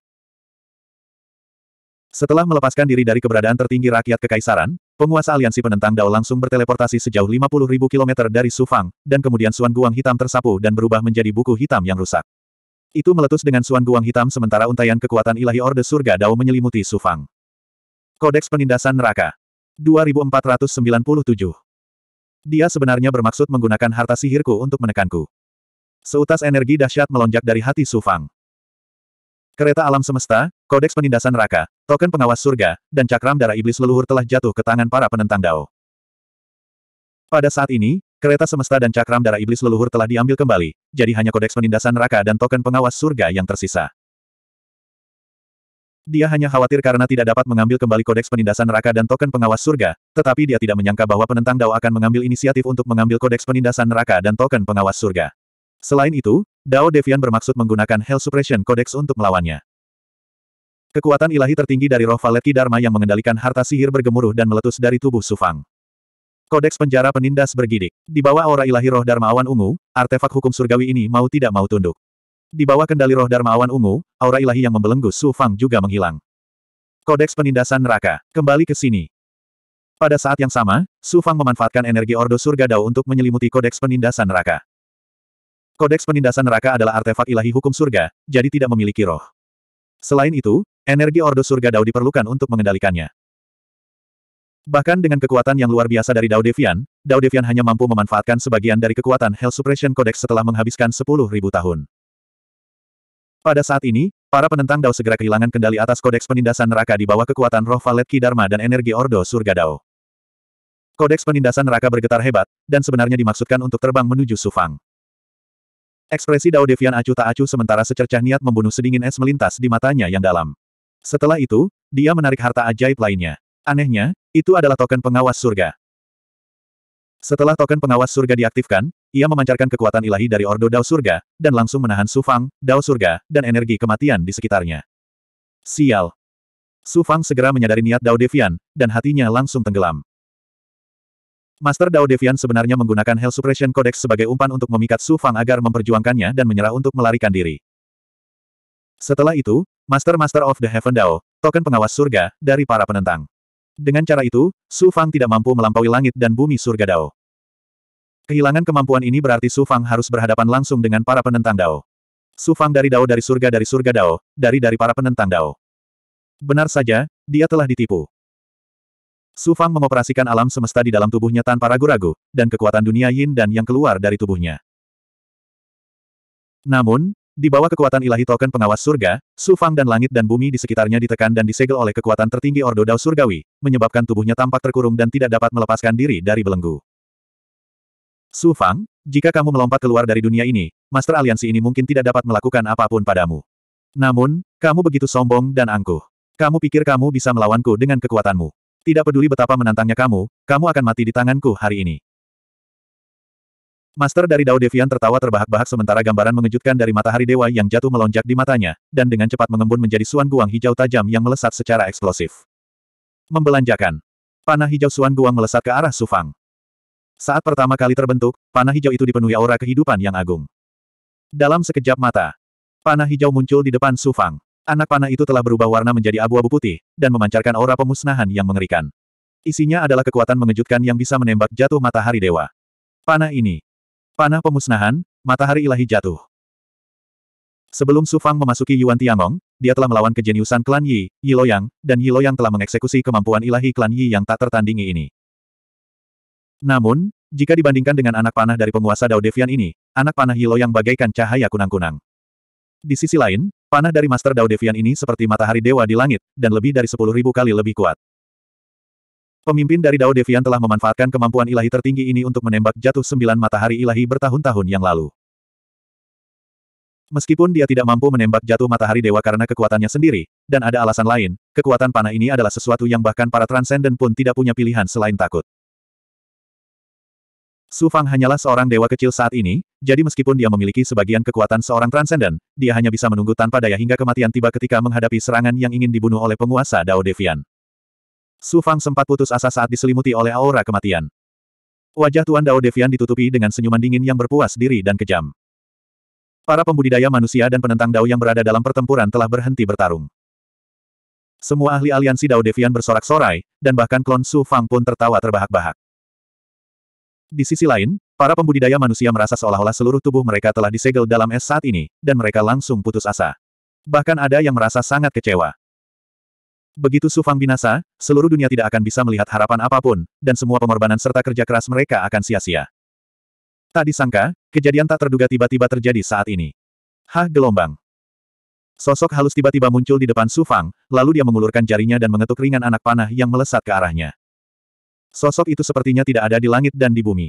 Setelah melepaskan diri dari keberadaan tertinggi rakyat kekaisaran, penguasa aliansi penentang Dao langsung berteleportasi sejauh 50.000 km dari Sufang, dan kemudian Suan Guang Hitam tersapu dan berubah menjadi buku hitam yang rusak. Itu meletus dengan Suan Guang Hitam sementara untaian kekuatan ilahi Orde Surga Dao menyelimuti Sufang. Kodeks Penindasan Neraka 2497 Dia sebenarnya bermaksud menggunakan harta sihirku untuk menekanku. Seutas energi dahsyat melonjak dari hati Sufang. Kereta alam semesta, Kodeks Penindasan Neraka token pengawas surga, dan cakram darah iblis leluhur telah jatuh ke tangan para penentang Dao. Pada saat ini, kereta semesta dan cakram darah iblis leluhur telah diambil kembali, jadi hanya kodeks penindasan neraka dan token pengawas surga yang tersisa. Dia hanya khawatir karena tidak dapat mengambil kembali kodeks penindasan neraka dan token pengawas surga, tetapi dia tidak menyangka bahwa penentang Dao akan mengambil inisiatif untuk mengambil kodeks penindasan neraka dan token pengawas surga. Selain itu, Dao Devian bermaksud menggunakan Hell Suppression Codex untuk melawannya. Kekuatan ilahi tertinggi dari roh Valetki Dharma yang mengendalikan harta sihir bergemuruh dan meletus dari tubuh Sufang. Kodeks penjara penindas bergidik. Di bawah aura ilahi roh Dharma awan ungu, artefak hukum surgawi ini mau tidak mau tunduk. Di bawah kendali roh Dharma awan ungu, aura ilahi yang membelenggu Sufang juga menghilang. Kodeks penindasan neraka. Kembali ke sini. Pada saat yang sama, Sufang memanfaatkan energi Ordo Surga Dao untuk menyelimuti kodeks penindasan neraka. Kodeks penindasan neraka adalah artefak ilahi hukum surga, jadi tidak memiliki roh. Selain itu, Energi Ordo Surga Dao diperlukan untuk mengendalikannya. Bahkan dengan kekuatan yang luar biasa dari Dao Devian, Dao Devian hanya mampu memanfaatkan sebagian dari kekuatan Hell Suppression Codex setelah menghabiskan 10.000 tahun. Pada saat ini, para penentang Dao segera kehilangan kendali atas Kodeks Penindasan Neraka di bawah kekuatan roh Valet Ki Dharma dan energi Ordo Surga Dao. Kodeks Penindasan Neraka bergetar hebat, dan sebenarnya dimaksudkan untuk terbang menuju Sufang. Ekspresi Dao Devian acuh tak acuh sementara secercah niat membunuh sedingin es melintas di matanya yang dalam. Setelah itu, dia menarik harta ajaib lainnya. Anehnya, itu adalah token pengawas surga. Setelah token pengawas surga diaktifkan, ia memancarkan kekuatan ilahi dari Ordo Dao Surga, dan langsung menahan Sufang, Dao Surga, dan energi kematian di sekitarnya. Sial! Sufang segera menyadari niat Dao Devian, dan hatinya langsung tenggelam. Master Dao Devian sebenarnya menggunakan Hell Suppression Codex sebagai umpan untuk memikat Sufang agar memperjuangkannya dan menyerah untuk melarikan diri. Setelah itu, Master Master of the Heaven Dao, token pengawas surga, dari para penentang. Dengan cara itu, Su Fang tidak mampu melampaui langit dan bumi surga Dao. Kehilangan kemampuan ini berarti Su Fang harus berhadapan langsung dengan para penentang Dao. Su Fang dari Dao dari surga dari surga Dao, dari dari para penentang Dao. Benar saja, dia telah ditipu. Su Fang mengoperasikan alam semesta di dalam tubuhnya tanpa ragu-ragu, dan kekuatan dunia yin dan yang keluar dari tubuhnya. Namun, di bawah kekuatan ilahi token pengawas surga, Sufang dan langit dan bumi di sekitarnya ditekan dan disegel oleh kekuatan tertinggi Ordo Dao Surgawi, menyebabkan tubuhnya tampak terkurung dan tidak dapat melepaskan diri dari belenggu. Su Fang, jika kamu melompat keluar dari dunia ini, Master Aliansi ini mungkin tidak dapat melakukan apapun padamu. Namun, kamu begitu sombong dan angkuh. Kamu pikir kamu bisa melawanku dengan kekuatanmu. Tidak peduli betapa menantangnya kamu, kamu akan mati di tanganku hari ini. Master dari Dao Devian tertawa terbahak-bahak sementara gambaran mengejutkan dari matahari dewa yang jatuh melonjak di matanya, dan dengan cepat mengembun menjadi suan guang hijau tajam yang melesat secara eksplosif. Membelanjakan. Panah hijau suan guang melesat ke arah Sufang. Saat pertama kali terbentuk, panah hijau itu dipenuhi aura kehidupan yang agung. Dalam sekejap mata, panah hijau muncul di depan Sufang. Anak panah itu telah berubah warna menjadi abu-abu putih, dan memancarkan aura pemusnahan yang mengerikan. Isinya adalah kekuatan mengejutkan yang bisa menembak jatuh matahari dewa. Panah ini, Panah pemusnahan, matahari ilahi jatuh. Sebelum Su Fang memasuki Yuan Tiangong, dia telah melawan kejeniusan klan Yi, Yi Loyang, dan Yi Loyang telah mengeksekusi kemampuan ilahi klan Yi yang tak tertandingi ini. Namun, jika dibandingkan dengan anak panah dari penguasa Dao Devian ini, anak panah Yi Loyang bagaikan cahaya kunang-kunang. Di sisi lain, panah dari Master Dao Devian ini seperti matahari dewa di langit, dan lebih dari sepuluh ribu kali lebih kuat. Pemimpin dari Dao Devian telah memanfaatkan kemampuan ilahi tertinggi ini untuk menembak jatuh sembilan matahari ilahi bertahun-tahun yang lalu. Meskipun dia tidak mampu menembak jatuh matahari dewa karena kekuatannya sendiri, dan ada alasan lain, kekuatan panah ini adalah sesuatu yang bahkan para transenden pun tidak punya pilihan selain takut. Su Fang hanyalah seorang dewa kecil saat ini, jadi meskipun dia memiliki sebagian kekuatan seorang transenden, dia hanya bisa menunggu tanpa daya hingga kematian tiba ketika menghadapi serangan yang ingin dibunuh oleh penguasa Dao Devian. Su Fang sempat putus asa saat diselimuti oleh aura kematian. Wajah Tuan Dao Devian ditutupi dengan senyuman dingin yang berpuas diri dan kejam. Para pembudidaya manusia dan penentang Dao yang berada dalam pertempuran telah berhenti bertarung. Semua ahli aliansi Dao Devian bersorak-sorai, dan bahkan klon Su Fang pun tertawa terbahak-bahak. Di sisi lain, para pembudidaya manusia merasa seolah-olah seluruh tubuh mereka telah disegel dalam es saat ini, dan mereka langsung putus asa. Bahkan ada yang merasa sangat kecewa. Begitu Sufang binasa, seluruh dunia tidak akan bisa melihat harapan apapun, dan semua pengorbanan serta kerja keras mereka akan sia-sia. Tak disangka, kejadian tak terduga tiba-tiba terjadi saat ini. Hah gelombang. Sosok halus tiba-tiba muncul di depan Sufang, lalu dia mengulurkan jarinya dan mengetuk ringan anak panah yang melesat ke arahnya. Sosok itu sepertinya tidak ada di langit dan di bumi.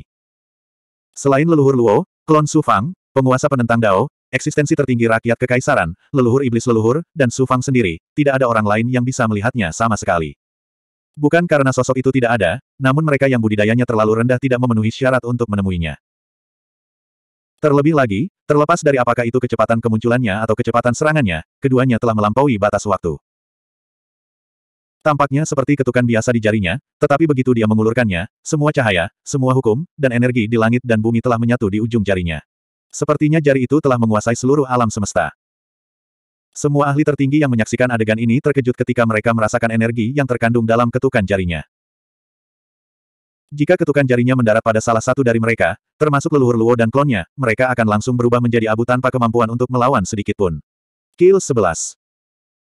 Selain leluhur Luo, klon Sufang, penguasa penentang Dao, Eksistensi tertinggi rakyat kekaisaran, leluhur iblis leluhur, dan Sufang sendiri, tidak ada orang lain yang bisa melihatnya sama sekali. Bukan karena sosok itu tidak ada, namun mereka yang budidayanya terlalu rendah tidak memenuhi syarat untuk menemuinya. Terlebih lagi, terlepas dari apakah itu kecepatan kemunculannya atau kecepatan serangannya, keduanya telah melampaui batas waktu. Tampaknya seperti ketukan biasa di jarinya, tetapi begitu dia mengulurkannya, semua cahaya, semua hukum, dan energi di langit dan bumi telah menyatu di ujung jarinya. Sepertinya jari itu telah menguasai seluruh alam semesta. Semua ahli tertinggi yang menyaksikan adegan ini terkejut ketika mereka merasakan energi yang terkandung dalam ketukan jarinya. Jika ketukan jarinya mendarat pada salah satu dari mereka, termasuk leluhur Luo dan klonnya, mereka akan langsung berubah menjadi abu tanpa kemampuan untuk melawan sedikitpun. Kill 11.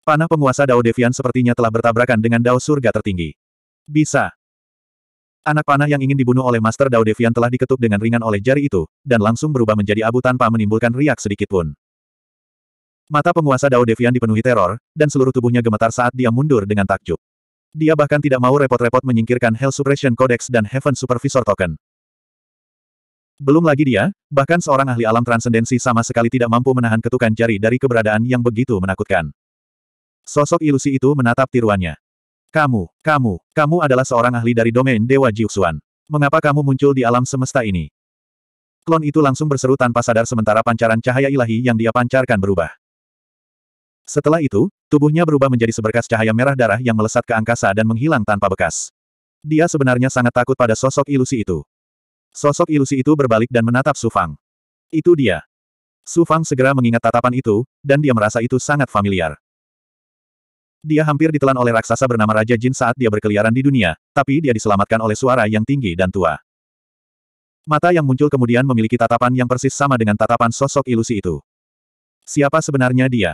Panah penguasa Dao Devian sepertinya telah bertabrakan dengan Dao Surga tertinggi. Bisa. Anak panah yang ingin dibunuh oleh Master Dao Devian telah diketuk dengan ringan oleh jari itu, dan langsung berubah menjadi abu tanpa menimbulkan riak sedikitpun. Mata penguasa Dao Devian dipenuhi teror, dan seluruh tubuhnya gemetar saat dia mundur dengan takjub. Dia bahkan tidak mau repot-repot menyingkirkan Hell Suppression Codex dan Heaven Supervisor Token. Belum lagi dia, bahkan seorang ahli alam transendensi sama sekali tidak mampu menahan ketukan jari dari keberadaan yang begitu menakutkan. Sosok ilusi itu menatap tiruannya. Kamu, kamu, kamu adalah seorang ahli dari domain Dewa Jiuxuan. Mengapa kamu muncul di alam semesta ini? Klon itu langsung berseru tanpa sadar sementara pancaran cahaya ilahi yang dia pancarkan berubah. Setelah itu, tubuhnya berubah menjadi seberkas cahaya merah darah yang melesat ke angkasa dan menghilang tanpa bekas. Dia sebenarnya sangat takut pada sosok ilusi itu. Sosok ilusi itu berbalik dan menatap Sufang. Itu dia. Sufang segera mengingat tatapan itu, dan dia merasa itu sangat familiar. Dia hampir ditelan oleh raksasa bernama Raja Jin saat dia berkeliaran di dunia, tapi dia diselamatkan oleh suara yang tinggi dan tua. Mata yang muncul kemudian memiliki tatapan yang persis sama dengan tatapan sosok ilusi itu. Siapa sebenarnya dia?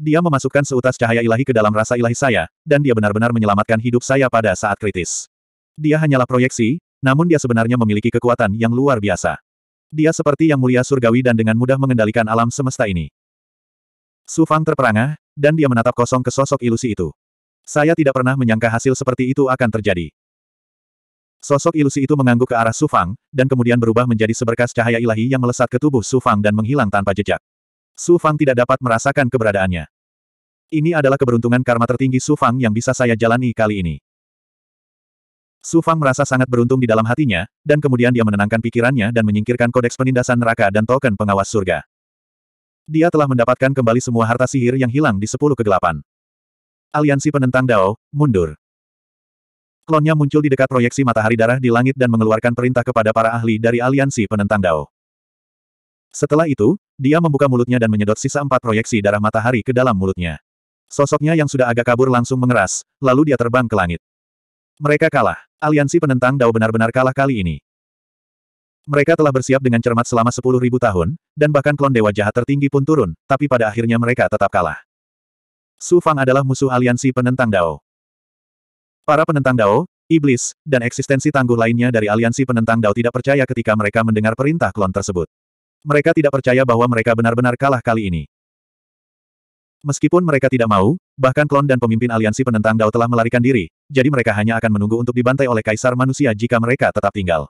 Dia memasukkan seutas cahaya ilahi ke dalam rasa ilahi saya, dan dia benar-benar menyelamatkan hidup saya pada saat kritis. Dia hanyalah proyeksi, namun dia sebenarnya memiliki kekuatan yang luar biasa. Dia seperti yang mulia surgawi dan dengan mudah mengendalikan alam semesta ini. Su Fang terperangah, dan dia menatap kosong ke sosok ilusi itu. Saya tidak pernah menyangka hasil seperti itu akan terjadi. Sosok ilusi itu mengangguk ke arah Su Fang, dan kemudian berubah menjadi seberkas cahaya ilahi yang melesat ke tubuh Su Fang dan menghilang tanpa jejak. Su Fang tidak dapat merasakan keberadaannya. Ini adalah keberuntungan karma tertinggi Su Fang yang bisa saya jalani kali ini. Su Fang merasa sangat beruntung di dalam hatinya, dan kemudian dia menenangkan pikirannya dan menyingkirkan kodeks penindasan neraka dan token pengawas surga. Dia telah mendapatkan kembali semua harta sihir yang hilang di sepuluh kegelapan. Aliansi penentang Dao, mundur. Klonnya muncul di dekat proyeksi matahari darah di langit dan mengeluarkan perintah kepada para ahli dari aliansi penentang Dao. Setelah itu, dia membuka mulutnya dan menyedot sisa empat proyeksi darah matahari ke dalam mulutnya. Sosoknya yang sudah agak kabur langsung mengeras, lalu dia terbang ke langit. Mereka kalah. Aliansi penentang Dao benar-benar kalah kali ini. Mereka telah bersiap dengan cermat selama sepuluh ribu tahun, dan bahkan klon dewa jahat tertinggi pun turun, tapi pada akhirnya mereka tetap kalah. Su Fang adalah musuh aliansi penentang Dao. Para penentang Dao, iblis, dan eksistensi tangguh lainnya dari aliansi penentang Dao tidak percaya ketika mereka mendengar perintah klon tersebut. Mereka tidak percaya bahwa mereka benar-benar kalah kali ini. Meskipun mereka tidak mau, bahkan klon dan pemimpin aliansi penentang Dao telah melarikan diri, jadi mereka hanya akan menunggu untuk dibantai oleh kaisar manusia jika mereka tetap tinggal.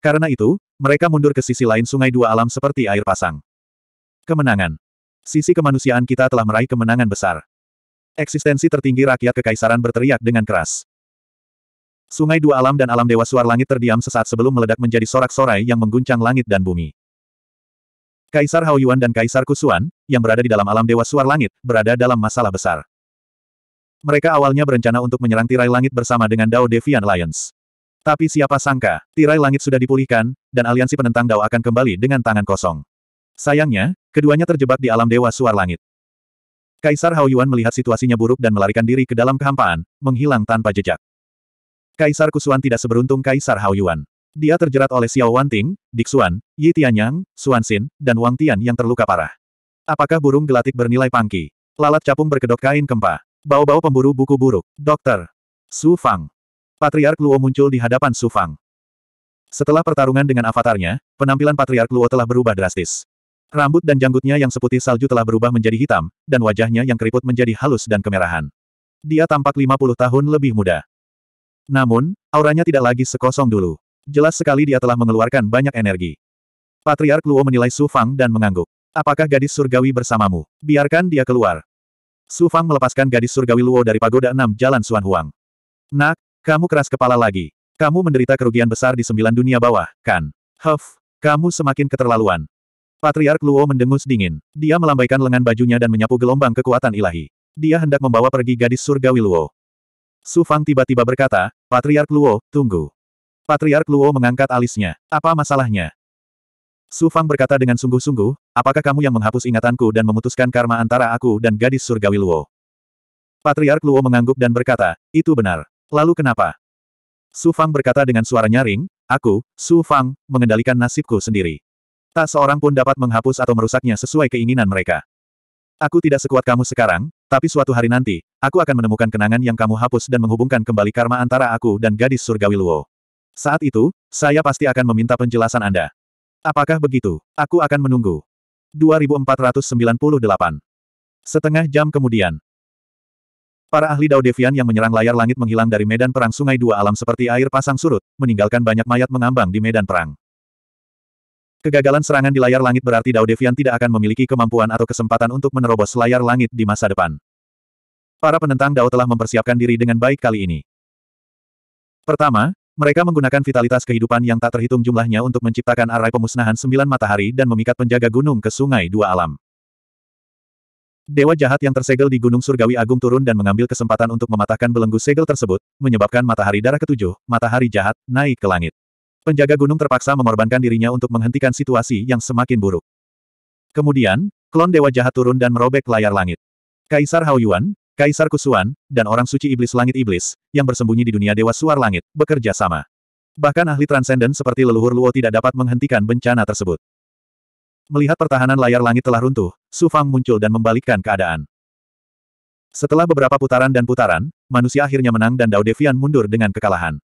Karena itu, mereka mundur ke sisi lain sungai dua alam seperti air pasang. Kemenangan. Sisi kemanusiaan kita telah meraih kemenangan besar. Eksistensi tertinggi rakyat kekaisaran berteriak dengan keras. Sungai dua alam dan alam dewa suar langit terdiam sesaat sebelum meledak menjadi sorak-sorai yang mengguncang langit dan bumi. Kaisar Haoyuan dan Kaisar Kusuan, yang berada di dalam alam dewa suar langit, berada dalam masalah besar. Mereka awalnya berencana untuk menyerang tirai langit bersama dengan Dao Devian Alliance. Tapi siapa sangka, tirai langit sudah dipulihkan, dan aliansi penentang Dao akan kembali dengan tangan kosong. Sayangnya, keduanya terjebak di alam dewa suar langit. Kaisar Hao Yuan melihat situasinya buruk dan melarikan diri ke dalam kehampaan, menghilang tanpa jejak. Kaisar Kusuan tidak seberuntung Kaisar Hao Yuan. Dia terjerat oleh Xiao Wanting, Dik Xuan, Yi Tianyang, Xuan Xin, dan Wang Tian yang terluka parah. Apakah burung gelatik bernilai pangki? Lalat capung berkedok kain kempa. Bau-bau pemburu buku buruk. Dokter. Su Fang. Patriark Luo muncul di hadapan Su Fang. Setelah pertarungan dengan avatarnya, penampilan Patriark Luo telah berubah drastis. Rambut dan janggutnya yang seputih salju telah berubah menjadi hitam, dan wajahnya yang keriput menjadi halus dan kemerahan. Dia tampak 50 tahun lebih muda. Namun, auranya tidak lagi sekosong dulu. Jelas sekali dia telah mengeluarkan banyak energi. Patriark Luo menilai Su Fang dan mengangguk. Apakah gadis surgawi bersamamu? Biarkan dia keluar. Su Fang melepaskan gadis surgawi Luo dari pagoda enam Jalan Suan Huang. Nak, kamu keras kepala lagi. Kamu menderita kerugian besar di sembilan dunia bawah, kan? Huff, kamu semakin keterlaluan. Patriark Luo mendengus dingin. Dia melambaikan lengan bajunya dan menyapu gelombang kekuatan ilahi. Dia hendak membawa pergi gadis surgawi Luo. Su Fang tiba-tiba berkata, Patriark Luo, tunggu. Patriark Luo mengangkat alisnya. Apa masalahnya? Su Fang berkata dengan sungguh-sungguh, apakah kamu yang menghapus ingatanku dan memutuskan karma antara aku dan gadis surgawi Luo? Patriark Luo mengangguk dan berkata, itu benar. Lalu kenapa? Su Fang berkata dengan suara nyaring, aku, Su Fang, mengendalikan nasibku sendiri. Tak seorang pun dapat menghapus atau merusaknya sesuai keinginan mereka. Aku tidak sekuat kamu sekarang, tapi suatu hari nanti, aku akan menemukan kenangan yang kamu hapus dan menghubungkan kembali karma antara aku dan gadis surgawi Luo. Saat itu, saya pasti akan meminta penjelasan Anda. Apakah begitu? Aku akan menunggu. 2498 Setengah jam kemudian, Para ahli Dao Devian yang menyerang layar langit menghilang dari medan perang sungai dua alam seperti air pasang surut, meninggalkan banyak mayat mengambang di medan perang. Kegagalan serangan di layar langit berarti Dao Devian tidak akan memiliki kemampuan atau kesempatan untuk menerobos layar langit di masa depan. Para penentang Dao telah mempersiapkan diri dengan baik kali ini. Pertama, mereka menggunakan vitalitas kehidupan yang tak terhitung jumlahnya untuk menciptakan arai pemusnahan sembilan matahari dan memikat penjaga gunung ke sungai dua alam. Dewa jahat yang tersegel di Gunung Surgawi Agung turun dan mengambil kesempatan untuk mematahkan belenggu segel tersebut, menyebabkan matahari darah ketujuh, matahari jahat, naik ke langit. Penjaga gunung terpaksa mengorbankan dirinya untuk menghentikan situasi yang semakin buruk. Kemudian, klon dewa jahat turun dan merobek layar langit. Kaisar Haoyuan, Kaisar Kusuan, dan orang suci iblis langit iblis, yang bersembunyi di dunia dewa suar langit, bekerja sama. Bahkan ahli transenden seperti leluhur Luo tidak dapat menghentikan bencana tersebut. Melihat pertahanan layar langit telah runtuh, Su Fang muncul dan membalikkan keadaan. Setelah beberapa putaran dan putaran, manusia akhirnya menang dan Dao Devian mundur dengan kekalahan.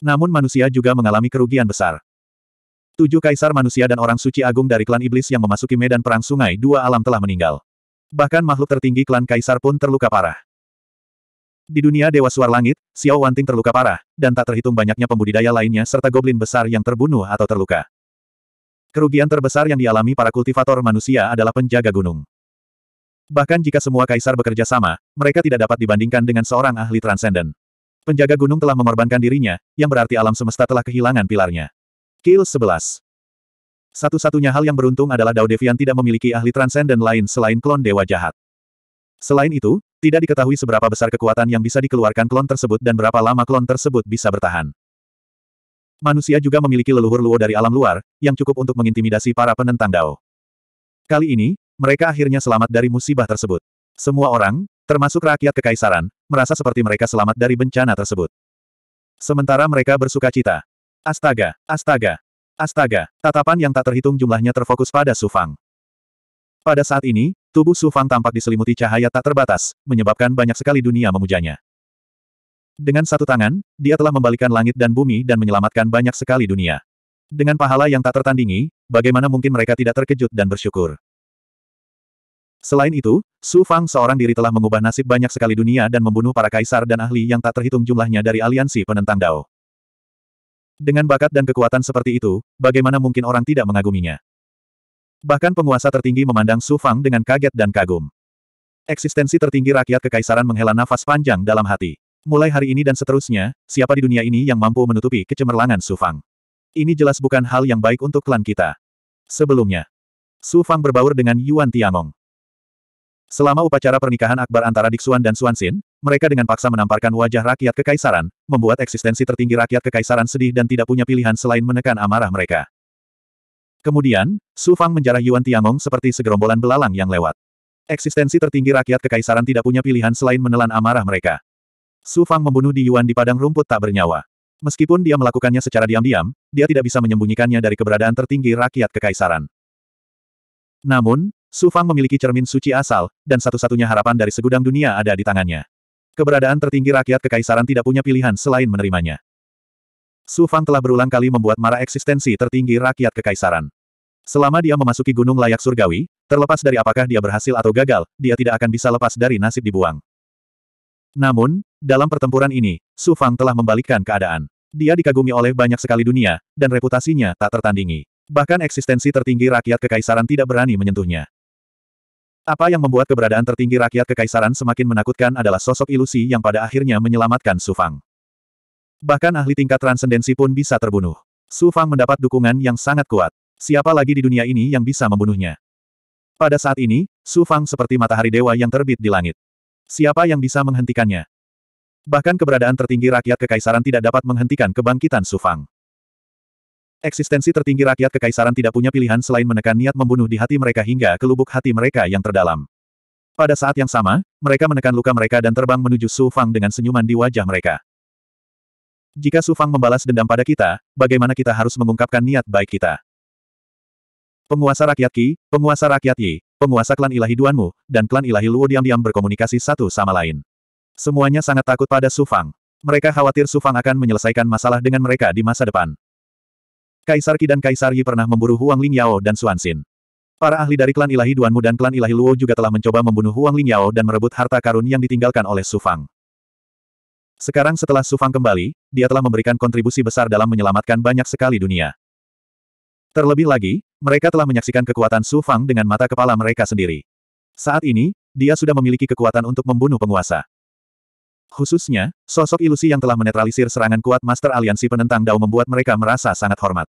Namun manusia juga mengalami kerugian besar. Tujuh kaisar manusia dan orang suci agung dari klan iblis yang memasuki medan perang sungai dua alam telah meninggal. Bahkan makhluk tertinggi klan kaisar pun terluka parah. Di dunia Dewa Suar Langit, Xiao Wanting terluka parah, dan tak terhitung banyaknya pembudidaya lainnya serta goblin besar yang terbunuh atau terluka. Kerugian terbesar yang dialami para kultivator manusia adalah penjaga gunung. Bahkan jika semua kaisar bekerja sama, mereka tidak dapat dibandingkan dengan seorang ahli transenden. Penjaga gunung telah mengorbankan dirinya, yang berarti alam semesta telah kehilangan pilarnya. Kill 11 Satu-satunya hal yang beruntung adalah Dao Devian tidak memiliki ahli transenden lain selain klon dewa jahat. Selain itu, tidak diketahui seberapa besar kekuatan yang bisa dikeluarkan klon tersebut dan berapa lama klon tersebut bisa bertahan. Manusia juga memiliki leluhur Luo dari alam luar, yang cukup untuk mengintimidasi para penentang Dao. Kali ini, mereka akhirnya selamat dari musibah tersebut. Semua orang, termasuk rakyat kekaisaran, merasa seperti mereka selamat dari bencana tersebut. Sementara mereka bersuka cita. Astaga, astaga, astaga, tatapan yang tak terhitung jumlahnya terfokus pada Sufang. Pada saat ini, tubuh Sufang tampak diselimuti cahaya tak terbatas, menyebabkan banyak sekali dunia memujanya. Dengan satu tangan, dia telah membalikan langit dan bumi dan menyelamatkan banyak sekali dunia. Dengan pahala yang tak tertandingi, bagaimana mungkin mereka tidak terkejut dan bersyukur? Selain itu, Su Fang seorang diri telah mengubah nasib banyak sekali dunia dan membunuh para kaisar dan ahli yang tak terhitung jumlahnya dari aliansi penentang Dao. Dengan bakat dan kekuatan seperti itu, bagaimana mungkin orang tidak mengaguminya? Bahkan penguasa tertinggi memandang Su Fang dengan kaget dan kagum. Eksistensi tertinggi rakyat kekaisaran menghela nafas panjang dalam hati. Mulai hari ini dan seterusnya, siapa di dunia ini yang mampu menutupi kecemerlangan Su Fang? Ini jelas bukan hal yang baik untuk klan kita. Sebelumnya, Su Fang berbaur dengan Yuan Tiangong. Selama upacara pernikahan akbar antara Diksuan dan Suansin, mereka dengan paksa menamparkan wajah rakyat kekaisaran, membuat eksistensi tertinggi rakyat kekaisaran sedih dan tidak punya pilihan selain menekan amarah mereka. Kemudian, Su Fang menjarah Yuan Tiangong seperti segerombolan belalang yang lewat. Eksistensi tertinggi rakyat kekaisaran tidak punya pilihan selain menelan amarah mereka. Su Fang membunuh Di Yuan di padang rumput tak bernyawa. Meskipun dia melakukannya secara diam-diam, dia tidak bisa menyembunyikannya dari keberadaan tertinggi rakyat kekaisaran. Namun, Su Fang memiliki cermin suci asal, dan satu-satunya harapan dari segudang dunia ada di tangannya. Keberadaan tertinggi rakyat kekaisaran tidak punya pilihan selain menerimanya. Su Fang telah berulang kali membuat marah eksistensi tertinggi rakyat kekaisaran. Selama dia memasuki gunung layak surgawi, terlepas dari apakah dia berhasil atau gagal, dia tidak akan bisa lepas dari nasib dibuang. Namun, dalam pertempuran ini, Su Fang telah membalikkan keadaan. Dia dikagumi oleh banyak sekali dunia, dan reputasinya tak tertandingi. Bahkan eksistensi tertinggi rakyat kekaisaran tidak berani menyentuhnya. Apa yang membuat keberadaan tertinggi rakyat kekaisaran semakin menakutkan adalah sosok ilusi yang pada akhirnya menyelamatkan Su Fang. Bahkan ahli tingkat transendensi pun bisa terbunuh. Su Fang mendapat dukungan yang sangat kuat. Siapa lagi di dunia ini yang bisa membunuhnya? Pada saat ini, Su Fang seperti matahari dewa yang terbit di langit. Siapa yang bisa menghentikannya? Bahkan keberadaan tertinggi rakyat kekaisaran tidak dapat menghentikan kebangkitan Sufang. Eksistensi tertinggi rakyat kekaisaran tidak punya pilihan selain menekan niat membunuh di hati mereka hingga ke lubuk hati mereka yang terdalam. Pada saat yang sama, mereka menekan luka mereka dan terbang menuju Su Fang dengan senyuman di wajah mereka. Jika Su Fang membalas dendam pada kita, bagaimana kita harus mengungkapkan niat baik kita? Penguasa Rakyat Ki, Penguasa Rakyat Yi, penguasa klan ilahi Duanmu, dan klan ilahi Luo diam-diam berkomunikasi satu sama lain. Semuanya sangat takut pada Su Fang. Mereka khawatir Su Fang akan menyelesaikan masalah dengan mereka di masa depan. Kaisar Qi dan Kaisar Yi pernah memburu Huang Lingyao dan Xin. Para ahli dari klan ilahi Duanmu dan klan ilahi Luo juga telah mencoba membunuh Huang Lingyao dan merebut harta karun yang ditinggalkan oleh Su Fang. Sekarang setelah Su Fang kembali, dia telah memberikan kontribusi besar dalam menyelamatkan banyak sekali dunia. Terlebih lagi, mereka telah menyaksikan kekuatan Su Fang dengan mata kepala mereka sendiri. Saat ini, dia sudah memiliki kekuatan untuk membunuh penguasa. Khususnya, sosok ilusi yang telah menetralisir serangan kuat Master Aliansi Penentang Dao membuat mereka merasa sangat hormat.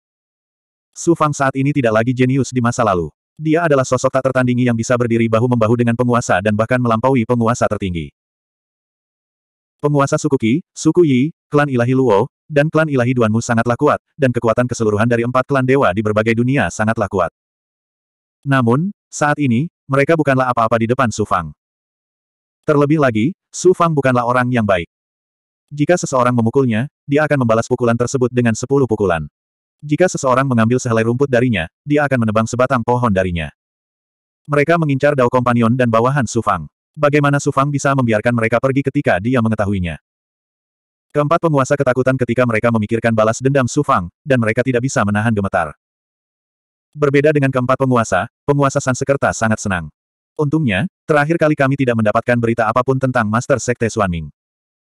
Su Fang saat ini tidak lagi jenius di masa lalu. Dia adalah sosok tak tertandingi yang bisa berdiri bahu-membahu dengan penguasa dan bahkan melampaui penguasa tertinggi. Penguasa suku Qi, suku Yi, klan Ilahi Luo, dan klan ilahi Duanmu sangatlah kuat, dan kekuatan keseluruhan dari empat klan dewa di berbagai dunia sangatlah kuat. Namun, saat ini, mereka bukanlah apa-apa di depan Su Fang. Terlebih lagi, Su Fang bukanlah orang yang baik. Jika seseorang memukulnya, dia akan membalas pukulan tersebut dengan sepuluh pukulan. Jika seseorang mengambil sehelai rumput darinya, dia akan menebang sebatang pohon darinya. Mereka mengincar Dao Companion dan bawahan Su Fang. Bagaimana Su Fang bisa membiarkan mereka pergi ketika dia mengetahuinya? Keempat penguasa ketakutan ketika mereka memikirkan balas dendam Su Fang, dan mereka tidak bisa menahan gemetar. Berbeda dengan keempat penguasa, penguasa Sansekerta sangat senang. Untungnya, terakhir kali kami tidak mendapatkan berita apapun tentang Master Sekte Ming.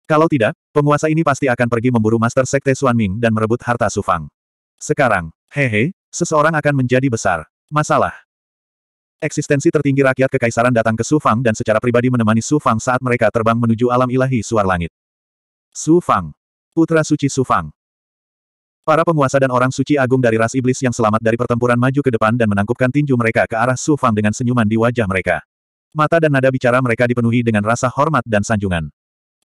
Kalau tidak, penguasa ini pasti akan pergi memburu Master Sekte Ming dan merebut harta Su Fang. Sekarang, hehe, seseorang akan menjadi besar. Masalah. Eksistensi tertinggi rakyat kekaisaran datang ke Su Fang dan secara pribadi menemani Su Fang saat mereka terbang menuju alam ilahi suar langit. Su Fang. Putra suci Su Fang. Para penguasa dan orang suci agung dari ras iblis yang selamat dari pertempuran maju ke depan dan menangkupkan tinju mereka ke arah Su Fang dengan senyuman di wajah mereka. Mata dan nada bicara mereka dipenuhi dengan rasa hormat dan sanjungan.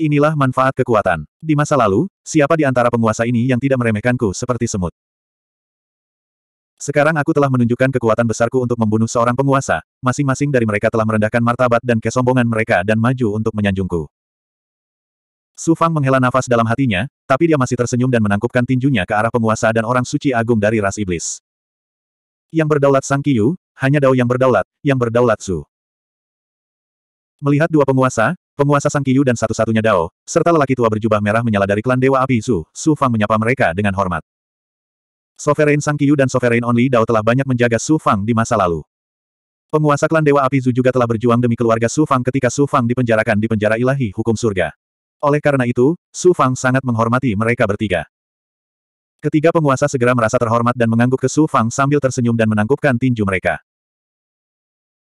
Inilah manfaat kekuatan. Di masa lalu, siapa di antara penguasa ini yang tidak meremehkanku seperti semut? Sekarang aku telah menunjukkan kekuatan besarku untuk membunuh seorang penguasa, masing-masing dari mereka telah merendahkan martabat dan kesombongan mereka dan maju untuk menyanjungku. Su Fang menghela nafas dalam hatinya, tapi dia masih tersenyum dan menangkupkan tinjunya ke arah penguasa dan orang suci agung dari ras iblis. Yang berdaulat Sang Kiyu, hanya Dao yang berdaulat, yang berdaulat Su. Melihat dua penguasa, penguasa Sang Kiyu dan satu-satunya Dao, serta lelaki tua berjubah merah menyala dari klan Dewa Api Su, Su Fang menyapa mereka dengan hormat. Sovereign Sang Kiyu dan Sovereign Only Dao telah banyak menjaga Su Fang di masa lalu. Penguasa klan Dewa Api Zu juga telah berjuang demi keluarga Su Fang ketika Su Fang dipenjarakan di penjara ilahi hukum surga. Oleh karena itu, Su Fang sangat menghormati mereka bertiga. Ketiga penguasa segera merasa terhormat dan mengangguk ke Su Fang sambil tersenyum dan menangkupkan tinju mereka.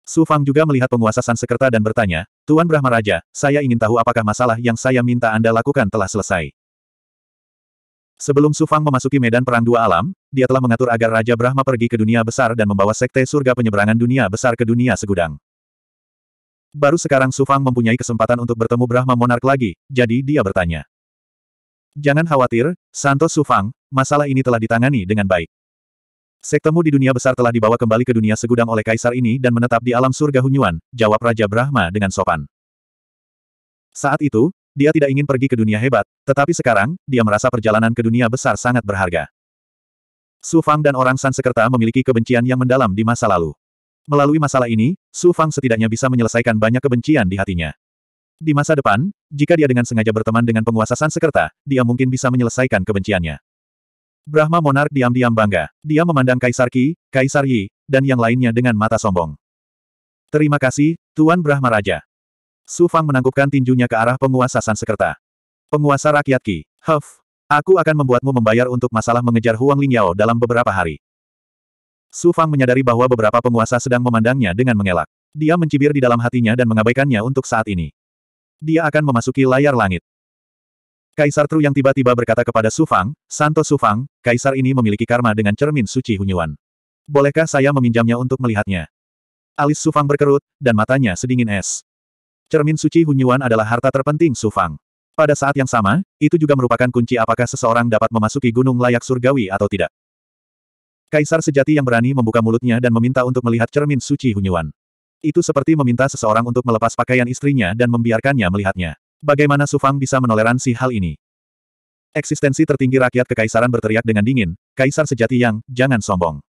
Su Fang juga melihat penguasa Sansekerta dan bertanya, Tuan Brahma Raja, saya ingin tahu apakah masalah yang saya minta Anda lakukan telah selesai. Sebelum Su Fang memasuki medan perang dua alam, dia telah mengatur agar Raja Brahma pergi ke dunia besar dan membawa sekte surga penyeberangan dunia besar ke dunia segudang. Baru sekarang Sufang mempunyai kesempatan untuk bertemu Brahma Monark lagi, jadi dia bertanya. Jangan khawatir, Santo Sufang, masalah ini telah ditangani dengan baik. Sektemu di dunia besar telah dibawa kembali ke dunia segudang oleh kaisar ini dan menetap di alam surga Hunyuan, jawab Raja Brahma dengan sopan. Saat itu, dia tidak ingin pergi ke dunia hebat, tetapi sekarang, dia merasa perjalanan ke dunia besar sangat berharga. Sufang dan orang Sansekerta memiliki kebencian yang mendalam di masa lalu. Melalui masalah ini, Su Fang setidaknya bisa menyelesaikan banyak kebencian di hatinya. Di masa depan, jika dia dengan sengaja berteman dengan penguasa Sansekerta, dia mungkin bisa menyelesaikan kebenciannya. Brahma Monark diam-diam bangga. Dia memandang Kaisar Ki, Kaisar Yi, dan yang lainnya dengan mata sombong. Terima kasih, Tuan Brahma Raja. Su Fang menangkupkan tinjunya ke arah penguasa Sansekerta. Penguasa rakyat Ki, Huff, aku akan membuatmu membayar untuk masalah mengejar Huang Lingyao dalam beberapa hari. Su Fang menyadari bahwa beberapa penguasa sedang memandangnya dengan mengelak. Dia mencibir di dalam hatinya dan mengabaikannya untuk saat ini. Dia akan memasuki layar langit. Kaisar Tru yang tiba-tiba berkata kepada Su Fang, Santo Su Fang, kaisar ini memiliki karma dengan cermin suci Hunyuan. Bolehkah saya meminjamnya untuk melihatnya? Alis Su Fang berkerut, dan matanya sedingin es. Cermin suci Hunyuan adalah harta terpenting Su Fang. Pada saat yang sama, itu juga merupakan kunci apakah seseorang dapat memasuki gunung layak surgawi atau tidak. Kaisar sejati yang berani membuka mulutnya dan meminta untuk melihat cermin suci Hunyuan. Itu seperti meminta seseorang untuk melepas pakaian istrinya dan membiarkannya melihatnya. Bagaimana Sufang bisa menoleransi hal ini? Eksistensi tertinggi rakyat kekaisaran berteriak dengan dingin, Kaisar sejati yang, jangan sombong.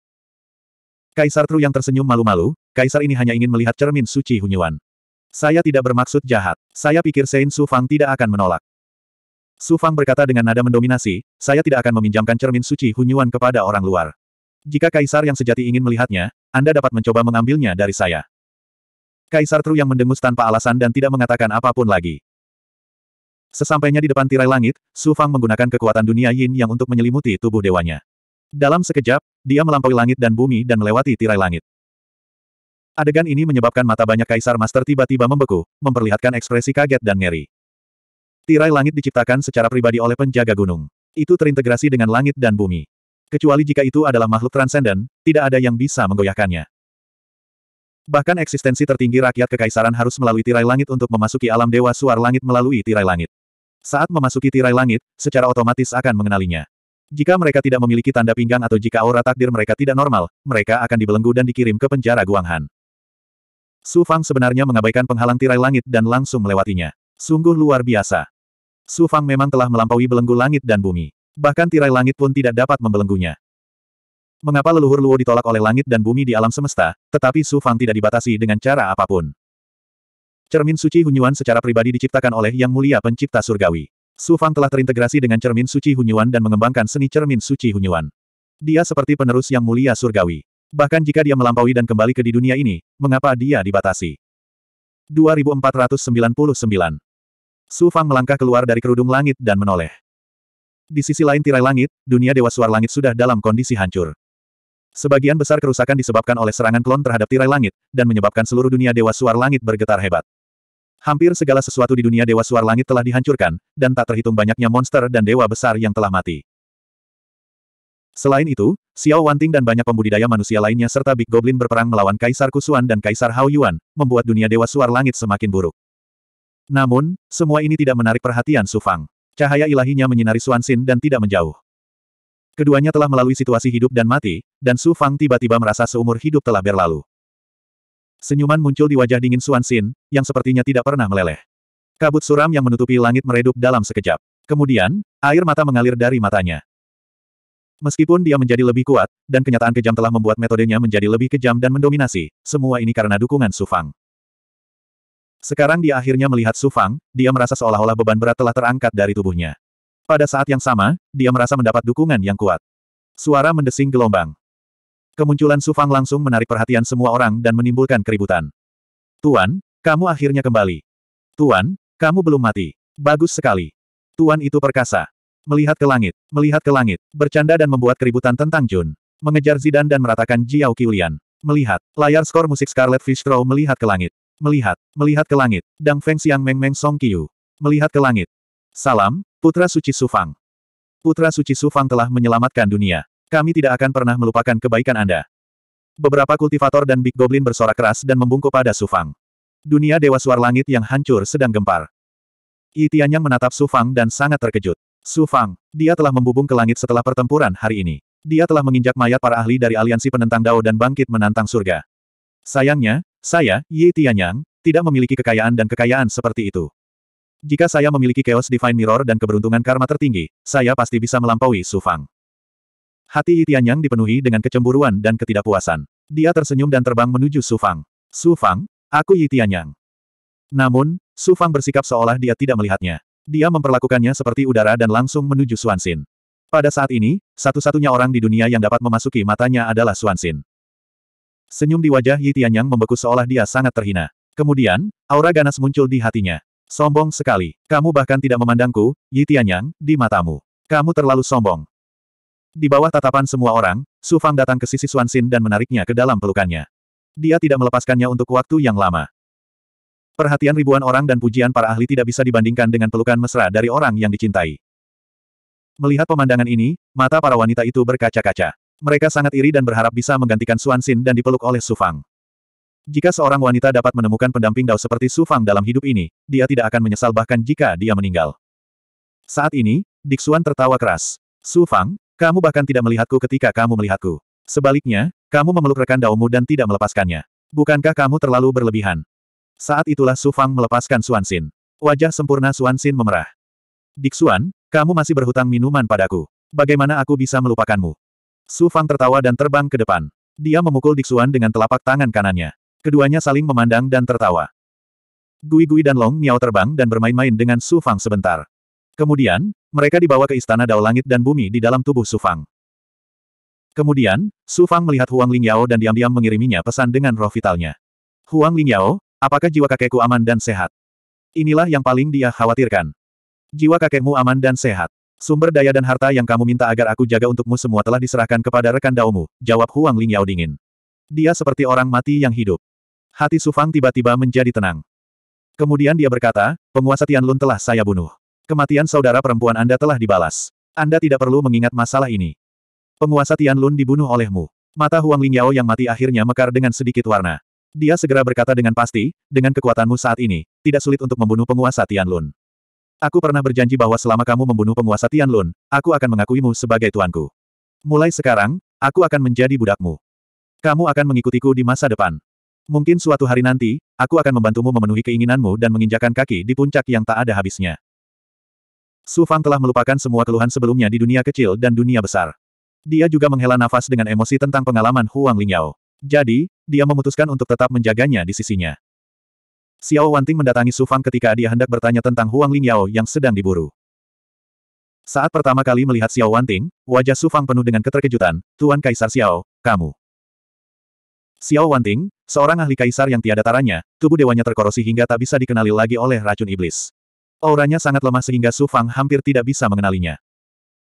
Kaisar Tru yang tersenyum malu-malu, Kaisar ini hanya ingin melihat cermin suci Hunyuan. Saya tidak bermaksud jahat, saya pikir Sein Sufang tidak akan menolak. Sufang berkata dengan nada mendominasi, saya tidak akan meminjamkan cermin suci Hunyuan kepada orang luar. Jika kaisar yang sejati ingin melihatnya, Anda dapat mencoba mengambilnya dari saya. Kaisar Tru yang mendengus tanpa alasan dan tidak mengatakan apapun lagi. Sesampainya di depan tirai langit, Su Fang menggunakan kekuatan dunia yin yang untuk menyelimuti tubuh dewanya. Dalam sekejap, dia melampaui langit dan bumi dan melewati tirai langit. Adegan ini menyebabkan mata banyak kaisar master tiba-tiba membeku, memperlihatkan ekspresi kaget dan ngeri. Tirai langit diciptakan secara pribadi oleh penjaga gunung. Itu terintegrasi dengan langit dan bumi. Kecuali jika itu adalah makhluk transenden, tidak ada yang bisa menggoyahkannya. Bahkan eksistensi tertinggi rakyat kekaisaran harus melalui tirai langit untuk memasuki alam dewa suar langit melalui tirai langit. Saat memasuki tirai langit, secara otomatis akan mengenalinya. Jika mereka tidak memiliki tanda pinggang atau jika aura takdir mereka tidak normal, mereka akan dibelenggu dan dikirim ke penjara Guanghan. Su Fang sebenarnya mengabaikan penghalang tirai langit dan langsung melewatinya. Sungguh luar biasa. Su Fang memang telah melampaui belenggu langit dan bumi. Bahkan tirai langit pun tidak dapat membelenggunya. Mengapa leluhur Luo ditolak oleh langit dan bumi di alam semesta, tetapi Su Fang tidak dibatasi dengan cara apapun. Cermin suci Hunyuan secara pribadi diciptakan oleh Yang Mulia Pencipta Surgawi. Su Fang telah terintegrasi dengan cermin suci Hunyuan dan mengembangkan seni cermin suci Hunyuan. Dia seperti penerus Yang Mulia Surgawi. Bahkan jika dia melampaui dan kembali ke di dunia ini, mengapa dia dibatasi? 2499 Su Fang melangkah keluar dari kerudung langit dan menoleh. Di sisi lain tirai langit, dunia Dewa Suar Langit sudah dalam kondisi hancur. Sebagian besar kerusakan disebabkan oleh serangan klon terhadap tirai langit, dan menyebabkan seluruh dunia Dewa Suar Langit bergetar hebat. Hampir segala sesuatu di dunia Dewa Suar Langit telah dihancurkan, dan tak terhitung banyaknya monster dan dewa besar yang telah mati. Selain itu, Xiao Wanting dan banyak pembudidaya manusia lainnya serta Big Goblin berperang melawan Kaisar Kusuan dan Kaisar Hao Yuan, membuat dunia Dewa Suar Langit semakin buruk. Namun, semua ini tidak menarik perhatian Su Fang. Cahaya ilahinya menyinari Suansin dan tidak menjauh. Keduanya telah melalui situasi hidup dan mati, dan Su Fang tiba-tiba merasa seumur hidup telah berlalu. Senyuman muncul di wajah dingin Suansin, yang sepertinya tidak pernah meleleh. Kabut suram yang menutupi langit meredup dalam sekejap. Kemudian, air mata mengalir dari matanya. Meskipun dia menjadi lebih kuat, dan kenyataan kejam telah membuat metodenya menjadi lebih kejam dan mendominasi, semua ini karena dukungan Su Fang. Sekarang dia akhirnya melihat Su Fang, dia merasa seolah-olah beban berat telah terangkat dari tubuhnya. Pada saat yang sama, dia merasa mendapat dukungan yang kuat. Suara mendesing gelombang. Kemunculan Su Fang langsung menarik perhatian semua orang dan menimbulkan keributan. Tuan, kamu akhirnya kembali. Tuan, kamu belum mati. Bagus sekali. Tuan itu perkasa. Melihat ke langit, melihat ke langit, bercanda dan membuat keributan tentang Jun. Mengejar Zidan dan meratakan Jiao Qiulian. Melihat, layar skor musik Scarlet Fish Crow melihat ke langit. Melihat, melihat ke langit, Dang Feng Xiang Meng Meng Song Qiu. Melihat ke langit. Salam, Putra Suci Sufang. Putra Suci Sufang telah menyelamatkan dunia. Kami tidak akan pernah melupakan kebaikan Anda. Beberapa kultivator dan Big Goblin bersorak keras dan membungkuk pada Sufang. Dunia Dewa Suar Langit yang hancur sedang gempar. Yi yang menatap Sufang dan sangat terkejut. Sufang, dia telah membubung ke langit setelah pertempuran hari ini. Dia telah menginjak mayat para ahli dari aliansi penentang Dao dan bangkit menantang surga. Sayangnya, saya, Yi Tianyang, tidak memiliki kekayaan dan kekayaan seperti itu. Jika saya memiliki Chaos Divine Mirror dan keberuntungan karma tertinggi, saya pasti bisa melampaui Su Fang. Hati Yi Tianyang dipenuhi dengan kecemburuan dan ketidakpuasan. Dia tersenyum dan terbang menuju Su Fang. Su Fang, aku Yi Tianyang. Namun, Su Fang bersikap seolah dia tidak melihatnya. Dia memperlakukannya seperti udara dan langsung menuju Suansin. Pada saat ini, satu-satunya orang di dunia yang dapat memasuki matanya adalah Suansin. Senyum di wajah Yi Tianyang membeku seolah dia sangat terhina. Kemudian, aura ganas muncul di hatinya. Sombong sekali. Kamu bahkan tidak memandangku, Yi Tianyang, di matamu. Kamu terlalu sombong. Di bawah tatapan semua orang, Su Fang datang ke sisi Xuan Xin dan menariknya ke dalam pelukannya. Dia tidak melepaskannya untuk waktu yang lama. Perhatian ribuan orang dan pujian para ahli tidak bisa dibandingkan dengan pelukan mesra dari orang yang dicintai. Melihat pemandangan ini, mata para wanita itu berkaca-kaca. Mereka sangat iri dan berharap bisa menggantikan Suan Xin dan dipeluk oleh Su Fang. Jika seorang wanita dapat menemukan pendamping dao seperti Su Fang dalam hidup ini, dia tidak akan menyesal bahkan jika dia meninggal. Saat ini, Dik Suan tertawa keras. Su Fang, kamu bahkan tidak melihatku ketika kamu melihatku. Sebaliknya, kamu memeluk rekan daumu dan tidak melepaskannya. Bukankah kamu terlalu berlebihan? Saat itulah Su Fang melepaskan Suan Xin. Wajah sempurna Suan Xin memerah. Suan, kamu masih berhutang minuman padaku. Bagaimana aku bisa melupakanmu? Su Fang tertawa dan terbang ke depan. Dia memukul Dixuan dengan telapak tangan kanannya. Keduanya saling memandang dan tertawa. Gui Gui dan Long Miao terbang dan bermain-main dengan Su Fang sebentar. Kemudian, mereka dibawa ke istana Dao Langit dan Bumi di dalam tubuh Su Fang. Kemudian, Su Fang melihat Huang Lingyao dan diam-diam mengiriminya pesan dengan roh vitalnya. Huang Lingyao, apakah jiwa kakekku aman dan sehat? Inilah yang paling dia khawatirkan. Jiwa kakekmu aman dan sehat. Sumber daya dan harta yang kamu minta agar aku jaga untukmu semua telah diserahkan kepada rekan daumu, jawab Huang Lingyao dingin. Dia seperti orang mati yang hidup. Hati Sufang tiba-tiba menjadi tenang. Kemudian dia berkata, penguasa Tian Lun telah saya bunuh. Kematian saudara perempuan Anda telah dibalas. Anda tidak perlu mengingat masalah ini. Penguasa Tian Lun dibunuh olehmu. Mata Huang Lingyao yang mati akhirnya mekar dengan sedikit warna. Dia segera berkata dengan pasti, dengan kekuatanmu saat ini, tidak sulit untuk membunuh penguasa Tian Lun. Aku pernah berjanji bahwa selama kamu membunuh penguasa Tianlun, aku akan mengakuimu sebagai tuanku. Mulai sekarang, aku akan menjadi budakmu. Kamu akan mengikutiku di masa depan. Mungkin suatu hari nanti, aku akan membantumu memenuhi keinginanmu dan menginjakan kaki di puncak yang tak ada habisnya. Su Fang telah melupakan semua keluhan sebelumnya di dunia kecil dan dunia besar. Dia juga menghela nafas dengan emosi tentang pengalaman Huang Lingyao. Jadi, dia memutuskan untuk tetap menjaganya di sisinya. Xiao Wanting mendatangi Su Fang ketika dia hendak bertanya tentang Huang Lingyao yang sedang diburu. Saat pertama kali melihat Xiao Wanting, wajah Su Fang penuh dengan keterkejutan, Tuan Kaisar Xiao, kamu. Xiao Wanting, seorang ahli kaisar yang tiada taranya, tubuh dewanya terkorosi hingga tak bisa dikenali lagi oleh racun iblis. Auranya sangat lemah sehingga Su Fang hampir tidak bisa mengenalinya.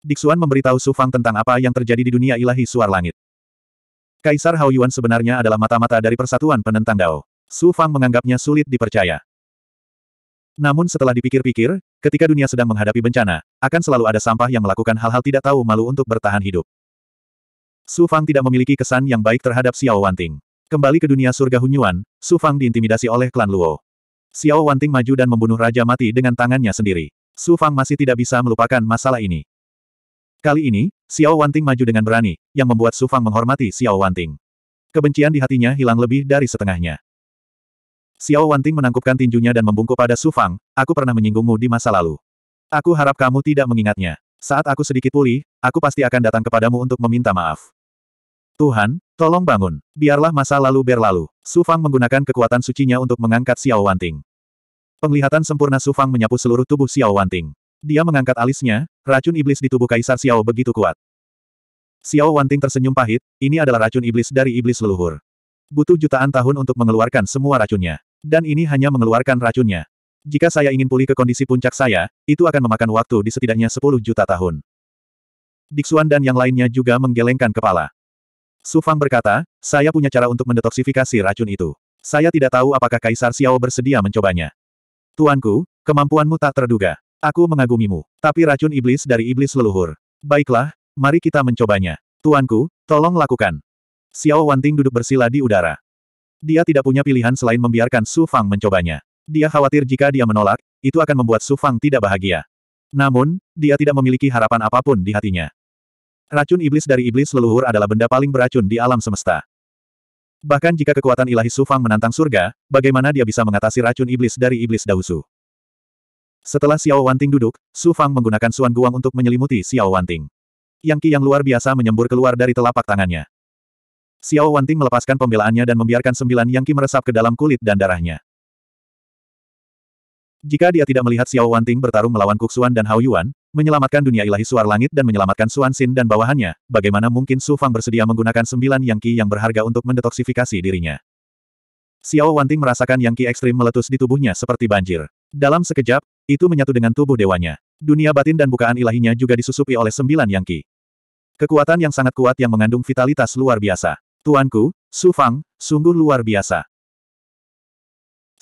Diksuan memberitahu Su Fang tentang apa yang terjadi di dunia ilahi suar langit. Kaisar Hao Yuan sebenarnya adalah mata-mata dari persatuan penentang Dao. Su Fang menganggapnya sulit dipercaya. Namun setelah dipikir-pikir, ketika dunia sedang menghadapi bencana, akan selalu ada sampah yang melakukan hal-hal tidak tahu malu untuk bertahan hidup. Su Fang tidak memiliki kesan yang baik terhadap Xiao Wanting. Kembali ke dunia surga Hunyuan, Su Fang diintimidasi oleh klan Luo. Xiao Wanting maju dan membunuh Raja Mati dengan tangannya sendiri. Su Fang masih tidak bisa melupakan masalah ini. Kali ini, Xiao Wanting maju dengan berani, yang membuat Su Fang menghormati Xiao Wanting. Kebencian di hatinya hilang lebih dari setengahnya. Xiao Wanting menangkupkan tinjunya dan membungkuk pada Su Fang, aku pernah menyinggungmu di masa lalu. Aku harap kamu tidak mengingatnya. Saat aku sedikit pulih, aku pasti akan datang kepadamu untuk meminta maaf. Tuhan, tolong bangun. Biarlah masa lalu berlalu. Su Fang menggunakan kekuatan sucinya untuk mengangkat Xiao Wanting. Penglihatan sempurna Su Fang menyapu seluruh tubuh Xiao Wanting. Dia mengangkat alisnya, racun iblis di tubuh Kaisar Xiao begitu kuat. Xiao Wanting tersenyum pahit, ini adalah racun iblis dari iblis leluhur. Butuh jutaan tahun untuk mengeluarkan semua racunnya. Dan ini hanya mengeluarkan racunnya. Jika saya ingin pulih ke kondisi puncak saya, itu akan memakan waktu di setidaknya 10 juta tahun. Dixuan dan yang lainnya juga menggelengkan kepala. Su Fang berkata, saya punya cara untuk mendetoksifikasi racun itu. Saya tidak tahu apakah Kaisar Xiao bersedia mencobanya. Tuanku, kemampuanmu tak terduga. Aku mengagumimu. Tapi racun iblis dari iblis leluhur. Baiklah, mari kita mencobanya. Tuanku, tolong lakukan. Xiao Wanting duduk bersila di udara. Dia tidak punya pilihan selain membiarkan Su Fang mencobanya. Dia khawatir jika dia menolak, itu akan membuat Su Fang tidak bahagia. Namun, dia tidak memiliki harapan apapun di hatinya. Racun iblis dari iblis leluhur adalah benda paling beracun di alam semesta. Bahkan jika kekuatan ilahi Su Fang menantang surga, bagaimana dia bisa mengatasi racun iblis dari iblis Dausu? Setelah Xiao Wanting duduk, Su Fang menggunakan Suan Guang untuk menyelimuti Xiao Wanting. Yang ki yang luar biasa menyembur keluar dari telapak tangannya. Xiao Wanting melepaskan pembelaannya dan membiarkan sembilan Yang Qi meresap ke dalam kulit dan darahnya. Jika dia tidak melihat Xiao Wanting bertarung melawan Kuxuan dan Hao Yuan, menyelamatkan dunia ilahi suar langit dan menyelamatkan Suan Xin dan bawahannya, bagaimana mungkin Su Fang bersedia menggunakan sembilan Yang Qi yang berharga untuk mendetoksifikasi dirinya? Xiao Wanting merasakan Yang Qi ekstrim meletus di tubuhnya seperti banjir. Dalam sekejap, itu menyatu dengan tubuh dewanya. Dunia batin dan bukaan ilahinya juga disusupi oleh sembilan Yang Qi. Kekuatan yang sangat kuat yang mengandung vitalitas luar biasa. Tuanku, Su Fang, sungguh luar biasa.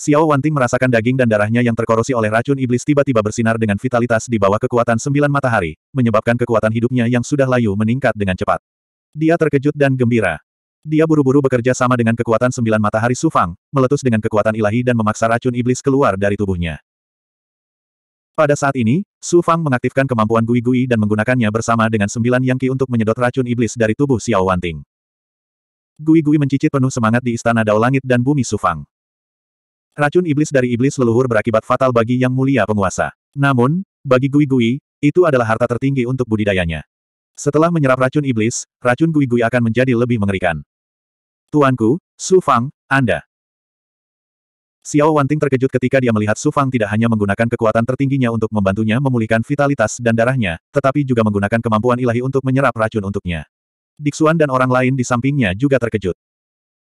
Xiao Wanting merasakan daging dan darahnya yang terkorosi oleh racun iblis tiba-tiba bersinar dengan vitalitas di bawah kekuatan sembilan matahari, menyebabkan kekuatan hidupnya yang sudah layu meningkat dengan cepat. Dia terkejut dan gembira. Dia buru-buru bekerja sama dengan kekuatan sembilan matahari Su Fang, meletus dengan kekuatan ilahi dan memaksa racun iblis keluar dari tubuhnya. Pada saat ini, Su Fang mengaktifkan kemampuan Gui Gui dan menggunakannya bersama dengan sembilan yangki untuk menyedot racun iblis dari tubuh Xiao Wanting. Gui-gui mencicit penuh semangat di istana Dao Langit dan Bumi Sufang. Racun iblis dari iblis leluhur berakibat fatal bagi yang mulia penguasa. Namun, bagi Gui-gui, itu adalah harta tertinggi untuk budidayanya. Setelah menyerap racun iblis, racun Gui-gui akan menjadi lebih mengerikan. Tuanku, Su Fang, Anda. Xiao Wanting terkejut ketika dia melihat Su Fang tidak hanya menggunakan kekuatan tertingginya untuk membantunya memulihkan vitalitas dan darahnya, tetapi juga menggunakan kemampuan ilahi untuk menyerap racun untuknya. Diksuan dan orang lain di sampingnya juga terkejut.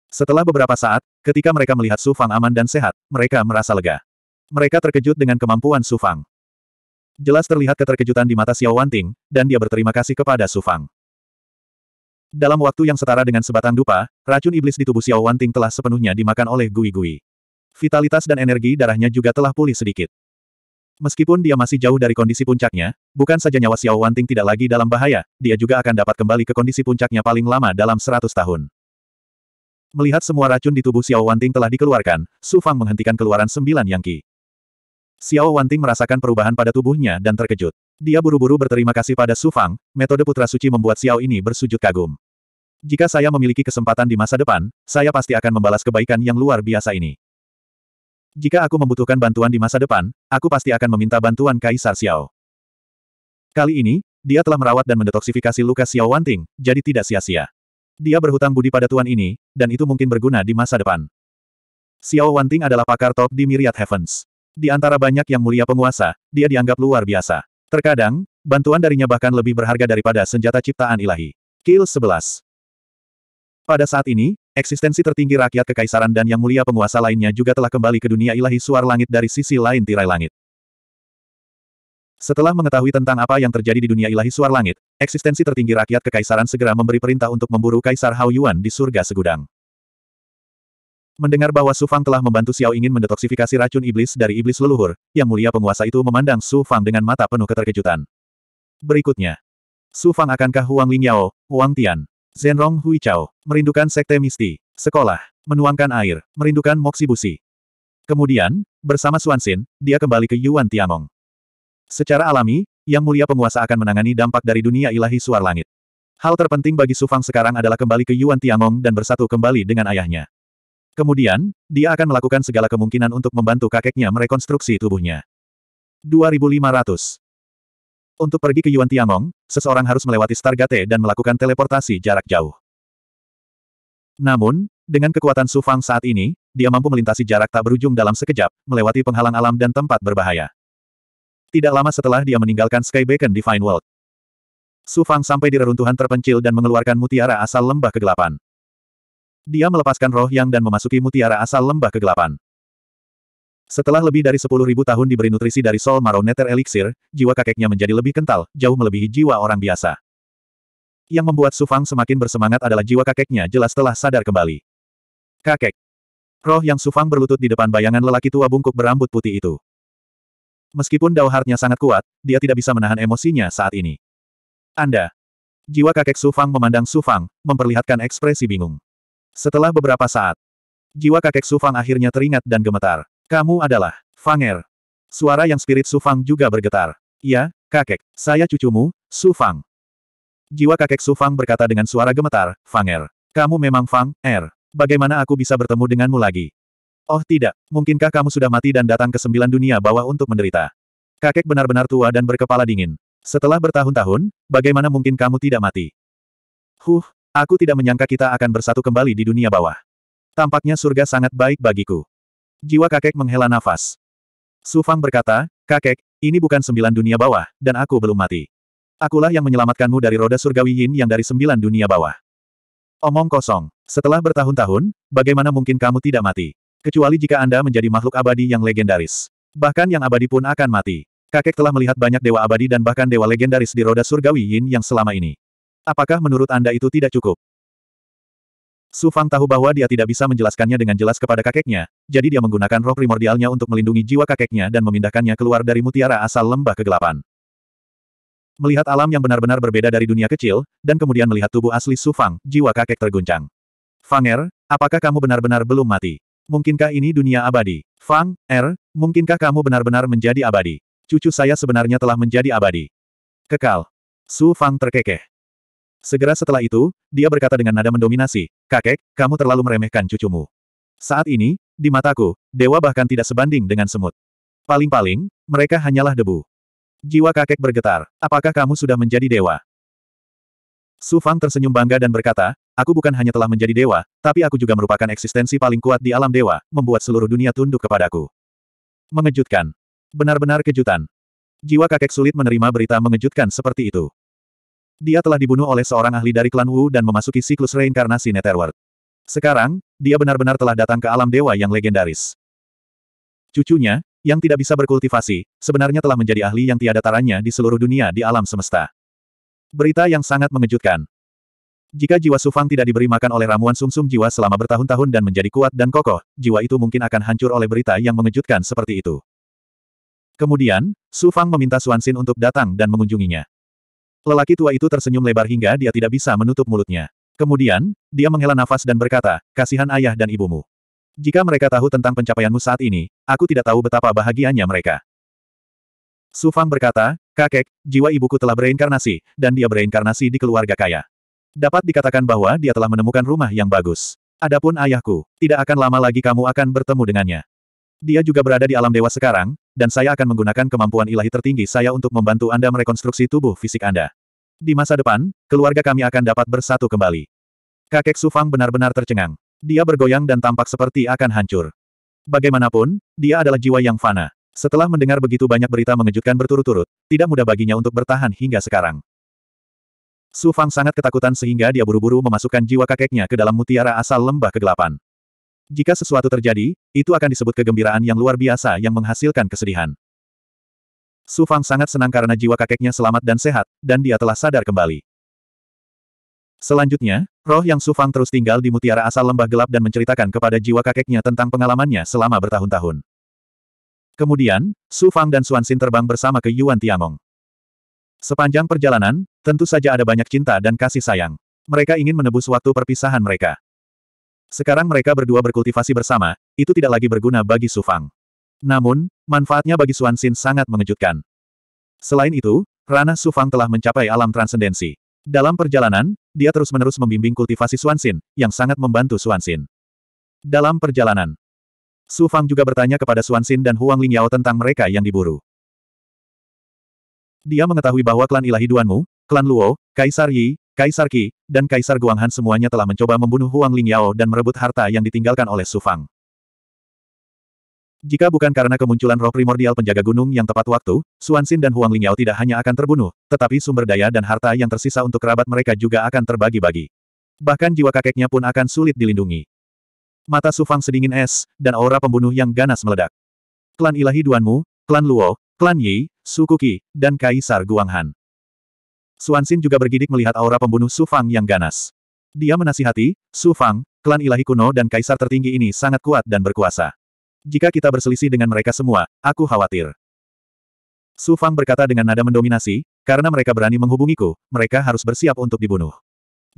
Setelah beberapa saat, ketika mereka melihat Su Fang aman dan sehat, mereka merasa lega. Mereka terkejut dengan kemampuan Su Fang. Jelas terlihat keterkejutan di mata Xiao Wanting, dan dia berterima kasih kepada Su Fang. Dalam waktu yang setara dengan sebatang dupa, racun iblis di tubuh Xiao Wanting telah sepenuhnya dimakan oleh gui-gui. Vitalitas dan energi darahnya juga telah pulih sedikit. Meskipun dia masih jauh dari kondisi puncaknya, bukan saja nyawa Xiao Wanting tidak lagi dalam bahaya, dia juga akan dapat kembali ke kondisi puncaknya paling lama dalam 100 tahun. Melihat semua racun di tubuh Xiao Wanting telah dikeluarkan, Su Fang menghentikan keluaran sembilan yang Qi. Xiao Wanting merasakan perubahan pada tubuhnya dan terkejut. Dia buru-buru berterima kasih pada Su Fang, metode putra suci membuat Xiao ini bersujud kagum. Jika saya memiliki kesempatan di masa depan, saya pasti akan membalas kebaikan yang luar biasa ini. Jika aku membutuhkan bantuan di masa depan, aku pasti akan meminta bantuan Kaisar Xiao. Kali ini, dia telah merawat dan mendetoksifikasi luka Xiao Wanting, jadi tidak sia-sia. Dia berhutang budi pada tuan ini, dan itu mungkin berguna di masa depan. Xiao Wanting adalah pakar top di Myriad Heavens. Di antara banyak yang mulia penguasa, dia dianggap luar biasa. Terkadang, bantuan darinya bahkan lebih berharga daripada senjata ciptaan ilahi. Kill 11 Pada saat ini, Eksistensi tertinggi rakyat kekaisaran dan yang mulia penguasa lainnya juga telah kembali ke dunia ilahi suar langit dari sisi lain tirai langit. Setelah mengetahui tentang apa yang terjadi di dunia ilahi suar langit, eksistensi tertinggi rakyat kekaisaran segera memberi perintah untuk memburu Kaisar Hao Yuan di surga segudang. Mendengar bahwa Su Fang telah membantu Xiao ingin mendetoksifikasi racun iblis dari iblis leluhur, yang mulia penguasa itu memandang Su Fang dengan mata penuh keterkejutan. Berikutnya. Su Fang akankah Huang Lingyao, Huang Tian? Zenrong Huichao, merindukan sekte misti, sekolah, menuangkan air, merindukan moksibusi. Kemudian, bersama Suansin, dia kembali ke Yuan Tiangong. Secara alami, Yang Mulia Penguasa akan menangani dampak dari dunia ilahi suar langit. Hal terpenting bagi Sufang sekarang adalah kembali ke Yuan Tiangong dan bersatu kembali dengan ayahnya. Kemudian, dia akan melakukan segala kemungkinan untuk membantu kakeknya merekonstruksi tubuhnya. 2500 untuk pergi ke Yuan Tiangong, seseorang harus melewati Stargate dan melakukan teleportasi jarak jauh. Namun, dengan kekuatan Su Fang saat ini, dia mampu melintasi jarak tak berujung dalam sekejap, melewati penghalang alam dan tempat berbahaya. Tidak lama setelah dia meninggalkan Sky Beacon Divine World. Su Fang sampai di reruntuhan terpencil dan mengeluarkan mutiara asal lembah kegelapan. Dia melepaskan roh yang dan memasuki mutiara asal lembah kegelapan. Setelah lebih dari sepuluh ribu tahun diberi nutrisi dari Sol Marrow Nether Elixir, jiwa kakeknya menjadi lebih kental, jauh melebihi jiwa orang biasa. Yang membuat Sufang semakin bersemangat adalah jiwa kakeknya jelas telah sadar kembali. Kakek. Roh yang Sufang berlutut di depan bayangan lelaki tua bungkuk berambut putih itu. Meskipun Heart-nya sangat kuat, dia tidak bisa menahan emosinya saat ini. Anda. Jiwa kakek Sufang memandang Sufang, memperlihatkan ekspresi bingung. Setelah beberapa saat, jiwa kakek Sufang akhirnya teringat dan gemetar. Kamu adalah Fanger. Suara yang spirit Sufang juga bergetar. Ya, kakek, saya cucumu, Sufang. Jiwa kakek Sufang berkata dengan suara gemetar, Fanger. Kamu memang Fang, Er. Bagaimana aku bisa bertemu denganmu lagi? Oh tidak, mungkinkah kamu sudah mati dan datang ke sembilan dunia bawah untuk menderita? Kakek benar-benar tua dan berkepala dingin. Setelah bertahun-tahun, bagaimana mungkin kamu tidak mati? Huh, aku tidak menyangka kita akan bersatu kembali di dunia bawah. Tampaknya surga sangat baik bagiku. Jiwa kakek menghela nafas. Su Fang berkata, kakek, ini bukan sembilan dunia bawah, dan aku belum mati. Akulah yang menyelamatkanmu dari roda surgawi yin yang dari sembilan dunia bawah. Omong kosong. Setelah bertahun-tahun, bagaimana mungkin kamu tidak mati? Kecuali jika Anda menjadi makhluk abadi yang legendaris. Bahkan yang abadi pun akan mati. Kakek telah melihat banyak dewa abadi dan bahkan dewa legendaris di roda surgawi yin yang selama ini. Apakah menurut Anda itu tidak cukup? Su Fang tahu bahwa dia tidak bisa menjelaskannya dengan jelas kepada kakeknya, jadi dia menggunakan roh primordialnya untuk melindungi jiwa kakeknya dan memindahkannya keluar dari mutiara asal lembah kegelapan. Melihat alam yang benar-benar berbeda dari dunia kecil, dan kemudian melihat tubuh asli Su Fang, jiwa kakek terguncang. Fang Er, apakah kamu benar-benar belum mati? Mungkinkah ini dunia abadi? Fang, Er, mungkinkah kamu benar-benar menjadi abadi? Cucu saya sebenarnya telah menjadi abadi. Kekal. Su Fang terkekeh. Segera setelah itu, dia berkata dengan nada mendominasi, Kakek, kamu terlalu meremehkan cucumu. Saat ini, di mataku, dewa bahkan tidak sebanding dengan semut. Paling-paling, mereka hanyalah debu. Jiwa kakek bergetar, apakah kamu sudah menjadi dewa? Su Fang tersenyum bangga dan berkata, aku bukan hanya telah menjadi dewa, tapi aku juga merupakan eksistensi paling kuat di alam dewa, membuat seluruh dunia tunduk kepadaku. Mengejutkan. Benar-benar kejutan. Jiwa kakek sulit menerima berita mengejutkan seperti itu. Dia telah dibunuh oleh seorang ahli dari klan Wu dan memasuki siklus reinkarnasi Netherworld. Sekarang, dia benar-benar telah datang ke alam dewa yang legendaris. Cucunya, yang tidak bisa berkultivasi, sebenarnya telah menjadi ahli yang tiada taranya di seluruh dunia di alam semesta. Berita yang sangat mengejutkan. Jika jiwa Sufang tidak diberi makan oleh ramuan sumsum -sum jiwa selama bertahun-tahun dan menjadi kuat dan kokoh, jiwa itu mungkin akan hancur oleh berita yang mengejutkan seperti itu. Kemudian, Sufang meminta Suansin untuk datang dan mengunjunginya. Lelaki tua itu tersenyum lebar hingga dia tidak bisa menutup mulutnya. Kemudian, dia menghela nafas dan berkata, kasihan ayah dan ibumu. Jika mereka tahu tentang pencapaianmu saat ini, aku tidak tahu betapa bahagianya mereka. Su Fang berkata, kakek, jiwa ibuku telah bereinkarnasi, dan dia bereinkarnasi di keluarga kaya. Dapat dikatakan bahwa dia telah menemukan rumah yang bagus. Adapun ayahku, tidak akan lama lagi kamu akan bertemu dengannya. Dia juga berada di alam dewa sekarang, dan saya akan menggunakan kemampuan ilahi tertinggi saya untuk membantu Anda merekonstruksi tubuh fisik Anda. Di masa depan, keluarga kami akan dapat bersatu kembali. Kakek Sufang benar-benar tercengang. Dia bergoyang dan tampak seperti akan hancur. Bagaimanapun, dia adalah jiwa yang fana. Setelah mendengar begitu banyak berita mengejutkan berturut-turut, tidak mudah baginya untuk bertahan hingga sekarang. Sufang sangat ketakutan sehingga dia buru-buru memasukkan jiwa kakeknya ke dalam mutiara asal lembah kegelapan. Jika sesuatu terjadi, itu akan disebut kegembiraan yang luar biasa yang menghasilkan kesedihan. Su Fang sangat senang karena jiwa kakeknya selamat dan sehat, dan dia telah sadar kembali. Selanjutnya, roh yang Su Fang terus tinggal di mutiara asal lembah gelap dan menceritakan kepada jiwa kakeknya tentang pengalamannya selama bertahun-tahun. Kemudian, Su Fang dan Suan Xin terbang bersama ke Yuan Tiangong. Sepanjang perjalanan, tentu saja ada banyak cinta dan kasih sayang. Mereka ingin menebus waktu perpisahan mereka. Sekarang mereka berdua berkultivasi bersama, itu tidak lagi berguna bagi Su Fang. Namun, manfaatnya bagi Xuan Xin sangat mengejutkan. Selain itu, ranah Su Fang telah mencapai alam transendensi. Dalam perjalanan, dia terus-menerus membimbing kultivasi Xuan Xin, yang sangat membantu Xuan Xin. Dalam perjalanan, Su Fang juga bertanya kepada Xuan Xin dan Huang Lingyao tentang mereka yang diburu. Dia mengetahui bahwa klan ilahi Duanmu, klan Luo, Kaisar Yi, Kaisar Qi, dan Kaisar Guanghan semuanya telah mencoba membunuh Huang Lingyao dan merebut harta yang ditinggalkan oleh Su Fang. Jika bukan karena kemunculan roh primordial penjaga gunung yang tepat waktu, Xin dan Huang Lingyao tidak hanya akan terbunuh, tetapi sumber daya dan harta yang tersisa untuk kerabat mereka juga akan terbagi-bagi. Bahkan jiwa kakeknya pun akan sulit dilindungi. Mata Su Fang sedingin es, dan aura pembunuh yang ganas meledak. Klan ilahi Duanmu, Klan Luo, Klan Yi, Suku Qi, dan Kaisar Guanghan. Suansin juga bergidik melihat aura pembunuh Su Fang yang ganas. Dia menasihati, Su Fang, klan ilahi kuno dan kaisar tertinggi ini sangat kuat dan berkuasa. Jika kita berselisih dengan mereka semua, aku khawatir. Su Fang berkata dengan nada mendominasi, karena mereka berani menghubungiku, mereka harus bersiap untuk dibunuh.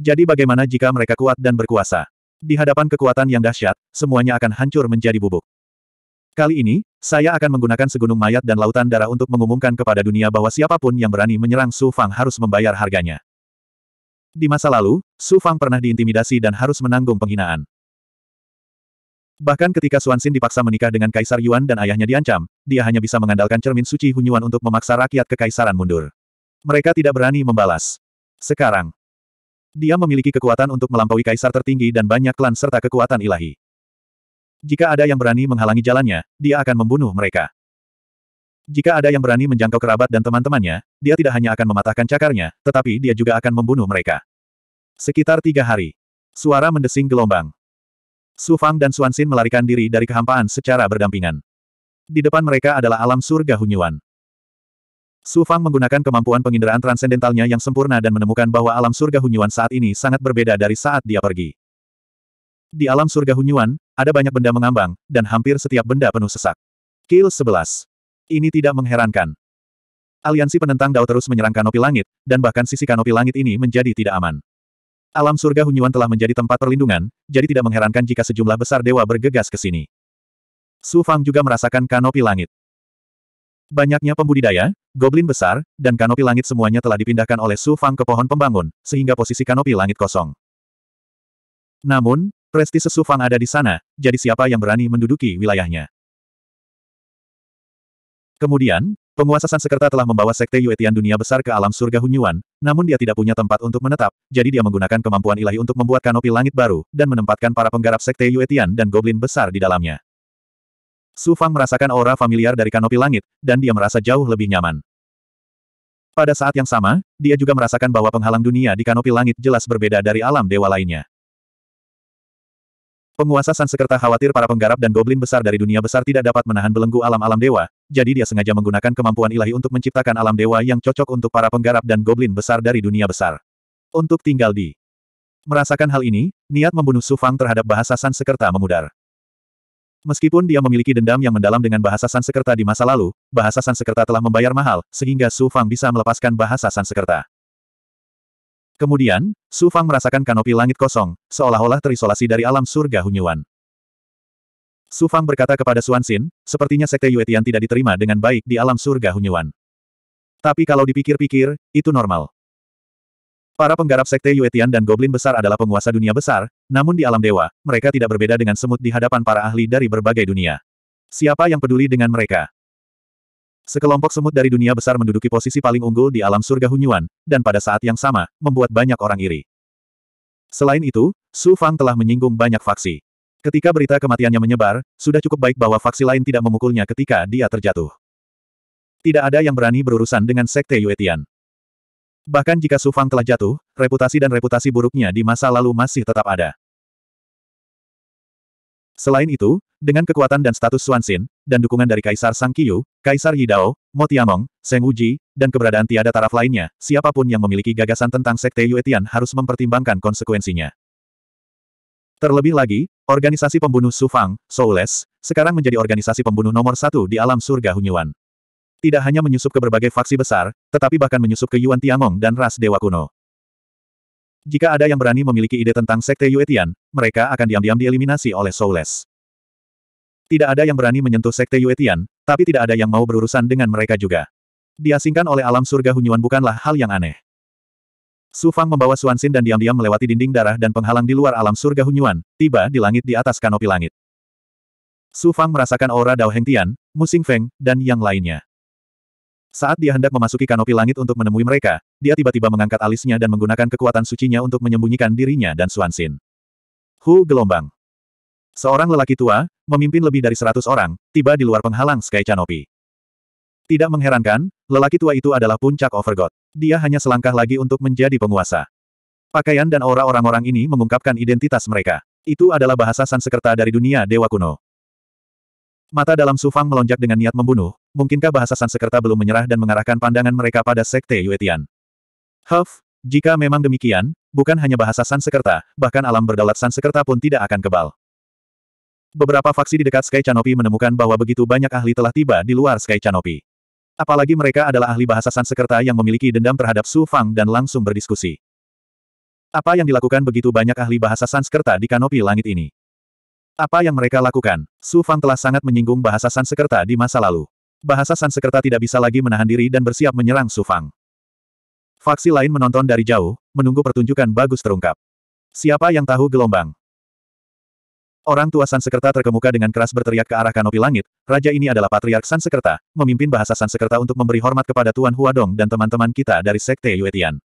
Jadi bagaimana jika mereka kuat dan berkuasa? Di hadapan kekuatan yang dahsyat, semuanya akan hancur menjadi bubuk. Kali ini, saya akan menggunakan segunung mayat dan lautan darah untuk mengumumkan kepada dunia bahwa siapapun yang berani menyerang Su Fang harus membayar harganya. Di masa lalu, Su Fang pernah diintimidasi dan harus menanggung penghinaan. Bahkan ketika Xuan Xin dipaksa menikah dengan Kaisar Yuan dan ayahnya diancam, dia hanya bisa mengandalkan cermin suci Hunyuan untuk memaksa rakyat kekaisaran mundur. Mereka tidak berani membalas. Sekarang, dia memiliki kekuatan untuk melampaui kaisar tertinggi dan banyak klan serta kekuatan ilahi. Jika ada yang berani menghalangi jalannya, dia akan membunuh mereka. Jika ada yang berani menjangkau kerabat dan teman-temannya, dia tidak hanya akan mematahkan cakarnya, tetapi dia juga akan membunuh mereka. Sekitar tiga hari. Suara mendesing gelombang. Su Fang dan Suan Xin melarikan diri dari kehampaan secara berdampingan. Di depan mereka adalah alam surga Hunyuan. Su Fang menggunakan kemampuan penginderaan transendentalnya yang sempurna dan menemukan bahwa alam surga Hunyuan saat ini sangat berbeda dari saat dia pergi. Di alam surga Hunyuan, ada banyak benda mengambang, dan hampir setiap benda penuh sesak. Kill 11. Ini tidak mengherankan. Aliansi penentang Dao terus menyerang kanopi langit, dan bahkan sisi kanopi langit ini menjadi tidak aman. Alam surga Hunyuan telah menjadi tempat perlindungan, jadi tidak mengherankan jika sejumlah besar dewa bergegas ke sini. Su Fang juga merasakan kanopi langit. Banyaknya pembudidaya, goblin besar, dan kanopi langit semuanya telah dipindahkan oleh Su Fang ke pohon pembangun, sehingga posisi kanopi langit kosong. Namun, Prestise Sesufang ada di sana, jadi siapa yang berani menduduki wilayahnya? Kemudian, penguasa San telah membawa Sekte Yuetian dunia besar ke alam surga Hunyuan, namun dia tidak punya tempat untuk menetap, jadi dia menggunakan kemampuan ilahi untuk membuat kanopi langit baru, dan menempatkan para penggarap Sekte Yuetian dan Goblin besar di dalamnya. Su merasakan aura familiar dari kanopi langit, dan dia merasa jauh lebih nyaman. Pada saat yang sama, dia juga merasakan bahwa penghalang dunia di kanopi langit jelas berbeda dari alam dewa lainnya. Penguasa Sansekerta khawatir para penggarap dan goblin besar dari dunia besar tidak dapat menahan belenggu alam-alam dewa, jadi dia sengaja menggunakan kemampuan ilahi untuk menciptakan alam dewa yang cocok untuk para penggarap dan goblin besar dari dunia besar. Untuk tinggal di Merasakan hal ini, niat membunuh Sufang terhadap bahasa Sansekerta memudar. Meskipun dia memiliki dendam yang mendalam dengan bahasa Sansekerta di masa lalu, bahasa Sansekerta telah membayar mahal, sehingga Sufang bisa melepaskan bahasa Sansekerta. Kemudian, Su Fang merasakan kanopi langit kosong, seolah-olah terisolasi dari alam surga Hunyuan. Su Fang berkata kepada Xuan Xin, sepertinya Sekte Yuetian tidak diterima dengan baik di alam surga Hunyuan. Tapi kalau dipikir-pikir, itu normal. Para penggarap Sekte Yuetian dan Goblin Besar adalah penguasa dunia besar, namun di alam dewa, mereka tidak berbeda dengan semut di hadapan para ahli dari berbagai dunia. Siapa yang peduli dengan mereka? Sekelompok semut dari dunia besar menduduki posisi paling unggul di alam surga Hunyuan, dan pada saat yang sama, membuat banyak orang iri. Selain itu, Su Fang telah menyinggung banyak faksi. Ketika berita kematiannya menyebar, sudah cukup baik bahwa faksi lain tidak memukulnya ketika dia terjatuh. Tidak ada yang berani berurusan dengan Sekte Yuetian. Bahkan jika Su Fang telah jatuh, reputasi dan reputasi buruknya di masa lalu masih tetap ada. Selain itu, dengan kekuatan dan status Suansin, dan dukungan dari Kaisar Sang Kiyu, Kaisar Hidao, Motiamong, Seng Uji, dan keberadaan tiada taraf lainnya, siapapun yang memiliki gagasan tentang Sekte Yuetian harus mempertimbangkan konsekuensinya. Terlebih lagi, organisasi pembunuh Sufang, Soules, sekarang menjadi organisasi pembunuh nomor satu di alam surga Hunyuan. Tidak hanya menyusup ke berbagai faksi besar, tetapi bahkan menyusup ke Yuan Tiamong dan ras Dewa Kuno. Jika ada yang berani memiliki ide tentang Sekte Yuetian, mereka akan diam-diam dieliminasi oleh Soules. Tidak ada yang berani menyentuh sekte Yuetian, tapi tidak ada yang mau berurusan dengan mereka juga. Diasingkan oleh alam surga Hunyuan bukanlah hal yang aneh. Su Fang membawa Xin dan diam-diam melewati dinding darah dan penghalang di luar alam surga Hunyuan, tiba di langit di atas kanopi langit. Su Fang merasakan aura Dao Heng Tian, Musing Feng, dan yang lainnya. Saat dia hendak memasuki kanopi langit untuk menemui mereka, dia tiba-tiba mengangkat alisnya dan menggunakan kekuatan sucinya untuk menyembunyikan dirinya dan Suan Xin. Hu gelombang. Seorang lelaki tua, memimpin lebih dari seratus orang, tiba di luar penghalang Sky Canopy. Tidak mengherankan, lelaki tua itu adalah puncak Overgod. Dia hanya selangkah lagi untuk menjadi penguasa. Pakaian dan aura orang-orang ini mengungkapkan identitas mereka. Itu adalah bahasa Sansekerta dari dunia dewa kuno. Mata dalam Sufang melonjak dengan niat membunuh, mungkinkah bahasa Sansekerta belum menyerah dan mengarahkan pandangan mereka pada Sekte Yuetian? Huff, jika memang demikian, bukan hanya bahasa Sansekerta, bahkan alam berdaulat Sansekerta pun tidak akan kebal. Beberapa faksi di dekat Sky Canopy menemukan bahwa begitu banyak ahli telah tiba di luar Sky Canopy. Apalagi mereka adalah ahli bahasa Sansekerta yang memiliki dendam terhadap Su Fang dan langsung berdiskusi. Apa yang dilakukan begitu banyak ahli bahasa Sanskerta di kanopi langit ini? Apa yang mereka lakukan? Su Fang telah sangat menyinggung bahasa Sansekerta di masa lalu. Bahasa Sansekerta tidak bisa lagi menahan diri dan bersiap menyerang Su Fang. Faksi lain menonton dari jauh, menunggu pertunjukan bagus terungkap. Siapa yang tahu gelombang? Orang tua Sansekerta terkemuka dengan keras berteriak ke arah kanopi langit, raja ini adalah patriark Sansekerta, memimpin bahasa Sansekerta untuk memberi hormat kepada Tuan Huadong dan teman-teman kita dari Sekte Yuetian.